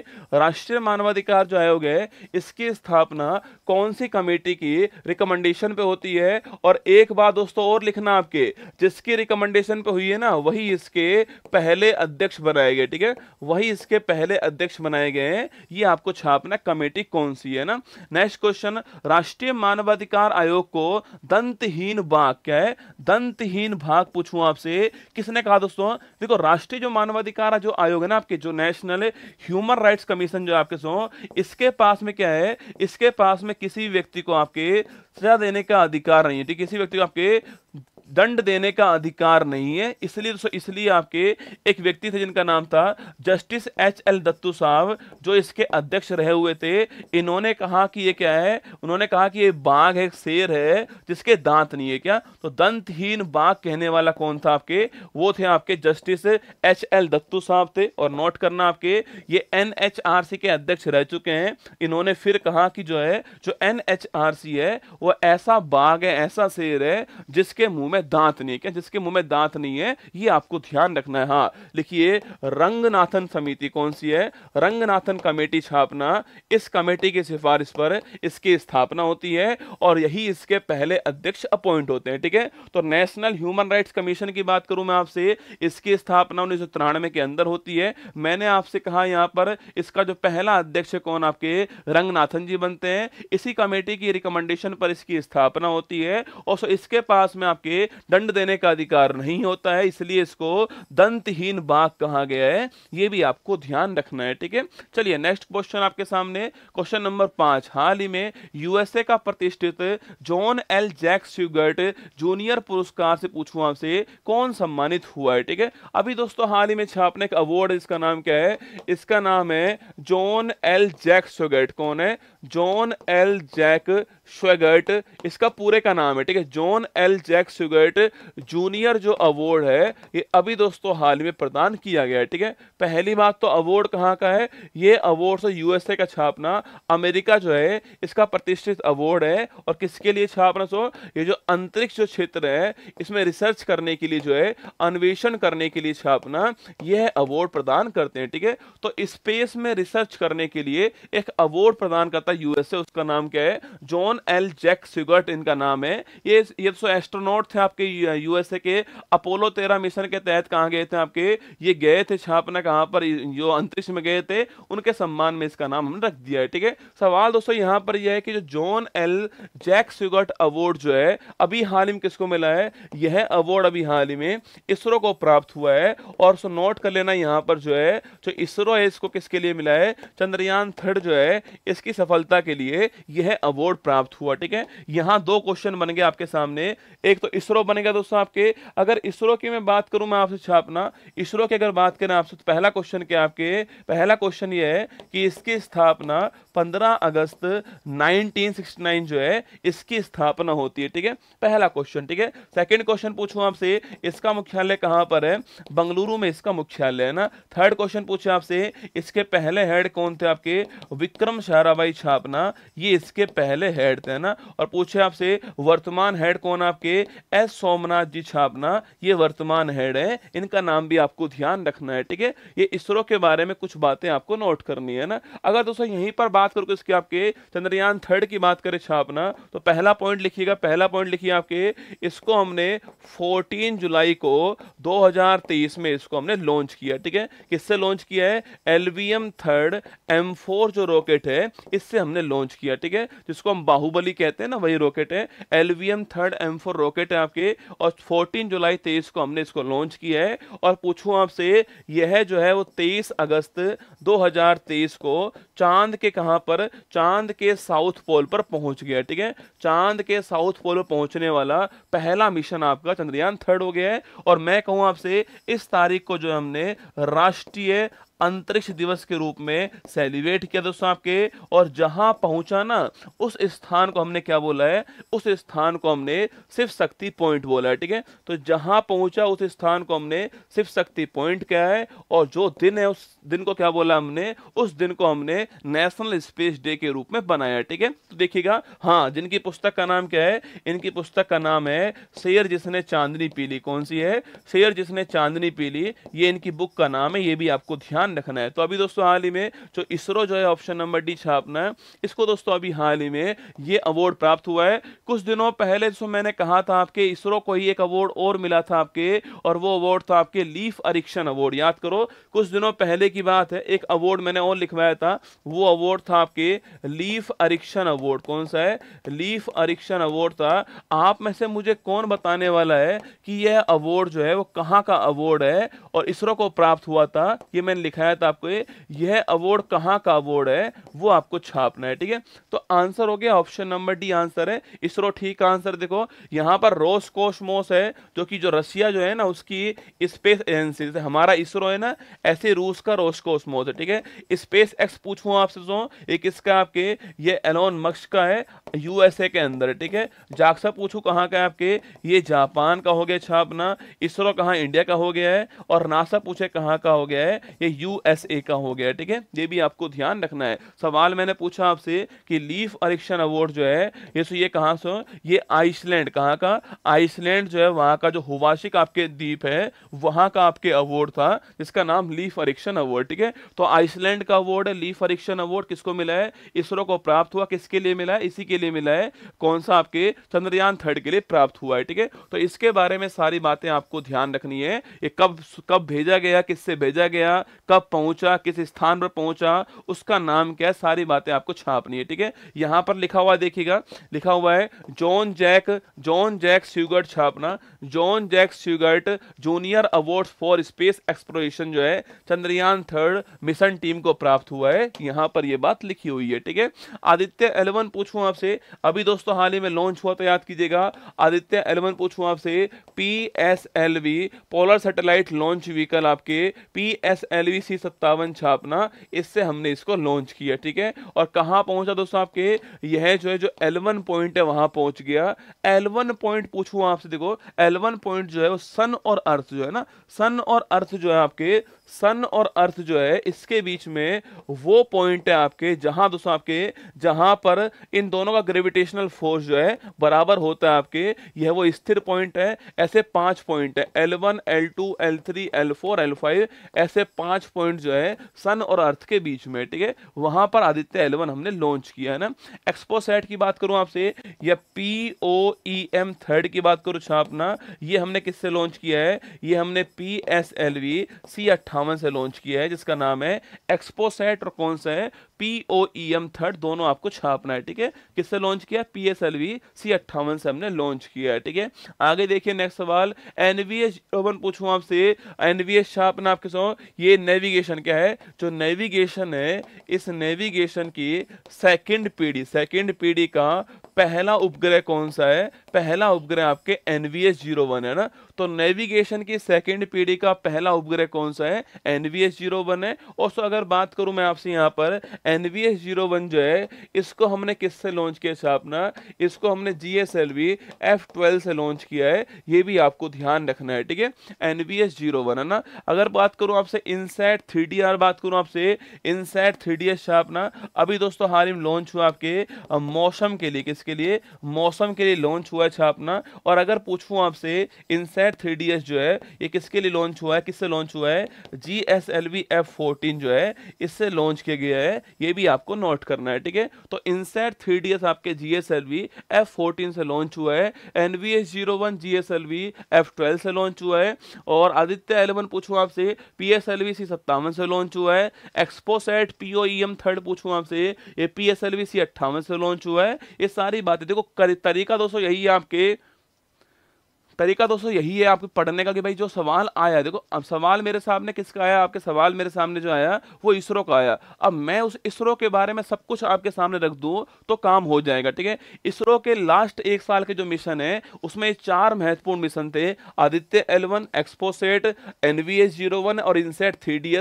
राष्ट्रीय मानवाधिकार जो आयोग है इसकी स्थापना कौन सी कमेटी की रिकमेंडेशन पे होती है और एक बात दोस्तों और लिखना आपके जिसकी रिकमेंडेशन पे हुई है ना वही इसके पहले अध्यक्ष बनाए गए ठीक है वही इसके पहले अध्यक्ष बनाए गए हैं ये आपको छापना कमेटी कौन सी है ना नेक्स्ट क्वेश्चन राष्ट्रीय मानवाधिकार आयोग को दंतहीन भाग क्या है दंतहीन भाग पूछू आपसे किसने कहा दोस्तों देखो राष्ट्रीय जो मानवाधिकार जो आयोग है ना आपके जो नेशनल ह्यूमन राइट कमीशन जो आपके सो इसके पास में क्या है इसके पास में किसी व्यक्ति को आपके सजा देने का अधिकार नहीं है ठीक किसी व्यक्ति को आपके दंड देने का अधिकार नहीं है इसलिए तो इसलिए आपके एक व्यक्ति थे जिनका नाम था जस्टिस एच एल दत्तू साहब जो इसके अध्यक्ष रहे हुए थे इन्होंने कहा कि ये क्या है उन्होंने कहा कि ये बाघ है शेर है जिसके दांत नहीं है क्या तो दंतहीन बाघ कहने वाला कौन था आपके वो थे आपके जस्टिस एच एल दत्तू साहब थे और नोट करना आपके ये एन के अध्यक्ष रह चुके हैं इन्होंने फिर कहा कि जो है जो एन है वो ऐसा बाघ है ऐसा शेर है जिसके मुंह में में दांत नहीं है क्या जिसके मुंह में दांत नहीं है ये आपको ध्यान रखना है हाँ लिखिए रंगनाथन समिति कौन सी है रंगनाथन कमेटी छापना इस कमेटी की सिफारिश पर इसकी स्थापना होती है और यही इसके पहले अध्यक्ष अपॉइंट होते हैं ठीक है तो नेशनल ह्यूमन राइट्स कमीशन की बात करूं मैं आपसे इसकी स्थापना उन्नीस के अंदर होती है मैंने आपसे कहा यहाँ पर इसका जो पहला अध्यक्ष कौन आपके रंगनाथन जी बनते हैं इसी कमेटी की रिकमेंडेशन पर इसकी स्थापना होती है और इसके पास में आपके दंड देने का अधिकार नहीं होता है इसलिए इसको दंतहीन बाघ कहा गया है ये भी आपको ध्यान रखना है ठीक है चलिए नेक्स्ट क्वेश्चन आपके सामने क्वेश्चन नंबर पांच हाल ही में यूएसए का प्रतिष्ठित John L Jack Swigert junior पुरस्कार से पूछू आपसे कौन सम्मानित हुआ है ठीक है अभी दोस्तों हाल ही में छापने का अवार्ड इसका नाम क्या है इसका नाम है जॉन एल जैक स्वेगर्ट कौन है जॉन एल जैक स्वेगर्ट इसका पूरे का नाम है ठीक है John L Jack Swigert doctorate junior जो अवार्ड है ये अभी दोस्तों हाल में प्रदान किया गया है ठीक है पहली बात तो अवार्ड कहाँ का है ये अवार्ड से यूएसए का छापना अमेरिका जो है इसका प्रतिष्ठित अवार्ड है और किसके लिए छापना सो ये जो अंतरिक्ष जो क्षेत्र है इसमें रिसर्च करने के लिए जो है अन्वेषण करने के लिए छापना यह अवार्ड प्रदान करते हैं ठीक है तो स्पेस में रिसर्च करने के लिए एक अवार्ड प्रदान करता है यूएसए उसका नाम क्या है जॉन एल जैक सिगर्ट इनका नाम है ये ये तो एस्ट्रोनॉट थे आपके यूएसए के अपोलो तेरह मिशन के तहत कहाँ गए थे आपके ये गए थे छापना कहाँ पर जो अंतरिक्ष में गए थे उनके सम्मान में इसका नाम हमने रख दिया है ठीक है सवाल दोस्तों यहाँ पर यह है कि जो John L Jack Swigert award जो है अभी हाल ही में किसको मिला है यह अवार्ड अभी हाल ही में इसरो को प्राप्त हुआ है और सो नोट कर लेना यहाँ पर जो है जो इसरो है इसको किसके लिए मिला है चंद्रयान थर्ड जो है इसकी सफलता के लिए यह अवार्ड प्राप्त हुआ ठीक है यहाँ दो क्वेश्चन बन गए आपके सामने एक तो इसरो इसरो बनेगा दोस्तों आपके अगर इसरो की मैं बात करूं मैं आपसे छापना इसरो की अगर बात करें आपसे तो पहला क्वेश्चन क्या आपके पहला क्वेश्चन ये है कि इसकी स्थापना 15 अगस्त 1969 जो है इसकी स्थापना होती है ठीक है पहला क्वेश्चन ठीक है सेकंड क्वेश्चन पूछूं आपसे इसका मुख्यालय कहां पर है बंगलुरु में इसका मुख्यालय है ना थर्ड क्वेश्चन पूछे आपसे इसके पहले हेड कौन थे आपके विक्रम शाराबाई छापना ये इसके पहले हेड थे ना और पूछे आपसे वर्तमान हेड कौन आपके एस सोमनाथ जी छापना ये वर्तमान हेड है इनका नाम भी आपको ध्यान रखना है ठीक है ये इसरो के बारे में कुछ बातें आपको नोट करनी है ना अगर दोस्तों यहीं पर बात करो इसके आपके चंद्रयान थर्ड की बात करें छापना तो पहला पॉइंट लिखिएगा पहला पॉइंट लिखिए आपके इसको हमने 14 जुलाई को 2023 में इसको हमने लॉन्च किया ठीक है किससे लॉन्च किया है एलवीएम थर्ड एम जो रॉकेट है इससे हमने लॉन्च किया ठीक है जिसको हम बाहुबली कहते हैं ना वही रॉकेट है एलवीएम थर्ड एम रॉकेट है आपके और 14 जुलाई 23 को हमने इसको लॉन्च किया है और पूछूं आपसे यह जो है वो 23 अगस्त 2023 को चांद के कहां पर चांद के साउथ पोल पर पहुंच गया ठीक है चांद के साउथ पोल पर पहुंचने वाला पहला मिशन आपका चंद्रयान थर्ड हो गया है और मैं कहूं आपसे इस तारीख को जो हमने राष्ट्रीय अंतरिक्ष दिवस के रूप में सेलिब्रेट किया दोस्तों आपके और जहां पहुंचा ना उस स्थान को हमने क्या बोला है उस स्थान को हमने शिव शक्ति पॉइंट बोला है ठीक है तो जहां पहुंचा उस स्थान को हमने शिव शक्ति पॉइंट क्या है और जो दिन है उस दिन को क्या बोला हमने उस दिन को हमने नेशनल स्पेस डे के रूप में बनाया ठीक है तो देखिएगा हाँ जिनकी पुस्तक का नाम क्या है इनकी पुस्तक का नाम है शेयर जिसने चांदनी पीली कौन सी है शेयर जिसने चांदनी पीली ये इनकी बुक का नाम है ये भी आपको ध्यान ध्यान रखना है तो अभी दोस्तों हाल ही में जो इसरो जो है ऑप्शन नंबर डी छापना है इसको दोस्तों अभी हाल ही में ये अवार्ड प्राप्त हुआ है कुछ दिनों पहले जो मैंने कहा था आपके इसरो को ही एक अवार्ड और मिला था आपके और वो अवार्ड था आपके लीफ अरिक्शन अवार्ड याद करो कुछ दिनों पहले की बात है एक अवार्ड मैंने और लिखवाया था वो अवार्ड था आपके लीफ अरिक्शन अवार्ड कौन सा है लीफ अरिक्शन अवार्ड था आप में से मुझे कौन बताने वाला है कि यह अवार्ड जो है वो कहाँ का अवार्ड है और इसरो को प्राप्त हुआ था ये मैंने लिखा रखा है आपको ये यह अवार्ड कहाँ का अवार्ड है वो आपको छापना है ठीक है तो आंसर हो गया ऑप्शन नंबर डी आंसर है इसरो ठीक आंसर देखो यहाँ पर रोस कोशमोस है जो कि जो रसिया जो है ना उसकी स्पेस एजेंसी से हमारा इसरो है ना ऐसे रूस का रोस कोशमोस है ठीक है स्पेस एक्स पूछू आपसे जो तो, एक इसका आपके ये एलोन मक्स का है यूएसए के अंदर ठीक है जाक्सा पूछू कहाँ का आपके ये जापान का हो गया छापना इसरो कहाँ इंडिया का हो गया है और नासा पूछे कहाँ का हो गया है ये यू यूएसए का हो गया ठीक है ये भी आपको ध्यान रखना है सवाल मैंने पूछा आपसे कि लीफ अरिक्शन अवार्ड जो है ये सो ये कहाँ से ये आइसलैंड कहाँ का आइसलैंड जो है वहाँ का जो हुवाशिक आपके द्वीप है वहाँ का आपके अवार्ड था जिसका नाम लीफ अरिक्शन अवार्ड ठीक है तो आइसलैंड का अवार्ड है लीफ अरिक्शन अवार्ड किसको मिला है इसरो को प्राप्त हुआ किसके लिए मिला है इसी के लिए मिला है कौन सा आपके चंद्रयान थर्ड के लिए प्राप्त हुआ है ठीक है तो इसके बारे में सारी बातें आपको ध्यान रखनी है ये कब कब भेजा गया किससे भेजा गया कब कब पहुंचा किस स्थान पर पहुंचा उसका नाम क्या है सारी बातें आपको छापनी है ठीक है यहां पर लिखा हुआ देखिएगा लिखा हुआ है John Jack John Jack Swigert छापना John Jack Swigert junior award for space exploration जो है चंद्रयान थर्ड मिशन टीम को प्राप्त हुआ है यहां पर यह बात लिखी हुई है ठीक है आदित्य एलेवन पूछू आपसे अभी दोस्तों हाल ही में लॉन्च हुआ तो याद कीजिएगा आदित्य एलेवन पूछू आपसे P S L V polar satellite launch vehicle आपके P S L V C सत्तावन छापना इससे हमने इसको लॉन्च किया ठीक है और कहाँ पहुंचा दोस्तों आपके यह जो है जो एलेवन पॉइंट है वहां पहुंच गया एलेवन पॉइंट पूछू आपसे देखो एलेवन पॉइंट जो है वो सन और अर्थ जो है ना सन और अर्थ जो है आपके सन और अर्थ जो है इसके बीच में वो पॉइंट है आपके जहां दोस्तों आपके जहां पर इन दोनों का ग्रेविटेशनल फोर्स जो है बराबर होता है आपके यह वो स्थिर पॉइंट है ऐसे पांच पॉइंट है L one L two L three L four L five ऐसे पांच पॉइंट जो है सन और अर्थ के बीच में ठीक है वहां पर आदित्य एल वन हमने लॉन्च किया है ना सेट की बात करूं आपसे या P O E M third की बात करूं छापना ये हमने किससे लॉन्च किया है ये हमने P S L V C अट्ठावन अट्ठावन से लॉन्च किया है जिसका नाम है एक्सपोसेट और कौन सा है P O E M third दोनों आपको छापना है ठीक है किससे लॉन्च किया P S L V C अट्ठावन से हमने लॉन्च किया है ठीक है आगे देखिए नेक्स्ट सवाल एन वी एस वन पूछूँ आपसे एन वी एस छापना आपके सो ये नेविगेशन क्या है जो नेविगेशन है इस नेविगेशन की सेकेंड पीढ़ी सेकेंड पीढ़ी का पहला उपग्रह कौन सा है पहला उपग्रह आपके N V S zero one है ना तो नेविगेशन की सेकेंड पीढ़ी का पहला उपग्रह कौन सा है N V S zero one है और सो अगर बात करूं मैं आपसे यहां पर N V S zero one जो है इसको हमने किससे लॉन्च किया छापना इसको हमने G S L V F twelve से लॉन्च किया है ये भी आपको ध्यान रखना है ठीक है N V S zero one है ना अगर बात करूँ आपसे इनसेट थ्री डी आर बात करूँ आपसे इनसेट थ्री डी एस छापना अभी दोस्तों हाल ही में लॉन्च हुआ आपके मौसम के लिए किसके लिए मौसम के लिए लॉन्च हुआ है छापना और अगर पूछूँ आपसे इनसेट थ्री डी एस जो है ये किसके लिए लॉन्च हुआ है किससे लॉन्च हुआ है G S L V F fourteen जो है इससे लॉन्च किया गया है ये भी आपको नोट करना है ठीक है तो इनसेट थ्री डी एस आपके G S L V F fourteen से लॉन्च हुआ है N V S zero one G S L V F twelve से लॉन्च हुआ है और आदित्य एलेवन पूछू आपसे P S L V C सत्तावन से लॉन्च हुआ है XPoSat P O E M third पूछू आपसे ये P S L V C अट्ठावन से लॉन्च हुआ है ये सारी बातें देखो तरीका दोस्तों यही है आपके तरीका दोस्तों यही है आपको पढ़ने का कि भाई जो सवाल आया देखो अब सवाल मेरे सामने किसका आया आपके सवाल मेरे सामने जो आया वो इसरो का आया अब मैं उस इसरो के बारे में सब कुछ आपके सामने रख दूँ तो काम हो जाएगा ठीक है इसरो के लास्ट एक साल के जो मिशन है उसमें चार महत्वपूर्ण मिशन थे आदित्य एल वन एक्सपोसेट एन और इनसेट थ्री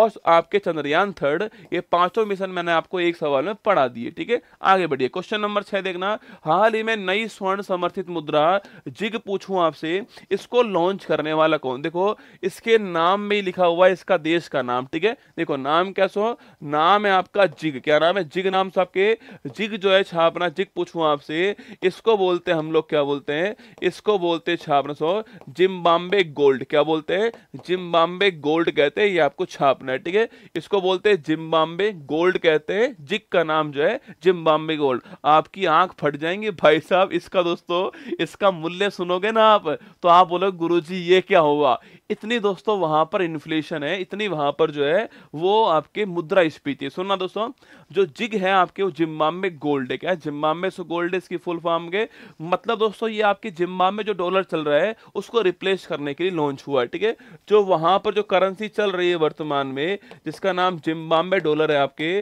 और आपके चंद्रयान थर्ड ये पाँचों मिशन मैंने आपको एक सवाल में पढ़ा दिए ठीक है आगे बढ़िए क्वेश्चन नंबर छः देखना हाल ही में नई स्वर्ण समर्थित मुद्रा जिग पूछू पूछूं आपसे इसको लॉन्च करने वाला कौन देखो इसके नाम में ही लिखा हुआ है इसका देश का नाम ठीक है देखो नाम क्या सो नाम है आपका जिग क्या नाम है जिग नाम से आपके जिग जो है छापना जिग पूछू आपसे इसको बोलते हैं हम लोग क्या बोलते हैं इसको बोलते हैं छापना सो जिम्बाब्वे गोल्ड क्या बोलते हैं जिम्बाब्वे गोल्ड कहते हैं ये आपको छापना है ठीक है इसको बोलते हैं जिम्बाब्वे गोल्ड कहते हैं जिग का नाम जो है जिम्बाब्वे गोल्ड आपकी आंख फट जाएंगे भाई साहब इसका दोस्तों इसका मूल्य सुनोगे ना आप तो आप बोलो गुरु जी ये क्या हुआ इतनी दोस्तों वहां पर इन्फ्लेशन है इतनी वहां पर जो है वो आपके मुद्रा स्पीति सुनना दोस्तों जो जिग है आपके वो जिम्बाब्वे गोल्ड है क्या जिम्बाब्वे सो गोल्ड इसकी फुल फॉर्म के मतलब दोस्तों ये आपके जिम्बाब्वे जो डॉलर चल रहा है उसको रिप्लेस करने के लिए लॉन्च हुआ है ठीक है जो वहां पर जो करेंसी चल रही है वर्तमान में जिसका नाम जिम्बाब्वे डॉलर है आपके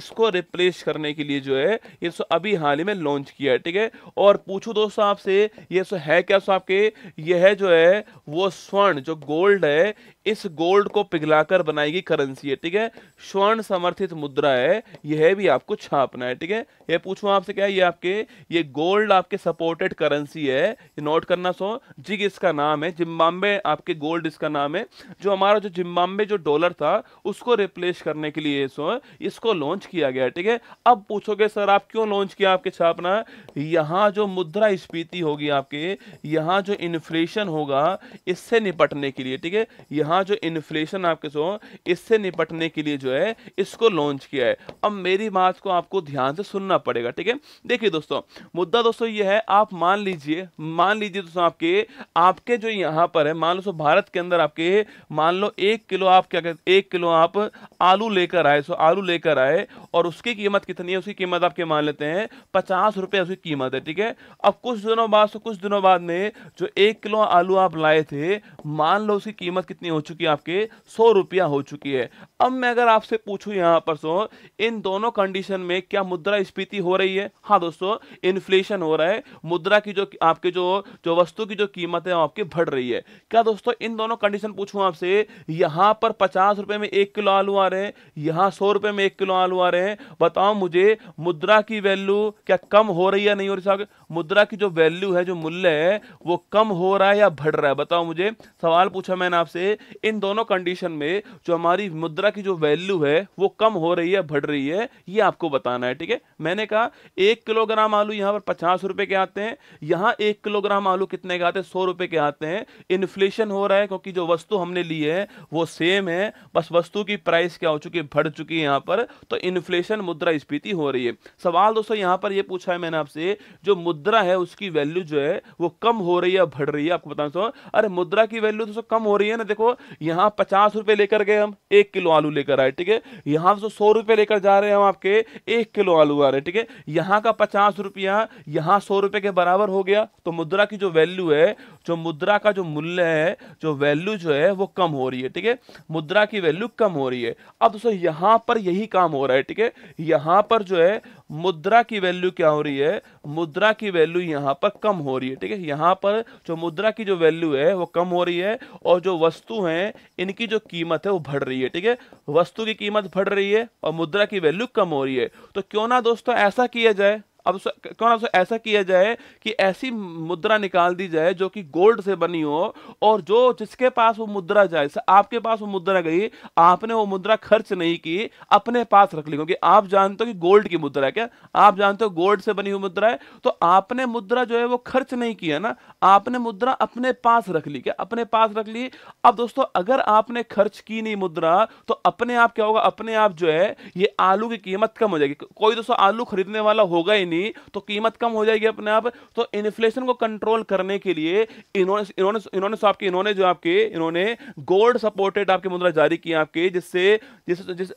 इसको रिप्लेस करने के लिए जो है ये सो अभी हाल ही में लॉन्च किया है ठीक है और पूछू दोस्तों आपसे ये सो है क्या सो आप आपके यह जो है वो स्वर्ण जो गोल्ड है इस गोल्ड को पिघलाकर बनाई गई करेंसी है ठीक है स्वर्ण समर्थित मुद्रा है यह भी आपको छापना है ठीक है यह पूछू आपसे क्या है ये आपके ये गोल्ड आपके सपोर्टेड करेंसी है ये नोट करना सो जिग इसका नाम है जिम्बाब्वे आपके गोल्ड इसका नाम है जो हमारा जो जिम्बाब्वे जो डॉलर था उसको रिप्लेस करने के लिए सो इसको लॉन्च किया गया ठीक है अब पूछोगे सर आप क्यों लॉन्च किया आपके छापना यहाँ जो मुद्रा स्पीति होगी आपके यहाँ जो इन्फ्लेशन होगा इससे निपटने के लिए ठीक है यहाँ यहाँ जो इन्फ्लेशन आपके जो इससे निपटने के लिए जो है इसको लॉन्च किया है अब मेरी बात को आपको ध्यान से सुनना पड़ेगा ठीक है देखिए दोस्तों मुद्दा दोस्तों ये है आप मान लीजिए मान लीजिए दोस्तों आपके आपके जो यहाँ पर है मान लो सो भारत के अंदर आपके मान लो एक किलो आप क्या कहते एक किलो आप आलू लेकर आए सो आलू लेकर आए और उसकी कीमत कितनी है उसकी कीमत आपके मान लेते हैं पचास रुपये उसकी कीमत है ठीक है अब कुछ दिनों बाद कुछ दिनों बाद में जो एक किलो आलू आप लाए थे मान लो उसकी कीमत कितनी हो चुकी है आपकी सौ रुपया हो चुकी है अब मैं अगर आपसे पूछूं यहां पर सो इन दोनों कंडीशन में क्या मुद्रा स्फीति हो रही है हाँ दोस्तों इन्फ्लेशन हो रहा है मुद्रा की जो आपके जो जो वस्तु की जो कीमत है आपकी बढ़ रही है क्या दोस्तों इन दोनों कंडीशन पूछू आपसे यहां पर पचास में एक किलो आलू आ रहे हैं यहां सौ में एक किलो आलू आ रहे हैं बताओ मुझे मुद्रा की वैल्यू क्या कम हो रही है नहीं हो रही साहब मुद्रा की जो वैल्यू है जो मूल्य है वो कम हो रहा है या बढ़ रहा है बताओ मुझे सवाल पूछा मैंने आपसे इन दोनों कंडीशन में जो हमारी मुद्रा की जो वैल्यू है वो कम हो रही है बढ़ रही है ये आपको बताना है ठीक है मैंने कहा एक किलोग्राम आलू यहाँ पर पचास रुपए के आते हैं यहाँ एक किलोग्राम आलू कितने के आते हैं सौ रुपए के आते हैं इन्फ्लेशन हो रहा है क्योंकि जो वस्तु हमने ली है वो सेम है बस वस्तु की प्राइस क्या हो चुकी है बढ़ चुकी है यहाँ पर तो इन्फ्लेशन मुद्रा स्फीति हो रही है सवाल दोस्तों यहाँ पर यह पूछा है मैंने आपसे जो मुद्रा है उसकी वैल्यू जो है वो कम हो रही है बढ़ रही है आपको बताना अरे मुद्रा की वैल्यू दोस्तों कम हो रही है ना देखो यहाँ पचास रुपए लेकर गए हम एक किलो आलू लेकर आए ठीक है यहाँ से सौ रुपए लेकर जा रहे हैं हम आपके एक किलो आलू आ रहे ठीक है यहाँ का पचास रुपया यहाँ सौ रुपए के बराबर हो गया तो मुद्रा की जो वैल्यू है जो मुद्रा का जो मूल्य है जो वैल्यू जो है वो कम हो रही है ठीक है मुद्रा की वैल्यू कम हो रही है अब दोस्तों यहाँ पर यही काम हो रहा है ठीक है यहाँ पर जो है मुद्रा की वैल्यू क्या हो रही है मुद्रा की वैल्यू यहाँ पर कम हो रही है ठीक है यहाँ पर जो मुद्रा की जो वैल्यू है वो कम हो रही है और जो वस्तु है हैं इनकी जो कीमत है वो बढ़ रही है ठीक है वस्तु की कीमत बढ़ रही है और मुद्रा की वैल्यू कम हो रही है तो क्यों ना दोस्तों ऐसा किया जाए अब क्यों ना ऐसा किया जाए कि ऐसी मुद्रा निकाल दी जाए जो कि गोल्ड से बनी हो और जो जिसके पास वो मुद्रा जाए आपके पास वो मुद्रा गई आपने वो मुद्रा खर्च नहीं की अपने पास रख ली क्योंकि आप जानते हो कि गोल्ड की मुद्रा है क्या आप जानते हो गोल्ड से बनी हुई मुद्रा है तो आपने मुद्रा जो है वो खर्च नहीं किया ना आपने मुद्रा अपने पास रख ली क्या अपने पास रख ली अब दोस्तों अगर आपने खर्च की नहीं मुद्रा तो अपने आप क्या होगा अपने आप जो है ये आलू की कीमत कम हो जाएगी कोई दोस्तों आलू खरीदने वाला होगा ही नहीं ली तो कीमत कम हो जाएगी अपने आप तो इन्फ्लेशन को कंट्रोल करने के लिए इन्होंने इन्होंने इन्होंने आपके इन्होंने जो आपके इन्होंने गोल्ड सपोर्टेड आपकी मुद्रा जारी की आपके जिससे जिस जिस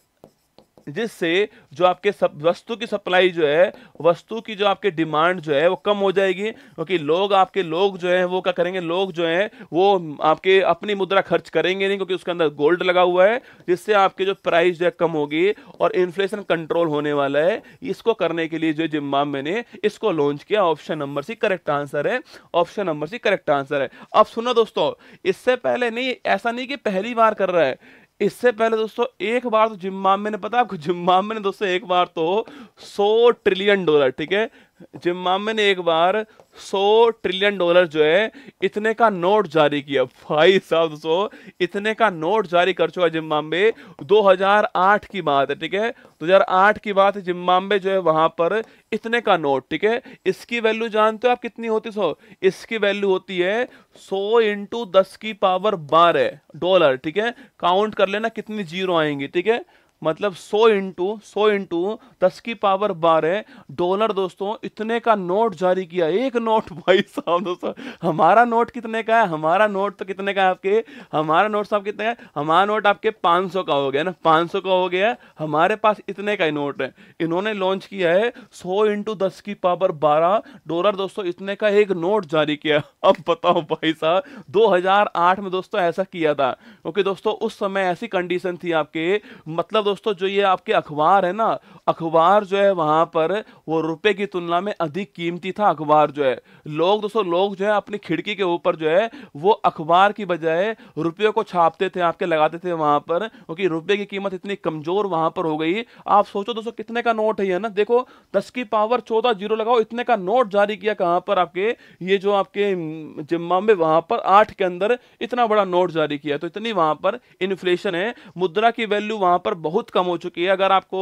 जिससे जो आपके सब वस्तु की सप्लाई जो है वस्तु की जो आपके डिमांड जो है वो कम हो जाएगी क्योंकि लोग आपके लोग जो है वो क्या करेंगे लोग जो है वो आपके अपनी मुद्रा खर्च करेंगे नहीं क्योंकि उसके अंदर गोल्ड लगा हुआ है जिससे आपके जो प्राइस जो है कम होगी और इन्फ्लेशन कंट्रोल होने वाला है इसको करने के लिए जो जिम्मा ने इसको लॉन्च किया option number C correct answer है option number C correct answer है अब सुनो दोस्तों इससे पहले नहीं ऐसा नहीं कि पहली बार कर रहा है इससे पहले दोस्तों एक बार तो जिम्बाब्वे ने पता आपको जिम्बाब्वे ने दोस्तों एक बार तो सौ ट्रिलियन डॉलर ठीक है जिम्बाब्वे ने एक बार 100 ट्रिलियन डॉलर जो है इतने का नोट जारी किया भाई साहब दोस्तों इतने का नोट जारी कर चुका जिम्बाब्वे 2008 की बात है ठीक है 2008 की बात है जिम्बाब्वे जो है वहां पर इतने का नोट ठीक है इसकी वैल्यू जानते हो आप कितनी होती सो इसकी वैल्यू होती है 100 इंटू दस की पावर बारह डॉलर ठीक है काउंट कर लेना कितनी जीरो आएंगी ठीक है मतलब 100 इंटू सौ इंटू दस की पावर बारह डॉलर दोस्तों इतने का नोट जारी किया एक नोट भाई साहब दोस्तों हमारा नोट कितने का है हमारा नोट तो कितने का है आपके हमारा नोट साहब कितने का है हमारा नोट आपके 500 का हो गया ना 500 का हो गया हमारे पास इतने का ही नोट है इन्होंने लॉन्च किया है सौ इंटू दस की पावर बारह डॉलर दोस्तों इतने का एक नोट जारी किया अब बताओ भाई साहब दो में दोस्तों ऐसा किया था क्योंकि दोस्तों उस समय ऐसी कंडीशन थी आपके मतलब दोस्तों जो ये आपके अखबार है ना अखबार जो है वहां पर वो रुपए की तुलना में अधिक कीमती था अखबार जो है लोग दोस्तों लोग जो है अपनी खिड़की के ऊपर जो है वो अखबार की बजाय रुपये को छापते थे आपके लगाते थे वहां पर क्योंकि रुपये की कीमत इतनी कमज़ोर वहां पर हो गई आप सोचो दोस्तों कितने का नोट है ये ना देखो दस की पावर चौदह जीरो लगाओ इतने का नोट जारी किया कहाँ पर आपके ये जो आपके जिम्मा में वहां पर आठ के अंदर इतना बड़ा नोट जारी किया तो इतनी वहां पर इन्फ्लेशन है मुद्रा की वैल्यू वहां पर बहुत बहुत कम हो चुकी है अगर आपको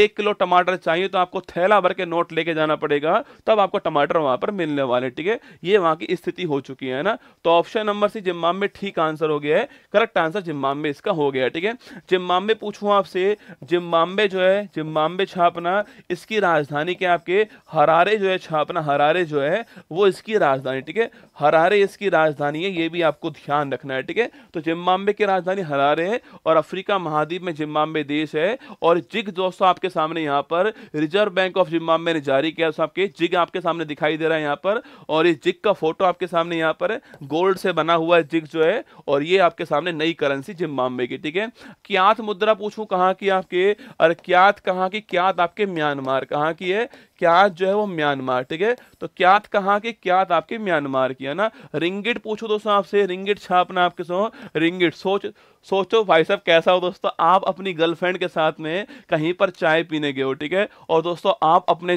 एक किलो टमाटर चाहिए तो आपको थैला भर के नोट लेके जाना पड़ेगा तब आपको टमाटर वहां पर मिलने वाले ठीक है ये वहां की स्थिति हो चुकी है ना तो ऑप्शन नंबर सी जिम्बाब्वे ठीक आंसर हो गया है करेक्ट आंसर जिम्बाब्वे इसका हो गया ठीक है जिम्बाब्वे पूछू आपसे जिम्बाब्वे जो है जिम्बाब्वे छापना इसकी राजधानी क्या आपके हरारे जो है छापना हरारे जो है वो इसकी राजधानी ठीक है हरारे इसकी राजधानी है ये भी आपको ध्यान रखना है ठीक है तो जिम्बाबे की राजधानी हरारे है और अफ्रीका महाद्वीप में जिम्बाबे देश है और जिग दोस्तों आपके सामने यहाँ पर रिजर्व बैंक ऑफ जिम्बाब्वे ने जारी किया दोस्तों आपके जिग आपके सामने दिखाई दे रहा है यहाँ पर और ये जिग का फोटो आपके सामने यहाँ पर है गोल्ड से बना हुआ है जिग जो है और ये आपके सामने नई करेंसी जिम्बाब्वे की ठीक है क्यात मुद्रा पूछू कहाँ की आपके और क्यात कहाँ की क्यात आपके म्यांमार कहाँ की है क्यात जो है वो म्यांमार ठीक है तो क्यात कहाँ के क्यात आपके म्यांमार की है ना रिंगिट पूछो दोस्तों आपसे रिंगिट छापना आपके सो रिंगिट सोच सोचो भाई साहब कैसा हो दोस्तों आप अपनी गर्लफ्रेंड के साथ में कहीं पर चाय पीने गए हो ठीक है और दोस्तों आप अपने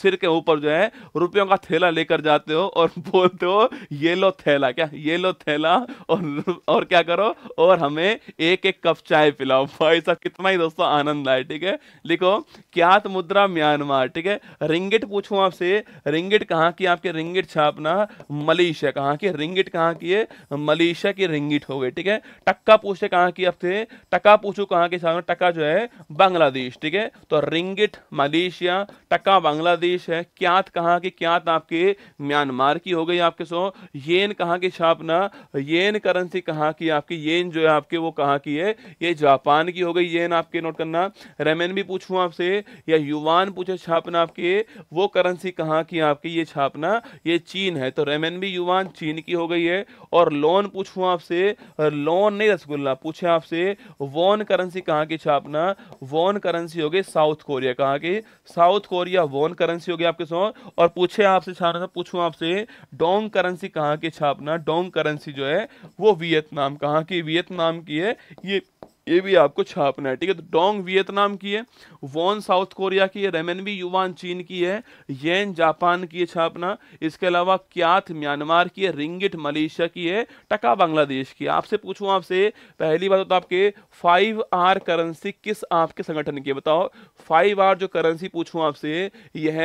सिर के ऊपर जो है रुपयों का थैला लेकर जाते हो और बोलते हो ये लो थैला क्या ये लो थैला और और क्या करो और हमें एक एक कप चाय पिलाओ भाई साहब कितना ही दोस्तों आनंद आए ठीक है लिखो क्यात मुद्रा म्यांमार ठीक है रिंगिट पूछूं आपसे रिंगिट कहाँ की आपके रिंगिट छापना मलेशिया कहाँ की रिंगिट कहाँ की है मलेशिया की रिंगिट हो गई ठीक है टक्का पूछे कहाँ की आपसे टका पूछू कहाँ की छापना टक्का जो है बांग्लादेश ठीक है तो रिंगिट मलेशिया टका बांग्लादेश है क्यात कहाँ की क्यात आपके म्यांमार की हो गई आपके सो येन कहाँ की छापना येन करेंसी कहाँ की आपकी येन जो है आपके वो कहाँ की है ये जापान की हो गई येन आपके नोट करना रेमेन भी पूछूं आपसे या युवान पूछे छापना आपकी देखिए वो करेंसी कहाँ की आपकी ये छापना ये चीन है तो रेमेन भी युवान चीन की हो गई है और लोन पूछूँ आपसे लोन नहीं रसगुल्ला पूछे आपसे वॉन करेंसी कहाँ की छापना वॉन करेंसी हो गई साउथ कोरिया कहाँ की साउथ कोरिया वॉन करेंसी होगी आपके सौ और पूछे आपसे छापना पूछूँ आपसे डोंग करेंसी कहाँ की छापना डोंग करेंसी जो है वो वियतनाम कहाँ की वियतनाम की है ये ये भी आपको छापना है ठीक है तो डोंग वियतनाम की है वॉन साउथ कोरिया की है रेमनबी युवान चीन की है येन जापान की है छापना इसके अलावा क्याथ म्यांमार की है रिंगिट मलेशिया की है टका बांग्लादेश की आपसे पूछूँ आपसे पहली बात तो आपके फाइव आर करेंसी किस आपके संगठन की बताओ फाइव आर जो करेंसी पूछूँ आपसे यह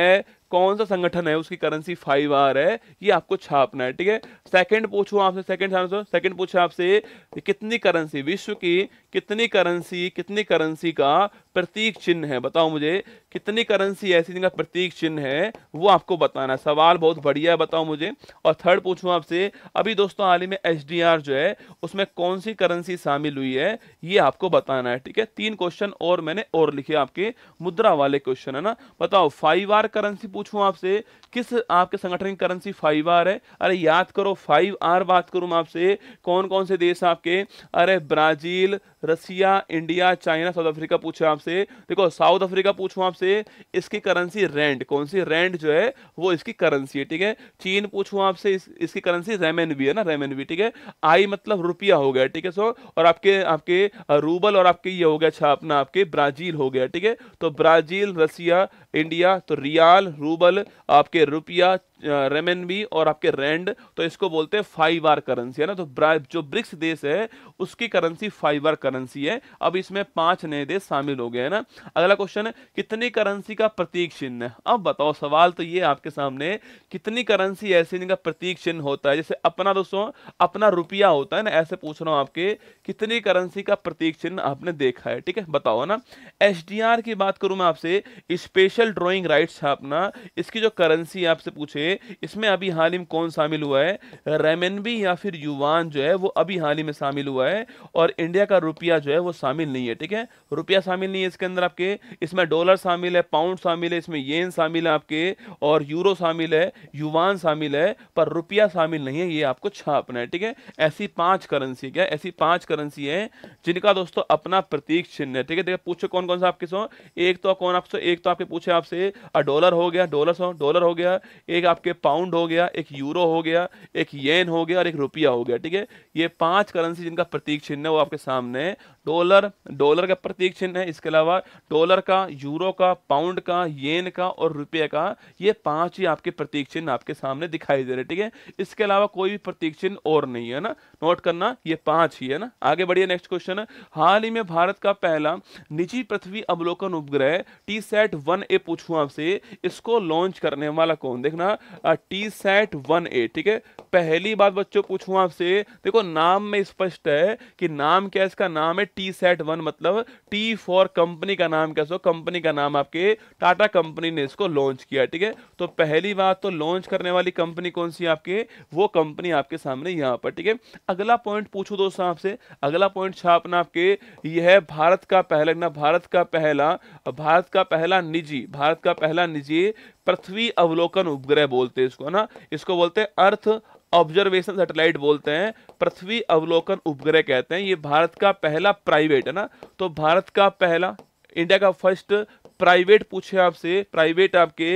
कौन सा संगठन है उसकी करेंसी फाइव आर है ये आपको छापना है ठीक है सेकंड पूछूँ आपसे सेकंड आंसर सेकंड पूछा आपसे कितनी करेंसी विश्व की कितनी करेंसी कितनी करेंसी का प्रतीक चिन्ह है बताओ मुझे कितनी करेंसी ऐसी जिनका प्रतीक चिन्ह है वो आपको बताना है सवाल बहुत बढ़िया है बताओ मुझे और थर्ड पूछूँ आपसे अभी दोस्तों हाल ही में एच जो है उसमें कौन सी करेंसी शामिल हुई है ये आपको बताना है ठीक है तीन क्वेश्चन और मैंने और लिखे आपके मुद्रा वाले क्वेश्चन है ना बताओ फाइव आर करेंसी पूछूं आपसे किस आपके संगठन की करेंसी फाइव आर है अरे याद करो फाइव आर बात करूं मैं आपसे कौन कौन से देश आपके अरे Brazil Russia India China South Africa पूछे आपसे देखो साउथ अफ्रीका पूछूं आपसे इसकी करेंसी रेंट कौन सी रेंट जो है वो इसकी करेंसी है ठीक है चीन पूछूं आपसे इस, इसकी करेंसी रेमेन है ना रेमेन ठीक है आई मतलब रुपया हो गया ठीक है सो और आपके आपके रूबल और आपके ये हो गया अच्छा अपना आपके ब्राजील हो गया ठीक है तो ब्राजील रसिया इंडिया तो रियाल रू रूबल आपके रुपया रेमेनबी भी और आपके रेंड तो इसको बोलते हैं फाइव आर करेंसी है ना तो जो ब्रिक्स देश है उसकी करेंसी फाइव आर करेंसी है अब इसमें पांच नए देश शामिल हो गए हैं ना अगला क्वेश्चन है कितनी करेंसी का प्रतीक चिन्ह है अब बताओ सवाल तो ये आपके सामने कितनी करेंसी ऐसी जिनका प्रतीक चिन्ह होता है जैसे अपना दोस्तों अपना रुपया होता है ना ऐसे पूछ रहा हूँ आपके कितनी करेंसी का प्रतीक चिन्ह आपने देखा है ठीक है बताओ ना एस की बात करूँ मैं आपसे स्पेशल ड्रॉइंग राइट्स है अपना इसकी जो करेंसी आपसे पूछे होंगे इसमें अभी हाल ही में कौन शामिल हुआ है रेमेनबी या फिर युवान जो है वो अभी हाल ही में शामिल हुआ है और इंडिया का रुपया जो है वो शामिल नहीं है ठीक है रुपया शामिल नहीं है इसके अंदर आपके इसमें डॉलर शामिल है पाउंड शामिल है इसमें येन शामिल है आपके और यूरो शामिल है युवान शामिल है पर रुपया शामिल नहीं है ये आपको छापना है ठीक है ऐसी पांच करेंसी क्या ऐसी पांच करेंसी है जिनका दोस्तों अपना प्रतीक चिन्ह है ठीक है देखिए पूछो कौन कौन सा आपके सो एक तो कौन आपसे एक तो आपके पूछे आपसे डॉलर हो गया डॉलर सो डॉलर हो गया एक आपके पाउंड हो गया एक यूरो हो गया एक येन हो गया और एक रुपया हो गया ठीक है ये पांच करेंसी जिनका प्रतीक चिन्ह है वो आपके सामने है डॉलर डॉलर का प्रतीक चिन्ह है इसके अलावा डॉलर का यूरो का पाउंड का येन का और रुपये का ये पांच ही आपके प्रतीक चिन्ह आपके सामने दिखाई दे रहे ठीक है इसके अलावा कोई भी प्रतीक चिन्ह और नहीं है ना नोट करना ये पांच ही है ना आगे बढ़िए नेक्स्ट क्वेश्चन हाल ही में भारत का पहला निजी पृथ्वी अवलोकन उपग्रह टी सेट वन ए पूछू आपसे इसको लॉन्च करने वाला कौन देखना टी सेट वन ए ठीक है पहली बात बच्चों पूछूं आपसे देखो नाम में स्पष्ट है कि नाम क्या इसका नाम है टी सेट वन मतलब टी फॉर कंपनी का नाम क्या सो कंपनी का नाम आपके टाटा कंपनी ने इसको लॉन्च किया ठीक है तो पहली बात तो लॉन्च करने वाली कंपनी कौन सी आपके वो कंपनी आपके सामने यहां पर ठीक है अगला पॉइंट पूछू दोस्तों आपसे अगला पॉइंट छापना आपके यह है भारत का पहला भारत का पहला भारत का पहला निजी भारत का पहला निजी पृथ्वी अवलोकन उपग्रह बोलते हैं इसको ना इसको बोलते हैं अर्थ ऑब्जर्वेशन सैटेलाइट बोलते हैं पृथ्वी अवलोकन उपग्रह कहते हैं ये भारत का पहला प्राइवेट है ना तो भारत का पहला इंडिया का फर्स्ट प्राइवेट पूछे आपसे प्राइवेट आपके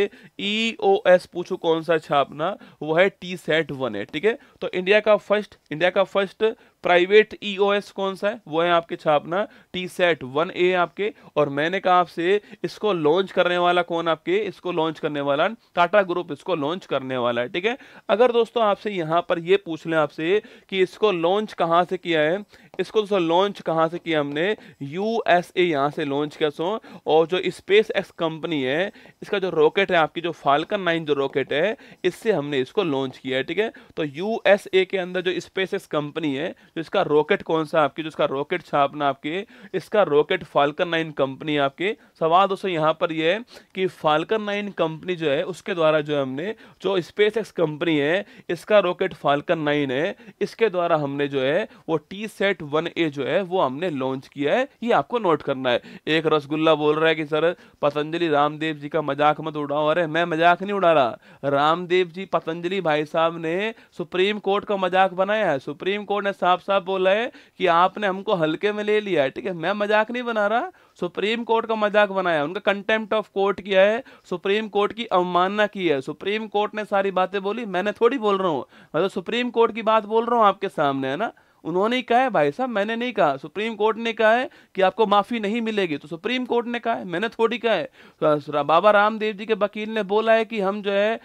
ई ओ एस पूछो कौन सा छापना वो है टी सेट वन है ठीक है तो इंडिया का फर्स्ट इंडिया का फर्स्ट प्राइवेट ईओएस e कौन सा है वो है आपके छापना टी सेट वन ए आपके और मैंने कहा आपसे इसको लॉन्च करने वाला कौन आपके इसको लॉन्च करने वाला टाटा ग्रुप इसको लॉन्च करने वाला है ठीक है अगर दोस्तों आपसे यहाँ पर ये पूछ लें आपसे कि इसको लॉन्च कहाँ से किया है इसको दोस्तों लॉन्च कहाँ से किया हमने यू एस ए यहाँ से लॉन्च किया सो और जो स्पेस एक्स कंपनी है इसका जो रॉकेट है आपकी जो फाल्कन नाइन जो रॉकेट है इससे हमने इसको लॉन्च किया है ठीक है तो यू एस ए के अंदर जो स्पेस एक्स कंपनी है जो तो इसका रॉकेट कौन सा आपके जो तो इसका रॉकेट छापना आपके इसका रॉकेट फाल्कन नाइन कंपनी आपके सवाल दोस्तों यहाँ पर यह है कि फाल्कन नाइन कंपनी जो है उसके द्वारा जो हमने जो स्पेस कंपनी है इसका रॉकेट फाल्कन नाइन है इसके द्वारा हमने जो है वो टी सेट वन ए जो है वो हमने लॉन्च किया है ये आपको नोट करना है एक रसगुल्ला बोल रहा है कि सर पतंजलि रामदेव जी का मजाक मत उड़ाओ अरे मैं मजाक नहीं उड़ा रहा रामदेव जी पतंजलि भाई साहब ने सुप्रीम कोर्ट का मजाक बनाया है सुप्रीम कोर्ट ने साफ साफ साफ बोला है कि आपने हमको हल्के में ले लिया है ठीक है मैं मजाक नहीं बना रहा सुप्रीम कोर्ट का मजाक बनाया उनका कंटेम्प्ट ऑफ कोर्ट किया है सुप्रीम कोर्ट की अवमानना की है सुप्रीम कोर्ट ने सारी बातें बोली मैंने थोड़ी बोल रहा हूँ मतलब सुप्रीम कोर्ट की बात बोल रहा हूँ आपके सामने है ना उन्होंने ही कहा है भाई साहब मैंने नहीं कहा सुप्रीम कोर्ट ने कहा है कि आपको माफ़ी नहीं मिलेगी तो सुप्रीम कोर्ट ने कहा है मैंने थोड़ी कहा है तो बाबा रामदेव जी के वकील ने बोला है कि हम जो है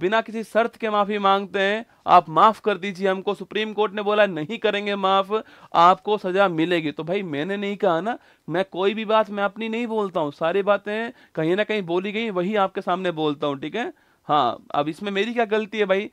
बिना किसी शर्त के माफ़ी मांगते हैं आप माफ़ कर दीजिए हमको सुप्रीम कोर्ट ने बोला नहीं करेंगे माफ़ आपको सज़ा मिलेगी तो भाई मैंने नहीं कहा ना मैं कोई भी बात मैं अपनी नहीं बोलता हूँ सारी बातें कहीं ना कहीं बोली गई वही आपके सामने बोलता हूँ ठीक है हाँ अब इसमें मेरी क्या गलती है भाई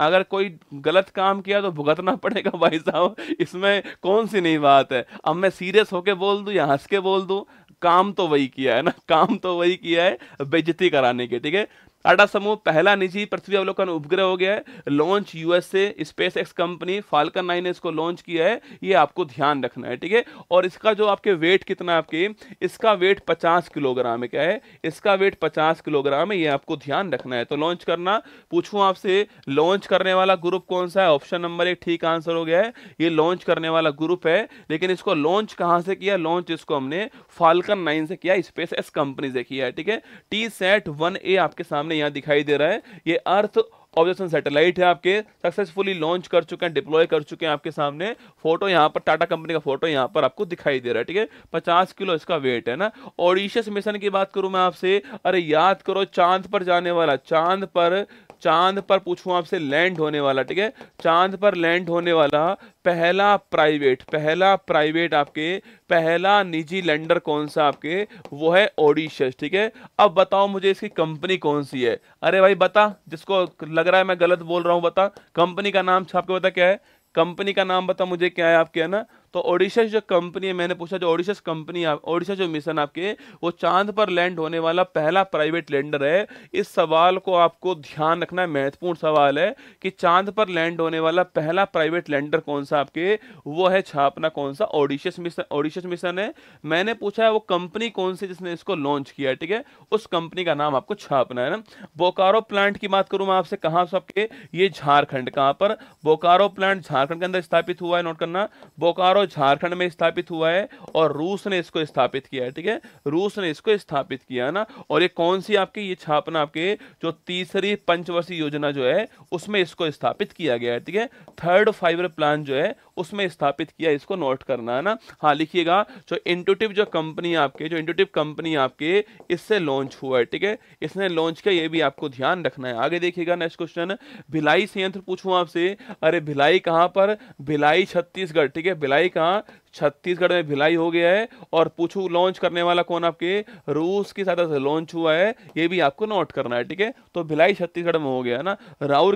अगर कोई गलत काम किया तो भुगतना पड़ेगा भाई साहब इसमें कौन सी नहीं बात है अब मैं सीरियस होके बोल दूँ या हंस के बोल दूँ काम तो वही किया है ना काम तो वही किया है बेजती कराने के ठीक है टाटा समूह पहला निजी पृथ्वी अवलोकन उपग्रह हो गया है launch USA SpaceX company Falcon nine ने इसको लॉन्च किया है ये आपको ध्यान रखना है ठीक है और इसका जो आपके वेट कितना आपके इसका वेट पचास किलोग्राम है क्या है इसका वेट पचास किलोग्राम है ये आपको ध्यान रखना है तो लॉन्च करना पूछू आपसे लॉन्च करने वाला ग्रुप कौन सा है ऑप्शन नंबर एक ठीक आंसर हो गया है ये लॉन्च करने वाला ग्रुप है लेकिन इसको लॉन्च कहाँ से किया लॉन्च इसको हमने फाल्कन नाइन से किया स्पेस एक्स कंपनी से किया है ठीक है टी सेट वन ए आपके सामने हमें यहाँ दिखाई दे रहा है ये अर्थ ऑब्जेक्शन सैटेलाइट है आपके सक्सेसफुली लॉन्च कर चुके हैं डिप्लॉय कर चुके हैं आपके सामने फोटो यहाँ पर टाटा कंपनी का फोटो यहाँ पर आपको दिखाई दे रहा है ठीक है पचास किलो इसका वेट है ना ओडिशस मिशन की बात करूँ मैं आपसे अरे याद करो चांद पर जाने वाला चांद पर चांद पर पूछूं आपसे लैंड होने वाला ठीक है चांद पर लैंड होने वाला पहला प्राइवेट पहला प्राइवेट आपके पहला निजी लैंडर कौन सा आपके वो है ओडिशस ठीक है अब बताओ मुझे इसकी कंपनी कौन सी है अरे भाई बता जिसको लग रहा है मैं गलत बोल रहा हूं बता कंपनी का नाम आपको बता क्या है कंपनी का नाम बता मुझे क्या है आपके है ना तो ओडिशस जो कंपनी है मैंने पूछा जो ओडिशस कंपनी ओडिशा जो मिशन आपके वो चांद पर लैंड होने वाला पहला प्राइवेट लैंडर है इस सवाल को आपको ध्यान रखना महत्वपूर्ण सवाल है कि चांद पर लैंड होने वाला पहला प्राइवेट लैंडर कौन सा आपके वो है छापना कौन सा ओडिशस मिशन ओडिशस मिशन है मैंने पूछा है वो कंपनी कौन सी जिसने इसको लॉन्च किया ठीक है उस कंपनी का नाम आपको छापना है ना बोकारो प्लांट की बात करूं मैं आपसे कहा सबके ये झारखंड कहां पर बोकारो प्लांट झारखंड के अंदर स्थापित हुआ है नोट करना बोकारो झारखंड में स्थापित हुआ है और रूस ने इसको स्थापित किया है ठीक है रूस ने इसको स्थापित किया ना और ये कौन सी आपकी ये छापना आपके जो तीसरी पंचवर्षीय योजना जो है उसमें इसको स्थापित किया गया है ठीक है थर्ड फाइबर प्लान जो है उसमें स्थापित किया इसको नोट करना है ना हाँ लिखिएगा जो इंटोटिव जो कंपनी आपके जो इंटोटिव कंपनी आपके इससे लॉन्च हुआ है ठीक है इसने लॉन्च किया ये भी आपको ध्यान रखना है आगे देखिएगा नेक्स्ट क्वेश्चन भिलाई संयंत्र पूछूँ आपसे अरे भिलाई कहाँ पर भिलाई छत्तीसगढ़ ठीक है भिलाई कहाँ छत्तीसगढ़ में भिलाई हो गया है और पूछू लॉन्च करने वाला कौन आपके रूस की सहायता से लॉन्च हुआ है ये भी आपको नोट करना है ठीक है तो भिलाई छत्तीसगढ़ में हो गया ना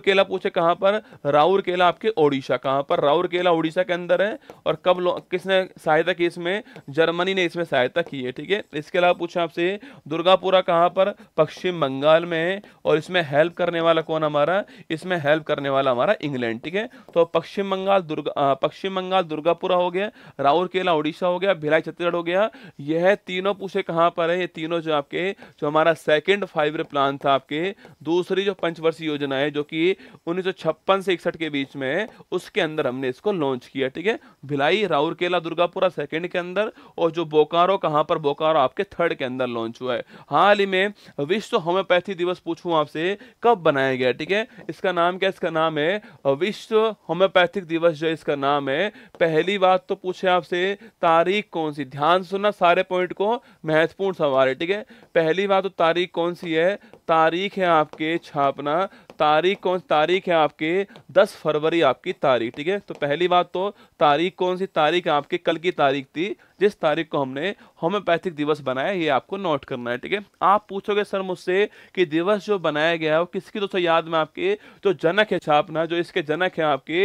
केला पूछे कहाँ पर राउर केला आपके ओडिशा कहाँ पर राउर केला ओडिशा के अंदर है और कब किसने सहायता की इसमें जर्मनी ने इसमें सहायता की है ठीक है इसके अलावा पूछा आपसे दुर्गापुरा कहाँ पर पश्चिम बंगाल में है और इसमें हेल्प करने वाला कौन हमारा इसमें हेल्प करने वाला हमारा इंग्लैंड ठीक है तो पश्चिम बंगाल दुर्गा पश्चिम बंगाल दुर्गापुरा हो गया राउरकेला उड़ीसा हो गया भिलाई छत्तीसगढ़ हो गया यह तीनों पूछे कहाँ पर है ये तीनों जो आपके जो हमारा सेकेंड फाइव ईयर प्लान था आपके दूसरी जो पंचवर्षीय योजना है जो कि उन्नीस से इकसठ के बीच में उसके अंदर हमने इसको लॉन्च किया ठीक है भिलाई राउरकेला दुर्गापुरा सेकेंड के अंदर और जो बोकारो कहाँ पर बोकारो आपके थर्ड के अंदर लॉन्च हुआ है हाल ही में विश्व होम्योपैथी दिवस पूछूँ आपसे कब बनाया गया ठीक है इसका नाम क्या इसका नाम है विश्व होम्योपैथिक दिवस जो इसका नाम है पहली बात तो पूछे आप हिसाब से तारीख कौन सी ध्यान सुनना सारे पॉइंट को महत्वपूर्ण सवाल है ठीक है पहली बात तो तारीख कौन सी है तारीख है आपके छापना तारीख कौन तारीख है आपके 10 फरवरी आपकी तारीख ठीक है तो पहली बात तो तारीख कौन सी तारीख आपके कल की तारीख थी जिस तारीख को हमने होम्योपैथिक दिवस बनाया ये आपको नोट करना है ठीक है आप पूछोगे सर मुझसे कि दिवस जो बनाया गया है वो किसकी दोस्तों याद में आपके जो जनक है छापना जो इसके जनक है आपके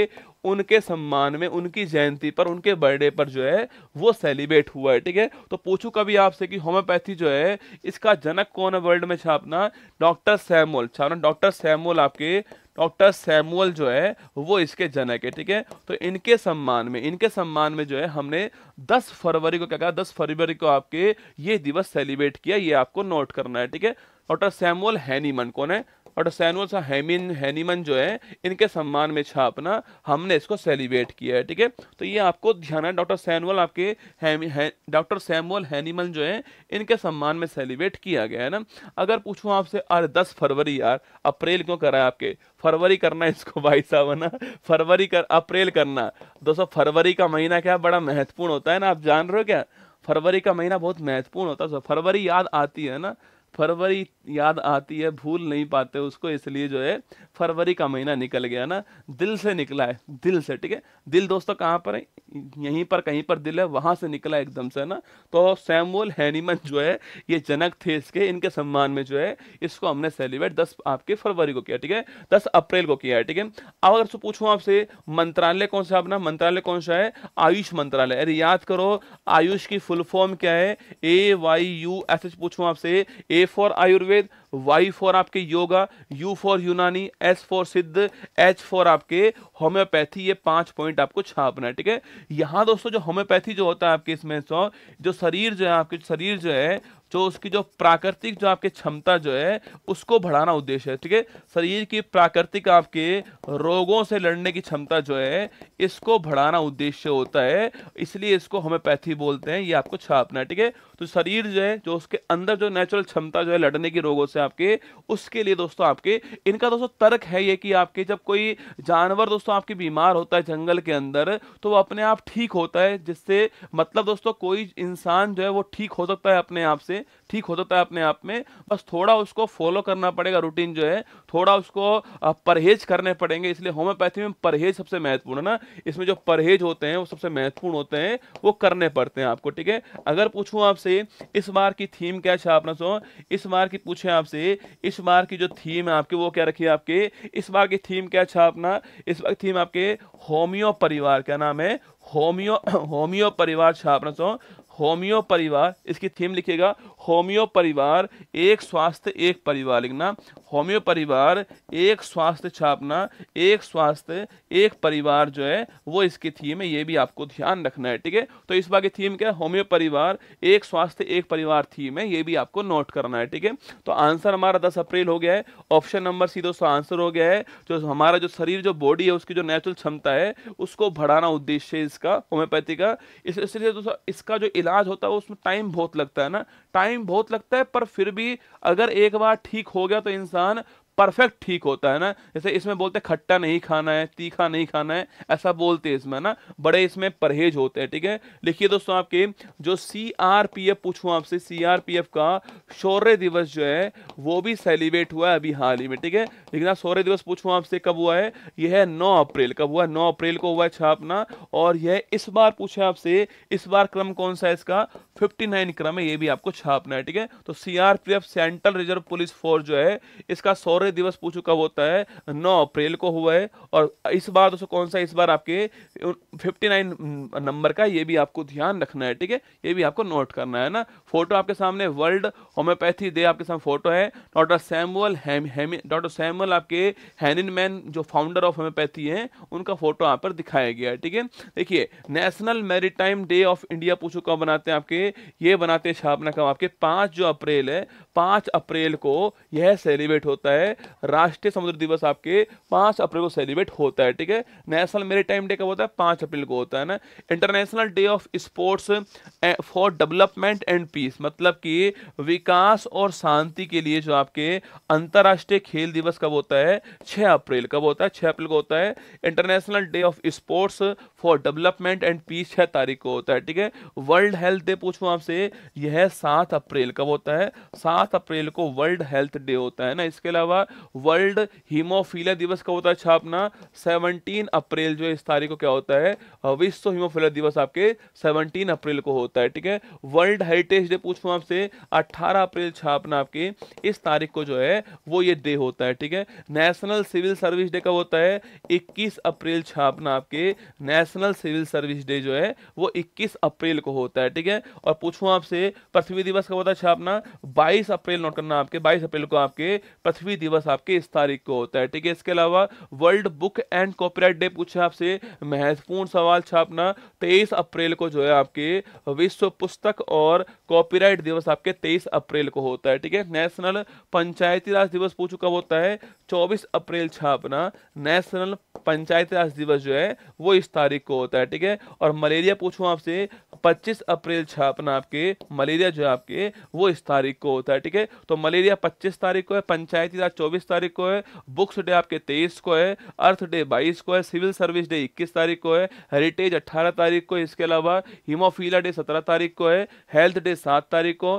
उनके सम्मान में उनकी जयंती पर उनके बर्थडे पर जो है वो सेलिब्रेट हुआ है ठीक है तो पूछू कभी आपसे कि होम्योपैथी जो है इसका जनक कौन है वर्ल्ड में छापना डॉक्टर सैमुअल छापना डॉक्टर सैमुअल आपके डॉक्टर सैमुअल जो है वो इसके जनक है ठीक है तो इनके सम्मान में इनके सम्मान में जो है हमने 10 फरवरी को क्या कहा 10 फरवरी को आपके ये दिवस सेलिब्रेट किया ये आपको नोट करना है ठीक है डॉक्टर सैमुअल हैनीमन कौन है डॉक्टर सैमुअल सा हैमिन हैनीमन जो है इनके सम्मान में छापना हमने इसको सेलिब्रेट किया है ठीक है तो ये आपको ध्यान है डॉक्टर सैमुअल आपके डॉक्टर सैमुअल हैनीमन जो है इनके सम्मान में सेलिब्रेट किया गया है ना अगर पूछूँ आपसे अरे दस फरवरी यार अप्रैल क्यों करा है आपके फरवरी करना इसको भाई साहब है ना फरवरी कर अप्रैल करना दोस्तों फरवरी का महीना क्या बड़ा महत्वपूर्ण होता है ना आप जान रहे हो क्या फरवरी का महीना बहुत महत्वपूर्ण होता है फरवरी याद आती है ना फरवरी याद आती है भूल नहीं पाते उसको इसलिए जो है फरवरी का महीना निकल गया ना दिल से निकला है दिल से ठीक है दिल दोस्तों कहाँ पर है यहीं पर कहीं पर दिल है वहाँ से निकला एकदम से ना तो सैमुअल हैनीमन जो है ये जनक थे इसके इनके सम्मान में जो है इसको हमने सेलिब्रेट दस आपके फरवरी को किया ठीक है दस अप्रैल को किया है ठीक है अब अगर से पूछूँ आपसे मंत्रालय कौन सा अपना मंत्रालय कौन सा है आयुष मंत्रालय अरे याद करो आयुष की फुल फॉर्म क्या है A Y U S H पूछू आपसे A for Ayurveda Y for आपके yoga U for Unani S for Siddha H for आपके होम्योपैथी ये पांच पॉइंट आपको छापना है ठीक है यहाँ दोस्तों जो होम्योपैथी जो होता है आपके इसमें तो जो शरीर जो है आपके शरीर जो है तो उसकी जो प्राकृतिक जो आपकी क्षमता जो है उसको बढ़ाना उद्देश्य है ठीक है शरीर की प्राकृतिक आपके रोगों से लड़ने की क्षमता जो है इसको बढ़ाना उद्देश्य होता है इसलिए इसको होम्योपैथी बोलते हैं ये आपको छापना है ठीक है तो शरीर जो है जो उसके अंदर जो नेचुरल क्षमता जो है लड़ने की रोगों से आपके उसके लिए दोस्तों आपके इनका दोस्तों तर्क है ये कि आपके जब कोई जानवर दोस्तों आपके बीमार होता है जंगल के अंदर तो वो अपने आप ठीक होता है जिससे मतलब दोस्तों कोई इंसान जो है वो ठीक हो सकता है अपने आप से ठीक हो जाता है अपने आप में बस थोड़ा उसको फॉलो करना पड़ेगा रूटीन जो है थोड़ा उसको परहेज करने पड़ेंगे इसलिए होम्योपैथी में परहेज सबसे महत्वपूर्ण है ना इसमें जो परहेज होते हैं वो सबसे महत्वपूर्ण होते हैं वो करने पड़ते हैं आपको ठीक है अगर पूछूँ आपसे इस बार की थीम क्या है अपना सो इस बार की पूछे आपसे इस बार की जो थीम है आपकी वो क्या रखी है आपके इस बार की थीम क्या है अपना इस बार थीम आपके होमियो परिवार क्या नाम है होमियो होमियो परिवार छापना सो होमियो परिवार इसकी थीम लिखेगा होमियो परिवार एक स्वास्थ्य एक परिवार लिखना होमियो परिवार एक स्वास्थ्य छापना एक स्वास्थ्य एक परिवार जो है वो इसकी थीम है ये भी आपको ध्यान रखना है ठीक है तो इस बार की थीम क्या है होमियो परिवार एक स्वास्थ्य एक परिवार थीम है ये भी आपको नोट करना है ठीक है तो आंसर हमारा दस अप्रैल हो गया है ऑप्शन नंबर सी दोस्तों आंसर हो गया है जो हमारा जो शरीर जो बॉडी है उसकी जो नेचुरल क्षमता है उसको बढ़ाना उद्देश्य इसका होम्योपैथी का इसलिए दोस्तों इसका जो इलाज होता है उसमें टाइम बहुत लगता है ना टाइम बहुत लगता है पर फिर भी अगर एक बार ठीक हो गया तो इंसान परफेक्ट ठीक होता है ना जैसे इसमें बोलते हैं खट्टा नहीं खाना है तीखा नहीं खाना है ऐसा बोलते हैं इसमें ना बड़े इसमें परहेज होते हैं ठीक है लिखिए दोस्तों आपके जो सी आर पी एफ पूछू आपसे सी आर पी एफ का शौर्य दिवस जो है वो भी सेलिब्रेट हुआ है अभी हाल ही में ठीक है लेकिन आप शौर्य दिवस पूछू आपसे कब हुआ है यह है नौ अप्रैल कब हुआ है नौ अप्रैल को हुआ है छापना और यह इस बार पूछा आपसे इस बार क्रम कौन सा है इसका 59 क्रम है ये भी आपको छापना है ठीक है तो CRPF central reserve police force जो है इसका सौर्य दिवस पूछो कब होता है 9 अप्रैल को हुआ है और इस बार दोस्तों कौन सा इस बार आपके 59 नंबर का ये भी आपको ध्यान रखना है ठीक है ये भी आपको नोट करना है ना फोटो आपके सामने वर्ल्ड होम्योपैथी डे आपके सामने फोटो है डॉक्टर सैमुअल डॉक्टर सैमुअल आपके हैनिन जो फाउंडर ऑफ होम्योपैथी है उनका फोटो यहाँ पर दिखाया गया है ठीक है देखिए नेशनल मेरी डे ऑफ इंडिया पूछो कब बनाते हैं आपके ये बनाते हैं छापना कम आपके पांच जो अप्रैल है पाँच अप्रैल को यह सेलिब्रेट होता है राष्ट्रीय समुद्र दिवस आपके पांच अप्रैल को सेलिब्रेट होता है ठीक है नेशनल टाइम डे कब होता है पांच अप्रैल को होता है ना international day of sports for development and peace मतलब कि विकास और शांति के लिए जो आपके अंतर्राष्ट्रीय खेल दिवस कब होता है छह अप्रैल कब होता है छह अप्रैल को होता है international day of sports for development and peace छह तारीख को होता है ठीक है वर्ल्ड हेल्थ डे पूछू आपसे यह सात अप्रैल कब होता है सात सात अप्रैल को वर्ल्ड हेल्थ डे होता है ना इसके अलावा वर्ल्ड हीमोफीलिया दिवस का होता है अच्छा अपना सेवनटीन अप्रैल जो इस तारीख को क्या होता है विश्व हीमोफीलिया दिवस आपके सेवनटीन अप्रैल को होता है ठीक है वर्ल्ड हेरिटेज डे पूछ आपसे अट्ठारह अप्रैल छापना आपके इस तारीख को जो है वो ये डे होता है ठीक है नेशनल सिविल सर्विस डे कब होता है इक्कीस अप्रैल छापना आपके नेशनल सिविल सर्विस डे जो है वो इक्कीस अप्रैल को होता है ठीक है और पूछू आपसे पृथ्वी दिवस कब होता है छापना बाईस अप्रैल नोट करना आपके 22 अप्रैल को आपके पृथ्वी दिवस आपके इस तारीख को होता है ठीक है इसके अलावा world book and copyright day पूछा आपसे महत्वपूर्ण सवाल छापना तेईस अप्रैल को जो है आपके विश्व पुस्तक और कॉपीराइट दिवस आपके तेईस अप्रैल को होता है ठीक है नेशनल पंचायती राज दिवस पूछ चुका होता है चौबीस अप्रैल छापना नेशनल पंचायती राज दिवस जो है वो इस तारीख को होता है ठीक है और मलेरिया पूछू आपसे पच्चीस अप्रैल छापना आपके मलेरिया जो है आपके वो इस तारीख को होता है ठीक है तो मलेरिया पच्चीस तारीख को है पंचायती राज चौबीस तारीख को है बुक्स डे आपके तेईस को है अर्थ डे बाईस को है सिविल सर्विस डे इक्कीस तारीख को है हेरिटेज अट्ठारह तारीख को इसके अलावा हिमोफीला डे सत्रह तारीख को है हेल्थ डे सात तारीख को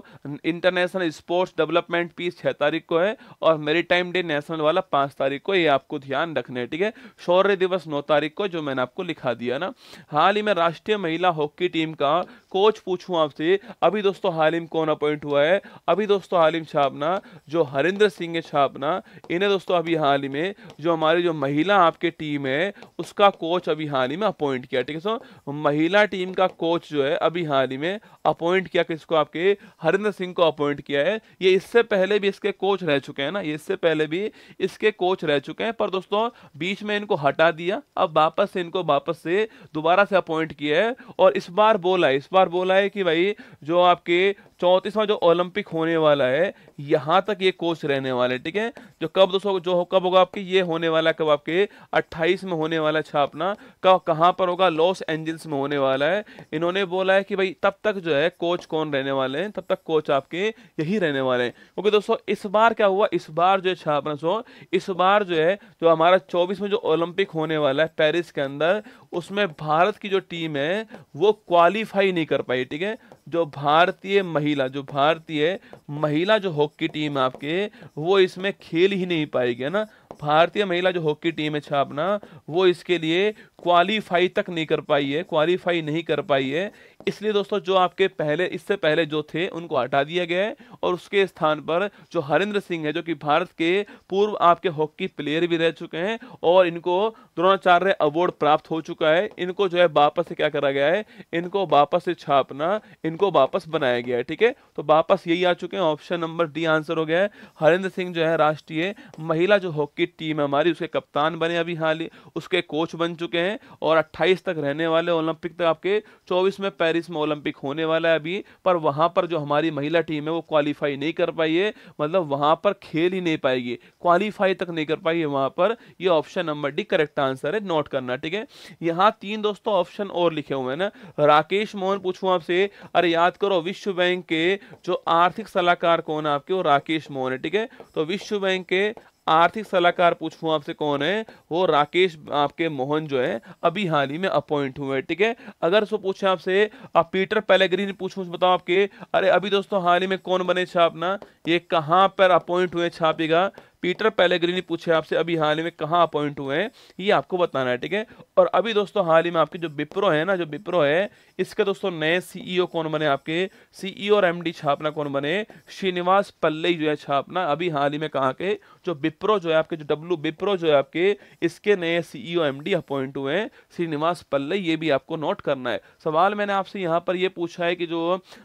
इंटरनेशनल स्पोर्ट्स डेवलपमेंट पीस छह तारीख को है और मेरी डे नेशनल वाला पांच तारीख को ये आपको ध्यान रखना है ठीक है शौर्य दिवस नौ तारीख को जो मैंने आपको लिखा दिया ना हाल ही में राष्ट्रीय महिला हॉकी टीम का कोच पूछूं आपसे अभी दोस्तों हाल ही में कौन अपॉइंट हुआ है अभी दोस्तों दोस्तों हाल ही में छापना जो हरिंद्र सिंह ने छापना इन्हें दोस्तों अभी हाल ही में जो हमारी जो महिला आपके टीम है उसका कोच अभी हाल ही में अपॉइंट किया ठीक है सो महिला टीम का कोच जो है अभी हाल ही में अपॉइंट किया किसको आपके हरिंद्र सिंह को अपॉइंट किया है ये इससे पहले भी इसके कोच रह चुके हैं ना ये इससे पहले भी इसके कोच रह चुके हैं पर दोस्तों बीच में इनको हटा दिया अब वापस से इनको वापस से दोबारा से अपॉइंट किया है और इस बार बोला है इस बार बोला है कि भाई जो आपके चौंतीसवां जो ओलंपिक होने वाला है यहां तक ये कोर्स रहने वाले हैं ठीक है जो कब दोस्तों जो हो, कब होगा आपके ये होने वाला कब आपके 28 में होने वाला छापना कब कहां पर होगा लॉस एंजल्स में होने वाला है इन्होंने बोला है कि भाई तब तक जो है कोच कौन रहने वाले हैं तब तक कोच आपके यही रहने वाले हैं क्योंकि दोस्तों इस बार क्या हुआ इस बार जो है छापना सो इस बार जो है जो हमारा चौबीस में जो ओलंपिक होने वाला है पेरिस के अंदर उसमें भारत की जो टीम है वो क्वालिफाई नहीं कर पाई ठीक है जो भारतीय महिला जो भारतीय महिला जो हो हॉकी टीम आपके वो इसमें खेल ही नहीं पाएगी है ना भारतीय महिला जो हॉकी टीम है छापना वो इसके लिए क्वालिफाई तक नहीं कर पाई है क्वालिफाई नहीं कर पाई है इसलिए दोस्तों जो आपके पहले इससे पहले जो थे उनको हटा दिया गया है और उसके स्थान पर जो हरेंद्र सिंह है जो कि भारत के पूर्व आपके हॉकी प्लेयर भी रह चुके हैं और इनको द्रोणाचार्य अवार्ड प्राप्त हो चुका है इनको जो है वापस से क्या करा गया है इनको वापस से छापना इनको वापस बनाया गया है ठीक है तो वापस यही आ चुके हैं ऑप्शन नंबर डी आंसर हो गया है हरेंद्र सिंह जो है राष्ट्रीय महिला जो हॉकी टीम है हमारी उसके कप्तान बने अभी हाल ही उसके कोच बन चुके हैं और अट्ठाईस तक रहने वाले ओलंपिक तक आपके चौबीस में पेरिस में ओलंपिक होने वाला है अभी पर वहाँ पर जो हमारी महिला टीम है वो क्वालिफाई नहीं कर पाई है मतलब वहाँ पर खेल ही नहीं पाएगी क्वालिफाई तक नहीं कर पाई है वहाँ पर ये option number D correct answer है नोट करना ठीक है यहाँ तीन दोस्तों ऑप्शन और लिखे हुए हैं ना राकेश मोहन पूछूँ आपसे अरे याद करो विश्व बैंक के जो आर्थिक सलाहकार कौन है आपके वो राकेश मोहन है ठीक है तो विश्व बैंक के आर्थिक सलाहकार पूछूं आपसे कौन है वो राकेश आपके मोहन जो है अभी हाल ही में अपॉइंट हुए ठीक है अगर सो पूछे आपसे आप पीटर पेलेग्रीन पूछूं बताओ आपके अरे अभी दोस्तों हाल ही में कौन बने छापना ये कहां पर अपॉइंट हुए छापेगा पीटर पैलेग्रिनी पूछे आपसे अभी हाल ही में कहाँ अपॉइंट हुए हैं ये आपको बताना है ठीक है और अभी दोस्तों हाल ही में आपके जो विप्रो है ना जो विप्रो है इसके दोस्तों नए सीईओ e कौन बने आपके सीईओ e और एमडी छापना कौन बने श्रीनिवास पल्ले जो है छापना अभी हाल ही में कहा के जो विप्रो जो है आपके जो डब्ल्यू विप्रो जो है आपके इसके नए सीईओ एमडी अपॉइंट हुए हैं श्रीनिवास पल्ले ये भी आपको नोट करना है सवाल मैंने आपसे यहाँ पर यह पूछा है कि जो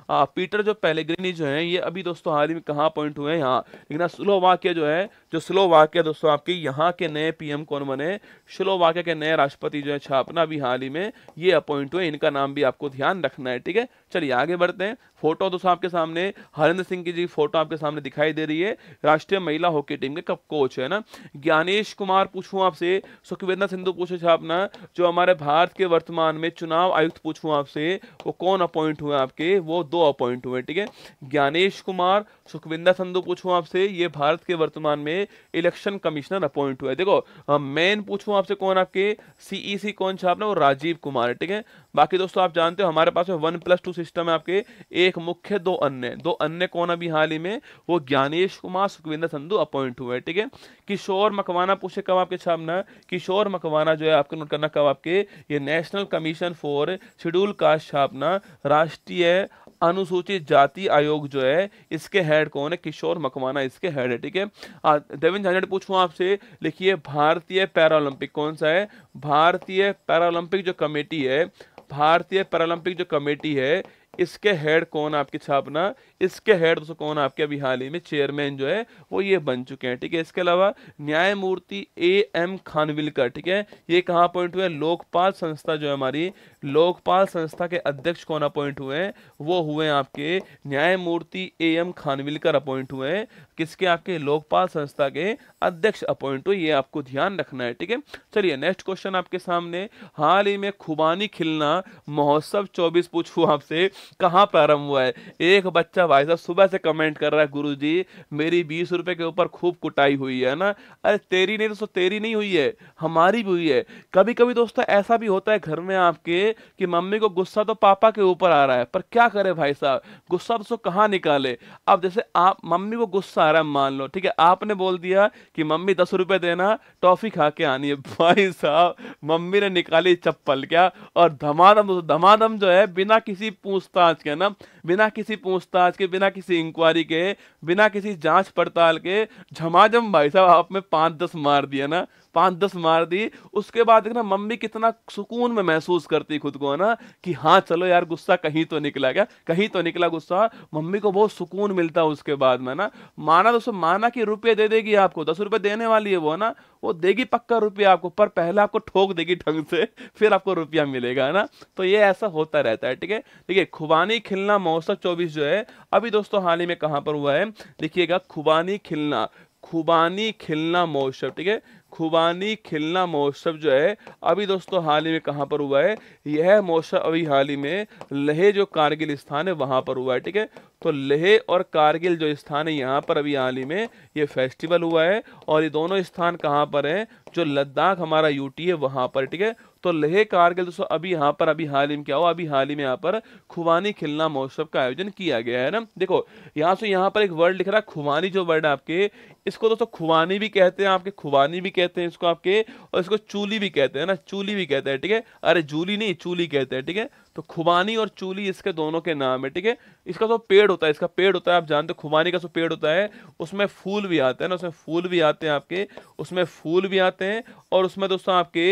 आ, पीटर जो पैलेग्रीनी जो है ये अभी दोस्तों हाल ही में कहाँ अपॉइंट हुए हैं यहाँ लेकिन स्लोवाकिया जो है जो स्लोवाकिया दोस्तों आपके यहाँ के नए पीएम कौन बने स्लोवाकिया के नए राष्ट्रपति जो है छापना भी हाल ही में ये अपॉइंट हुए इनका नाम भी आपको ध्यान रखना है ठीक है चलिए आगे बढ़ते हैं फोटो दोस्तों आपके सामने हरेंद्र सिंह की जी फोटो आपके सामने दिखाई दे रही है राष्ट्रीय महिला हॉकी टीम के कप कोच है ना ज्ञानेश कुमार पूछूं आपसे सुखवेदना सिंधु पूछे अपना जो हमारे भारत के वर्तमान में चुनाव आयुक्त पूछूं आपसे वो कौन अपॉइंट हुए आपके वो दो अपॉइंट हुए ठीक है ज्ञानेश कुमार सुखविंदर संधु पूछूं आपसे ये भारत के वर्तमान में इलेक्शन कमिश्नर अपॉइंट हुए देखो मेन पूछूं आपसे कौन आपके सीईसी e कौन छापना वो राजीव कुमार ठीक है बाकी दोस्तों आप जानते हो हमारे पास वन प्लस टू सिस्टम है आपके एक मुख्य दो अन्य दो अन्य कौन अभी हाल ही में वो ज्ञानेश कुमार सुखविंदर संधु अपॉइंट हुए ठीक है किशोर मकवाना पूछे कब आपके सामना किशोर मकवाना जो है आपके नोट करना कब आपके ये national commission for schedule caste छापना राष्ट्रीय अनुसूचित जाति आयोग जो है इसके हेड कौन है किशोर मकवाना इसके हेड है ठीक है देविंद झांझट पूछू आपसे लिखिए भारतीय पैरालंपिक कौन सा है भारतीय पैरालंपिक जो कमेटी है भारतीय पैरालंपिक जो कमेटी है इसके हेड कौन आपकी छापना इसके हेड दोस्तों कौन है आपके अभी हाल ही में चेयरमैन जो है वो ये बन चुके हैं ठीक है इसके अलावा न्यायमूर्ति ए एम खानविलकर ठीक है ये कहाँ अपॉइंट हुए लोकपाल संस्था जो है हमारी लोकपाल संस्था के अध्यक्ष कौन अपॉइंट हुए हैं वो हुए आपके न्यायमूर्ति ए एम खानविलकर अपॉइंट हुए हैं किसके आपके लोकपाल संस्था के अध्यक्ष अपॉइंट हुए ये आपको ध्यान रखना है ठीक है चलिए नेक्स्ट क्वेश्चन आपके सामने हाल ही में खुबानी खिलना महोत्सव चौबीस पूछू आपसे कहाँ प्रारंभ हुआ है एक बच्चा भाई साहब सुबह से कमेंट कर रहा है गुरु जी मेरी बीस रुपए के ऊपर खूब कुटाई हुई है ना अरे तेरी नहीं दोस्तों तेरी नहीं हुई है हमारी भी हुई है कभी कभी दोस्तों ऐसा भी होता है घर में आपके कि मम्मी को गुस्सा तो पापा के ऊपर आ रहा है पर क्या करे भाई साहब गुस्सा दोस्तों कहाँ निकाले अब जैसे आप मम्मी को गुस्सा आ रहा है मान लो ठीक है आपने बोल दिया कि मम्मी दस रुपये देना टॉफी खा के आनी है भाई साहब मम्मी ने निकाली चप्पल क्या और धमाधम धमाधम जो है बिना किसी पूछताछ के ना बिना किसी पूछताछ के बिना किसी इंक्वायरी के बिना किसी जांच पड़ताल के झमाझम भाई साहब आप में पाँच दस मार दिया ना पांच दस मार दी उसके बाद देखना मम्मी कितना सुकून में महसूस करती खुद को है ना कि हाँ चलो यार गुस्सा कहीं तो निकला क्या कहीं तो निकला गुस्सा मम्मी को बहुत सुकून मिलता उसके बाद में ना माना तो माना कि रुपये दे देगी आपको दस रुपये देने वाली है वो ना वो देगी पक्का रुपया आपको पर पहले आपको ठोक देगी ढंग से फिर आपको रुपया मिलेगा है ना तो ये ऐसा होता रहता है ठीक है देखिए खुबानी खिलना मौसम चौबीस जो है अभी दोस्तों हाल ही में कहाँ पर हुआ है देखिएगा खुबानी खिलना खुबानी खिलना मौसम ठीक है खुबानी खिलना महोत्सव जो है अभी दोस्तों हाल ही में कहाँ पर हुआ है यह महोत्सव अभी हाल ही में लेह जो कारगिल स्थान है वहाँ पर हुआ है ठीक है तो लेह और कारगिल जो स्थान है यहाँ पर अभी हाल ही में ये फेस्टिवल हुआ है और ये दोनों स्थान कहाँ पर हैं जो लद्दाख हमारा यूटी है वहाँ पर ठीक है तो लेह कारगिल दोस्तों अभी यहाँ पर अभी हाल ही में क्या हुआ अभी हाल ही में यहाँ पर खुबानी खिलना महोत्सव का आयोजन किया गया है ना देखो यहाँ से यहाँ पर एक वर्ड लिख रहा है खुबानी जो वर्ड है आपके इसको दोस्तों खुबानी भी कहते हैं आपके खुबानी भी कहते हैं इसको आपके और इसको चूली भी कहते हैं ना चूली भी कहते हैं ठीक है अरे जूली नहीं चूली कहते हैं ठीक है तो खुबानी और चूली इसके दोनों के नाम है ठीक है इसका जो तो पेड़ होता है इसका पेड़ होता है आप जानते हो खुबानी का जो पेड़ होता है उसमें फूल भी आते हैं ना उसमें फूल भी आते हैं आपके उसमें फूल भी आते हैं और उसमें दोस्तों आपके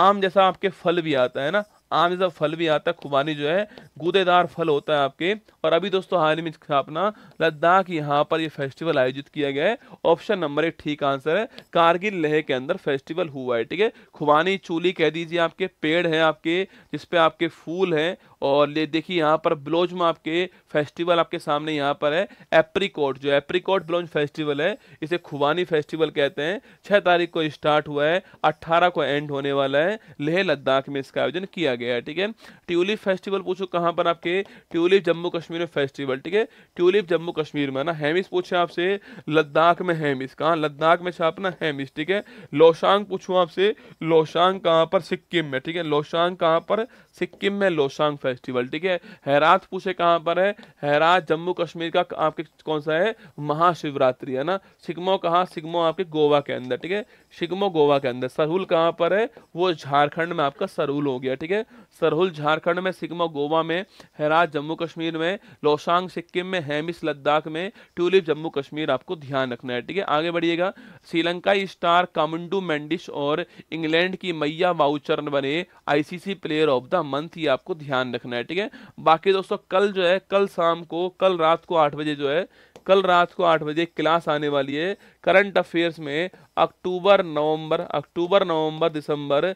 आम जैसा आपके फल भी आता है ना आम जैसा फल भी आता है खुबानी जो है गूदेदार फल होता है आपके और अभी दोस्तों हाल ही में स्थापना लद्दाख यहाँ पर ये फेस्टिवल आयोजित किया गया है ऑप्शन नंबर एक ठीक आंसर है कारगिल लेह के अंदर फेस्टिवल हुआ है ठीक है खुबानी चूली कह दीजिए आपके पेड़ है आपके जिसपे आपके फूल है और ये देखिए यहाँ पर ब्लोज में आपके फेस्टिवल आपके सामने यहाँ पर है एप्रीकोट जो एप्रीकोट ब्लोज फेस्टिवल है इसे खुबानी फेस्टिवल कहते हैं छः तारीख को स्टार्ट हुआ है अट्ठारह को एंड होने वाला है लेह लद्दाख में इसका आयोजन किया गया है ठीक है ट्यूलिप फेस्टिवल पूछो कहाँ पर आपके ट्यूलिप जम्मू कश्मीर में फेस्टिवल ठीक है ट्यूलिप जम्मू कश्मीर में ना हैमिस पूछे आपसे लद्दाख में हैमिस कहाँ लद्दाख में छापना हैमिस ठीक है लोशांग पूछूँ आपसे लोशांग कहाँ पर सिक्किम में ठीक है लोशांग कहाँ पर सिक्किम में लोशांग फेस्टिवल ठीक है हैरात पूछे कहाँ पर है हैरात जम्मू कश्मीर का आपके कौन सा है महाशिवरात्रि है ना सिग्मो कहाँ सिग्मो आपके गोवा के अंदर ठीक है शिगमो गोवा के अंदर सरहुल कहाँ पर है वो झारखंड में आपका सरहुल हो गया ठीक है सरहुल झारखंड में सिगमो गोवा में हैराज जम्मू कश्मीर में लोसांग सिक्किम में हेमिस लद्दाख में ट्यूलिप जम्मू कश्मीर आपको ध्यान रखना है ठीक है आगे बढ़िएगा श्रीलंका स्टार कामुंडू मैंडिश और इंग्लैंड की मैया वाउचर बने ICC player of the month ये आपको ध्यान रखना है ठीक है बाकी दोस्तों कल जो है कल शाम को कल रात को आठ बजे जो है कल रात को आठ बजे क्लास आने वाली है करंट अफेयर्स में अक्टूबर नवंबर अक्टूबर नवंबर दिसंबर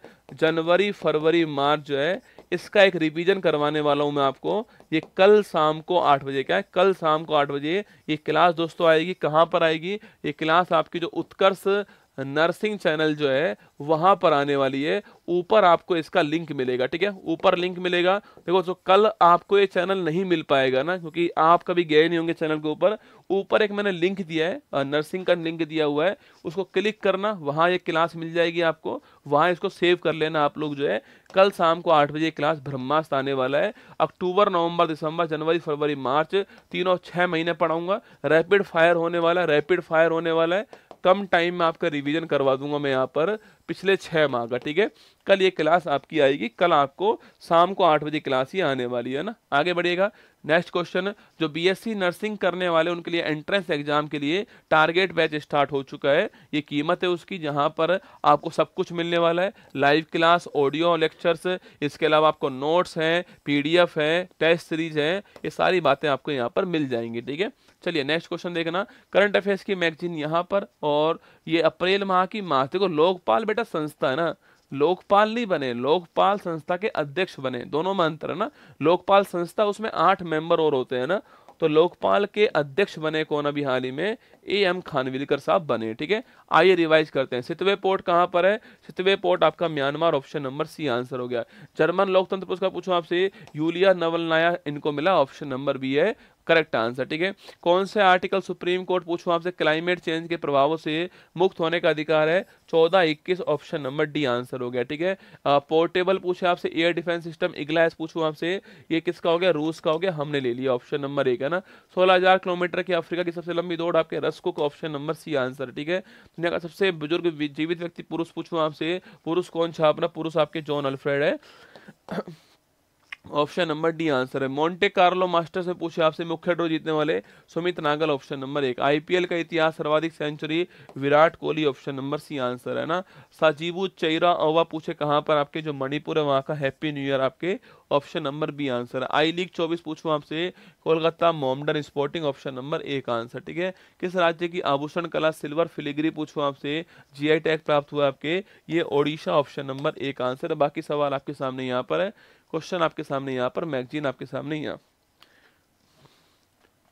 जनवरी फरवरी मार्च जो है इसका एक रिवीजन करवाने वाला हूं मैं आपको ये कल शाम को आठ बजे क्या है कल शाम को आठ बजे ये क्लास दोस्तों आएगी कहाँ पर आएगी ये क्लास आपकी जो उत्कर्ष नर्सिंग चैनल जो है वहां पर आने वाली है ऊपर आपको इसका लिंक मिलेगा ठीक है ऊपर लिंक मिलेगा देखो जो कल आपको ये चैनल नहीं मिल पाएगा ना क्योंकि आप कभी गए नहीं होंगे चैनल के ऊपर ऊपर एक मैंने लिंक दिया है नर्सिंग का लिंक दिया हुआ है उसको क्लिक करना वहां ये क्लास मिल जाएगी आपको वहां इसको सेव कर लेना आप लोग जो है कल शाम को आठ बजे क्लास ब्रह्मास्त आने वाला है अक्टूबर नवंबर दिसंबर जनवरी फरवरी मार्च तीनों छह महीने पढ़ाऊंगा रैपिड फायर होने वाला है रैपिड फायर होने वाला है कम टाइम में आपका रिवीजन करवा दूंगा मैं यहाँ पर पिछले छः माह का ठीक है कल ये क्लास आपकी आएगी कल आपको शाम को आठ बजे क्लास ही आने वाली है ना आगे बढ़िएगा नेक्स्ट क्वेश्चन जो बीएससी नर्सिंग करने वाले उनके लिए एंट्रेंस एग्जाम के लिए टारगेट बैच स्टार्ट हो चुका है ये कीमत है उसकी जहाँ पर आपको सब कुछ मिलने वाला है लाइव क्लास ऑडियो लेक्चर्स इसके अलावा आपको नोट्स हैं पीडीएफ हैं टेस्ट सीरीज हैं ये सारी बातें आपको यहाँ पर मिल जाएंगी ठीक है चलिए नेक्स्ट क्वेश्चन देखना करंट अफेयर्स की मैगजीन यहाँ पर और ये अप्रैल माह की माह देखो लोकपाल बेटा संस्था है ना लोकपाल नहीं बने लोकपाल संस्था के अध्यक्ष बने दोनों में अंतर है ना लोकपाल संस्था उसमें आठ मेंबर और होते हैं ना तो लोकपाल के अध्यक्ष बने कौन अभी हाल ही में ए एम खानविलकर साहब बने ठीक है आइए रिवाइज करते हैं सितवे पोर्ट कहाँ पर है सितवे पोर्ट आपका Myanmar option number C answer हो गया जर्मन लोकतंत्र पुरस्कार पूछो आपसे यूलिया नवलनाया इनको मिला ऑप्शन नंबर बी है करेक्ट आंसर ठीक है कौन से आर्टिकल सुप्रीम कोर्ट पूछू आपसे क्लाइमेट चेंज के प्रभावों से मुक्त होने का अधिकार है चौदह इक्कीस ऑप्शन नंबर डी आंसर हो गया ठीक है पोर्टेबल पूछे आपसे एयर डिफेंस सिस्टम इग्लास पूछूँ आपसे ये किसका हो गया रूस का हो गया हमने ले लिया ऑप्शन नंबर एक है ना सोलह हजार किलोमीटर की अफ्रीका की सबसे लंबी दौड़ आपके रस्को का ऑप्शन नंबर सी आंसर ठीक है दुनिया का सबसे बुजुर्ग जीवित व्यक्ति पुरुष पूछू आपसे पुरुष कौन छापना पुरुष आपके जॉन अल्फ्रेड है ऑप्शन नंबर डी आंसर है मोंटे कार्लो मास्टर से पूछे आपसे मुख्य ड्रो जीतने वाले सुमित नागल ऑप्शन नंबर एक आईपीएल का इतिहास सर्वाधिक century Virat Kohli option number C answer है ना साजीबू चेरा अवा पूछे कहाँ पर आपके जो मणिपुर है वहां का हैप्पी न्यू ईयर आपके ऑप्शन नंबर बी आंसर है आई लीग चौबीस पूछू आपसे कोलकाता मोमडन स्पोर्टिंग ऑप्शन नंबर एक आंसर ठीक है किस राज्य की आभूषण कला सिल्वर फिलिग्री पूछू आपसे आई टैग प्राप्त हुआ आपके ये ओडिशा ऑप्शन नंबर एक आंसर है बाकी सवाल आपके सामने यहाँ पर है क्वेश्चन आपके सामने यहाँ पर मैगजीन आपके सामने यहाँ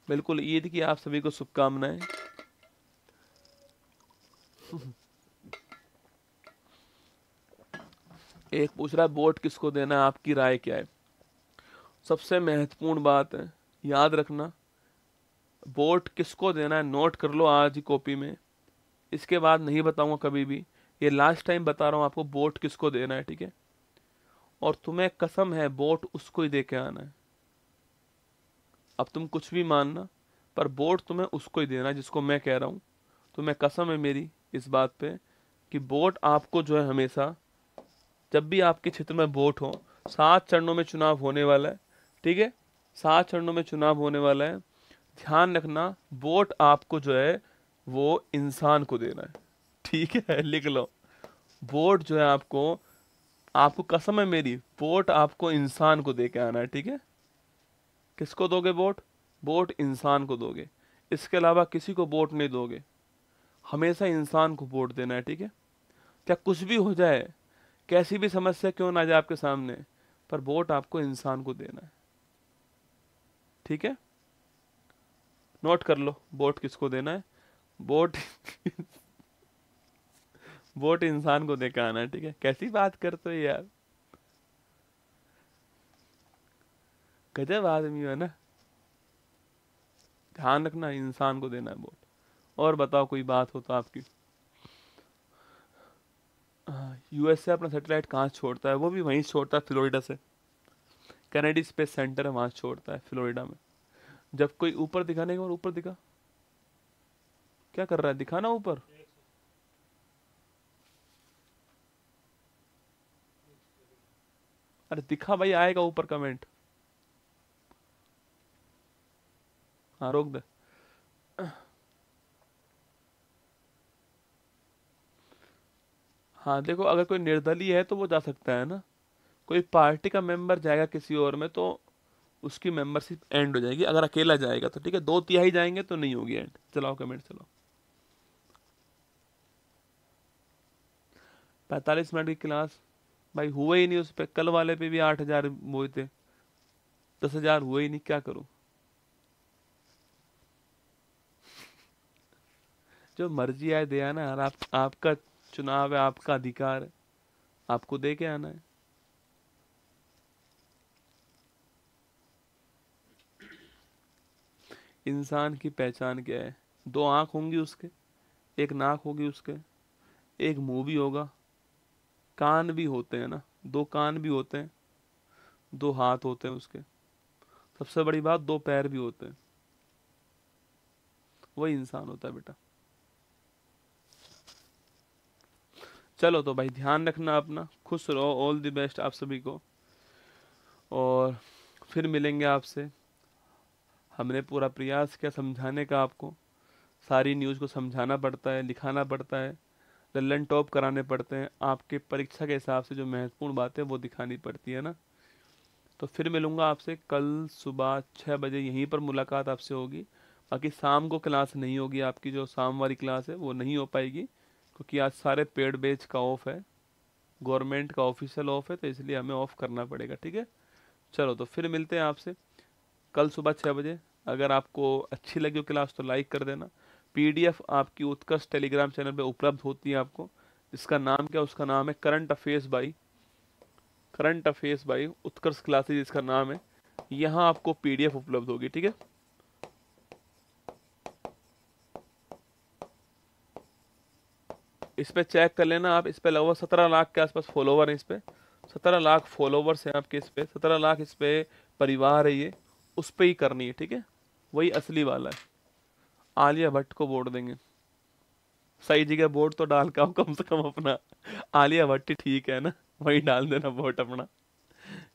बिल्कुल ईद की आप सभी को शुभकामनाएं एक पूछ रहा है वोट किसको देना है आपकी राय क्या है सबसे महत्वपूर्ण बात है याद रखना वोट किसको देना है नोट कर लो आज कॉपी में इसके बाद नहीं बताऊंगा कभी भी ये लास्ट टाइम बता रहा हूं आपको वोट किसको देना है ठीक है और तुम्हें कसम है बोट उसको ही दे के आना है अब तुम कुछ भी मानना पर बोट तुम्हें उसको ही देना जिसको मैं कह रहा हूँ तुम्हें कसम है मेरी इस बात पे कि बोट आपको जो है हमेशा जब भी आपके क्षेत्र में बोट हो सात चरणों में चुनाव होने वाला है ठीक है सात चरणों में चुनाव होने वाला है ध्यान रखना वोट आपको जो है वो इंसान को देना है ठीक है लिख लो वोट जो है आपको आपको कसम है मेरी वोट आपको इंसान को दे के आना है ठीक है किसको दोगे वोट वोट इंसान को दोगे इसके अलावा किसी को वोट नहीं दोगे हमेशा इंसान को वोट देना है ठीक है क्या कुछ भी हो जाए कैसी भी समस्या क्यों ना जाए आपके सामने पर वोट आपको इंसान को देना है ठीक है नोट कर लो वोट किसको देना है वोट वोट इंसान को देकर आना ठीक है कैसी बात करते हो यार गजब आदमी है ना ध्यान रखना इंसान को देना है वोट और बताओ कोई बात हो तो आपकी यूएसए अपना सेटेलाइट कहाँ छोड़ता है वो भी वहीं छोड़ता है फ्लोरिडा से कैनेडी स्पेस सेंटर है वहाँ छोड़ता है फ्लोरिडा में जब कोई ऊपर दिखाने के ऊपर दिखा क्या कर रहा है दिखाना ऊपर अरे दिखा भाई आएगा ऊपर कमेंट हाँ रोक दे हाँ देखो अगर कोई निर्दलीय है तो वो जा सकता है ना कोई पार्टी का मेंबर जाएगा किसी और में तो उसकी मेंबरशिप एंड हो जाएगी अगर अकेला जाएगा तो ठीक है दो तिहाई जाएंगे तो नहीं होगी एंड चलाओ कमेंट चलाओ पैंतालीस मिनट की क्लास भाई हुए ही नहीं उस पर कल वाले पे भी आठ हजार हुए थे दस हजार हुए ही नहीं क्या करूं जो मर्जी आए दे आना आप, आपका चुनाव है आपका अधिकार है आपको दे के आना है इंसान की पहचान क्या है दो आंख होंगी उसके एक नाक होगी उसके एक मुंह भी होगा कान भी होते हैं ना दो कान भी होते हैं दो हाथ होते हैं उसके सबसे बड़ी बात दो पैर भी होते हैं वही इंसान होता है बेटा चलो तो भाई ध्यान रखना अपना खुश रहो ऑल द बेस्ट आप सभी को और फिर मिलेंगे आपसे हमने पूरा प्रयास किया समझाने का आपको सारी न्यूज़ को समझाना पड़ता है लिखाना पड़ता है लल्लन टॉप कराने पड़ते हैं आपके परीक्षा के हिसाब से जो महत्वपूर्ण बातें वो दिखानी पड़ती है ना तो फिर मिलूँगा आपसे कल सुबह छः बजे यहीं पर मुलाकात आपसे होगी बाकी शाम को क्लास नहीं होगी आपकी जो शाम वाली क्लास है वो नहीं हो पाएगी क्योंकि आज सारे पेड बेच का ऑफ है गवर्नमेंट का ऑफिशियल ऑफ है तो इसलिए हमें ऑफ करना पड़ेगा ठीक है चलो तो फिर मिलते हैं आपसे कल सुबह छः बजे अगर आपको अच्छी लगी हो क्लास तो लाइक कर देना पीडीएफ आपकी उत्कर्ष टेलीग्राम चैनल पे उपलब्ध होती है आपको इसका नाम क्या उसका नाम है current affairs by current affairs by Utkarsh classes इसका नाम है यहाँ आपको पीडीएफ उपलब्ध होगी ठीक है इस पर चेक कर लेना आप इस पर लगभग सत्रह लाख के आसपास फॉलोवर हैं इस पर सत्रह लाख फॉलोवर्स हैं आपके इस पर सत्रह लाख इस पर परिवार है ये उस पर ही करनी है ठीक है वही असली वाला है आलिया भट्ट को वोट देंगे सही जगह वोट तो डाल का कम से कम अपना आलिया भट्ट ठीक है ना वही डाल देना वोट अपना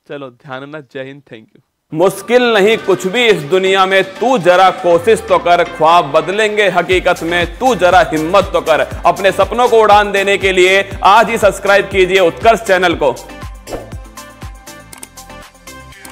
चलो ध्यान ना जय हिंद थैंक यू मुश्किल नहीं कुछ भी इस दुनिया में तू जरा कोशिश तो कर ख्वाब बदलेंगे हकीकत में तू जरा हिम्मत तो कर अपने सपनों को उड़ान देने के लिए आज ही सब्सक्राइब कीजिए उत्कर्ष चैनल को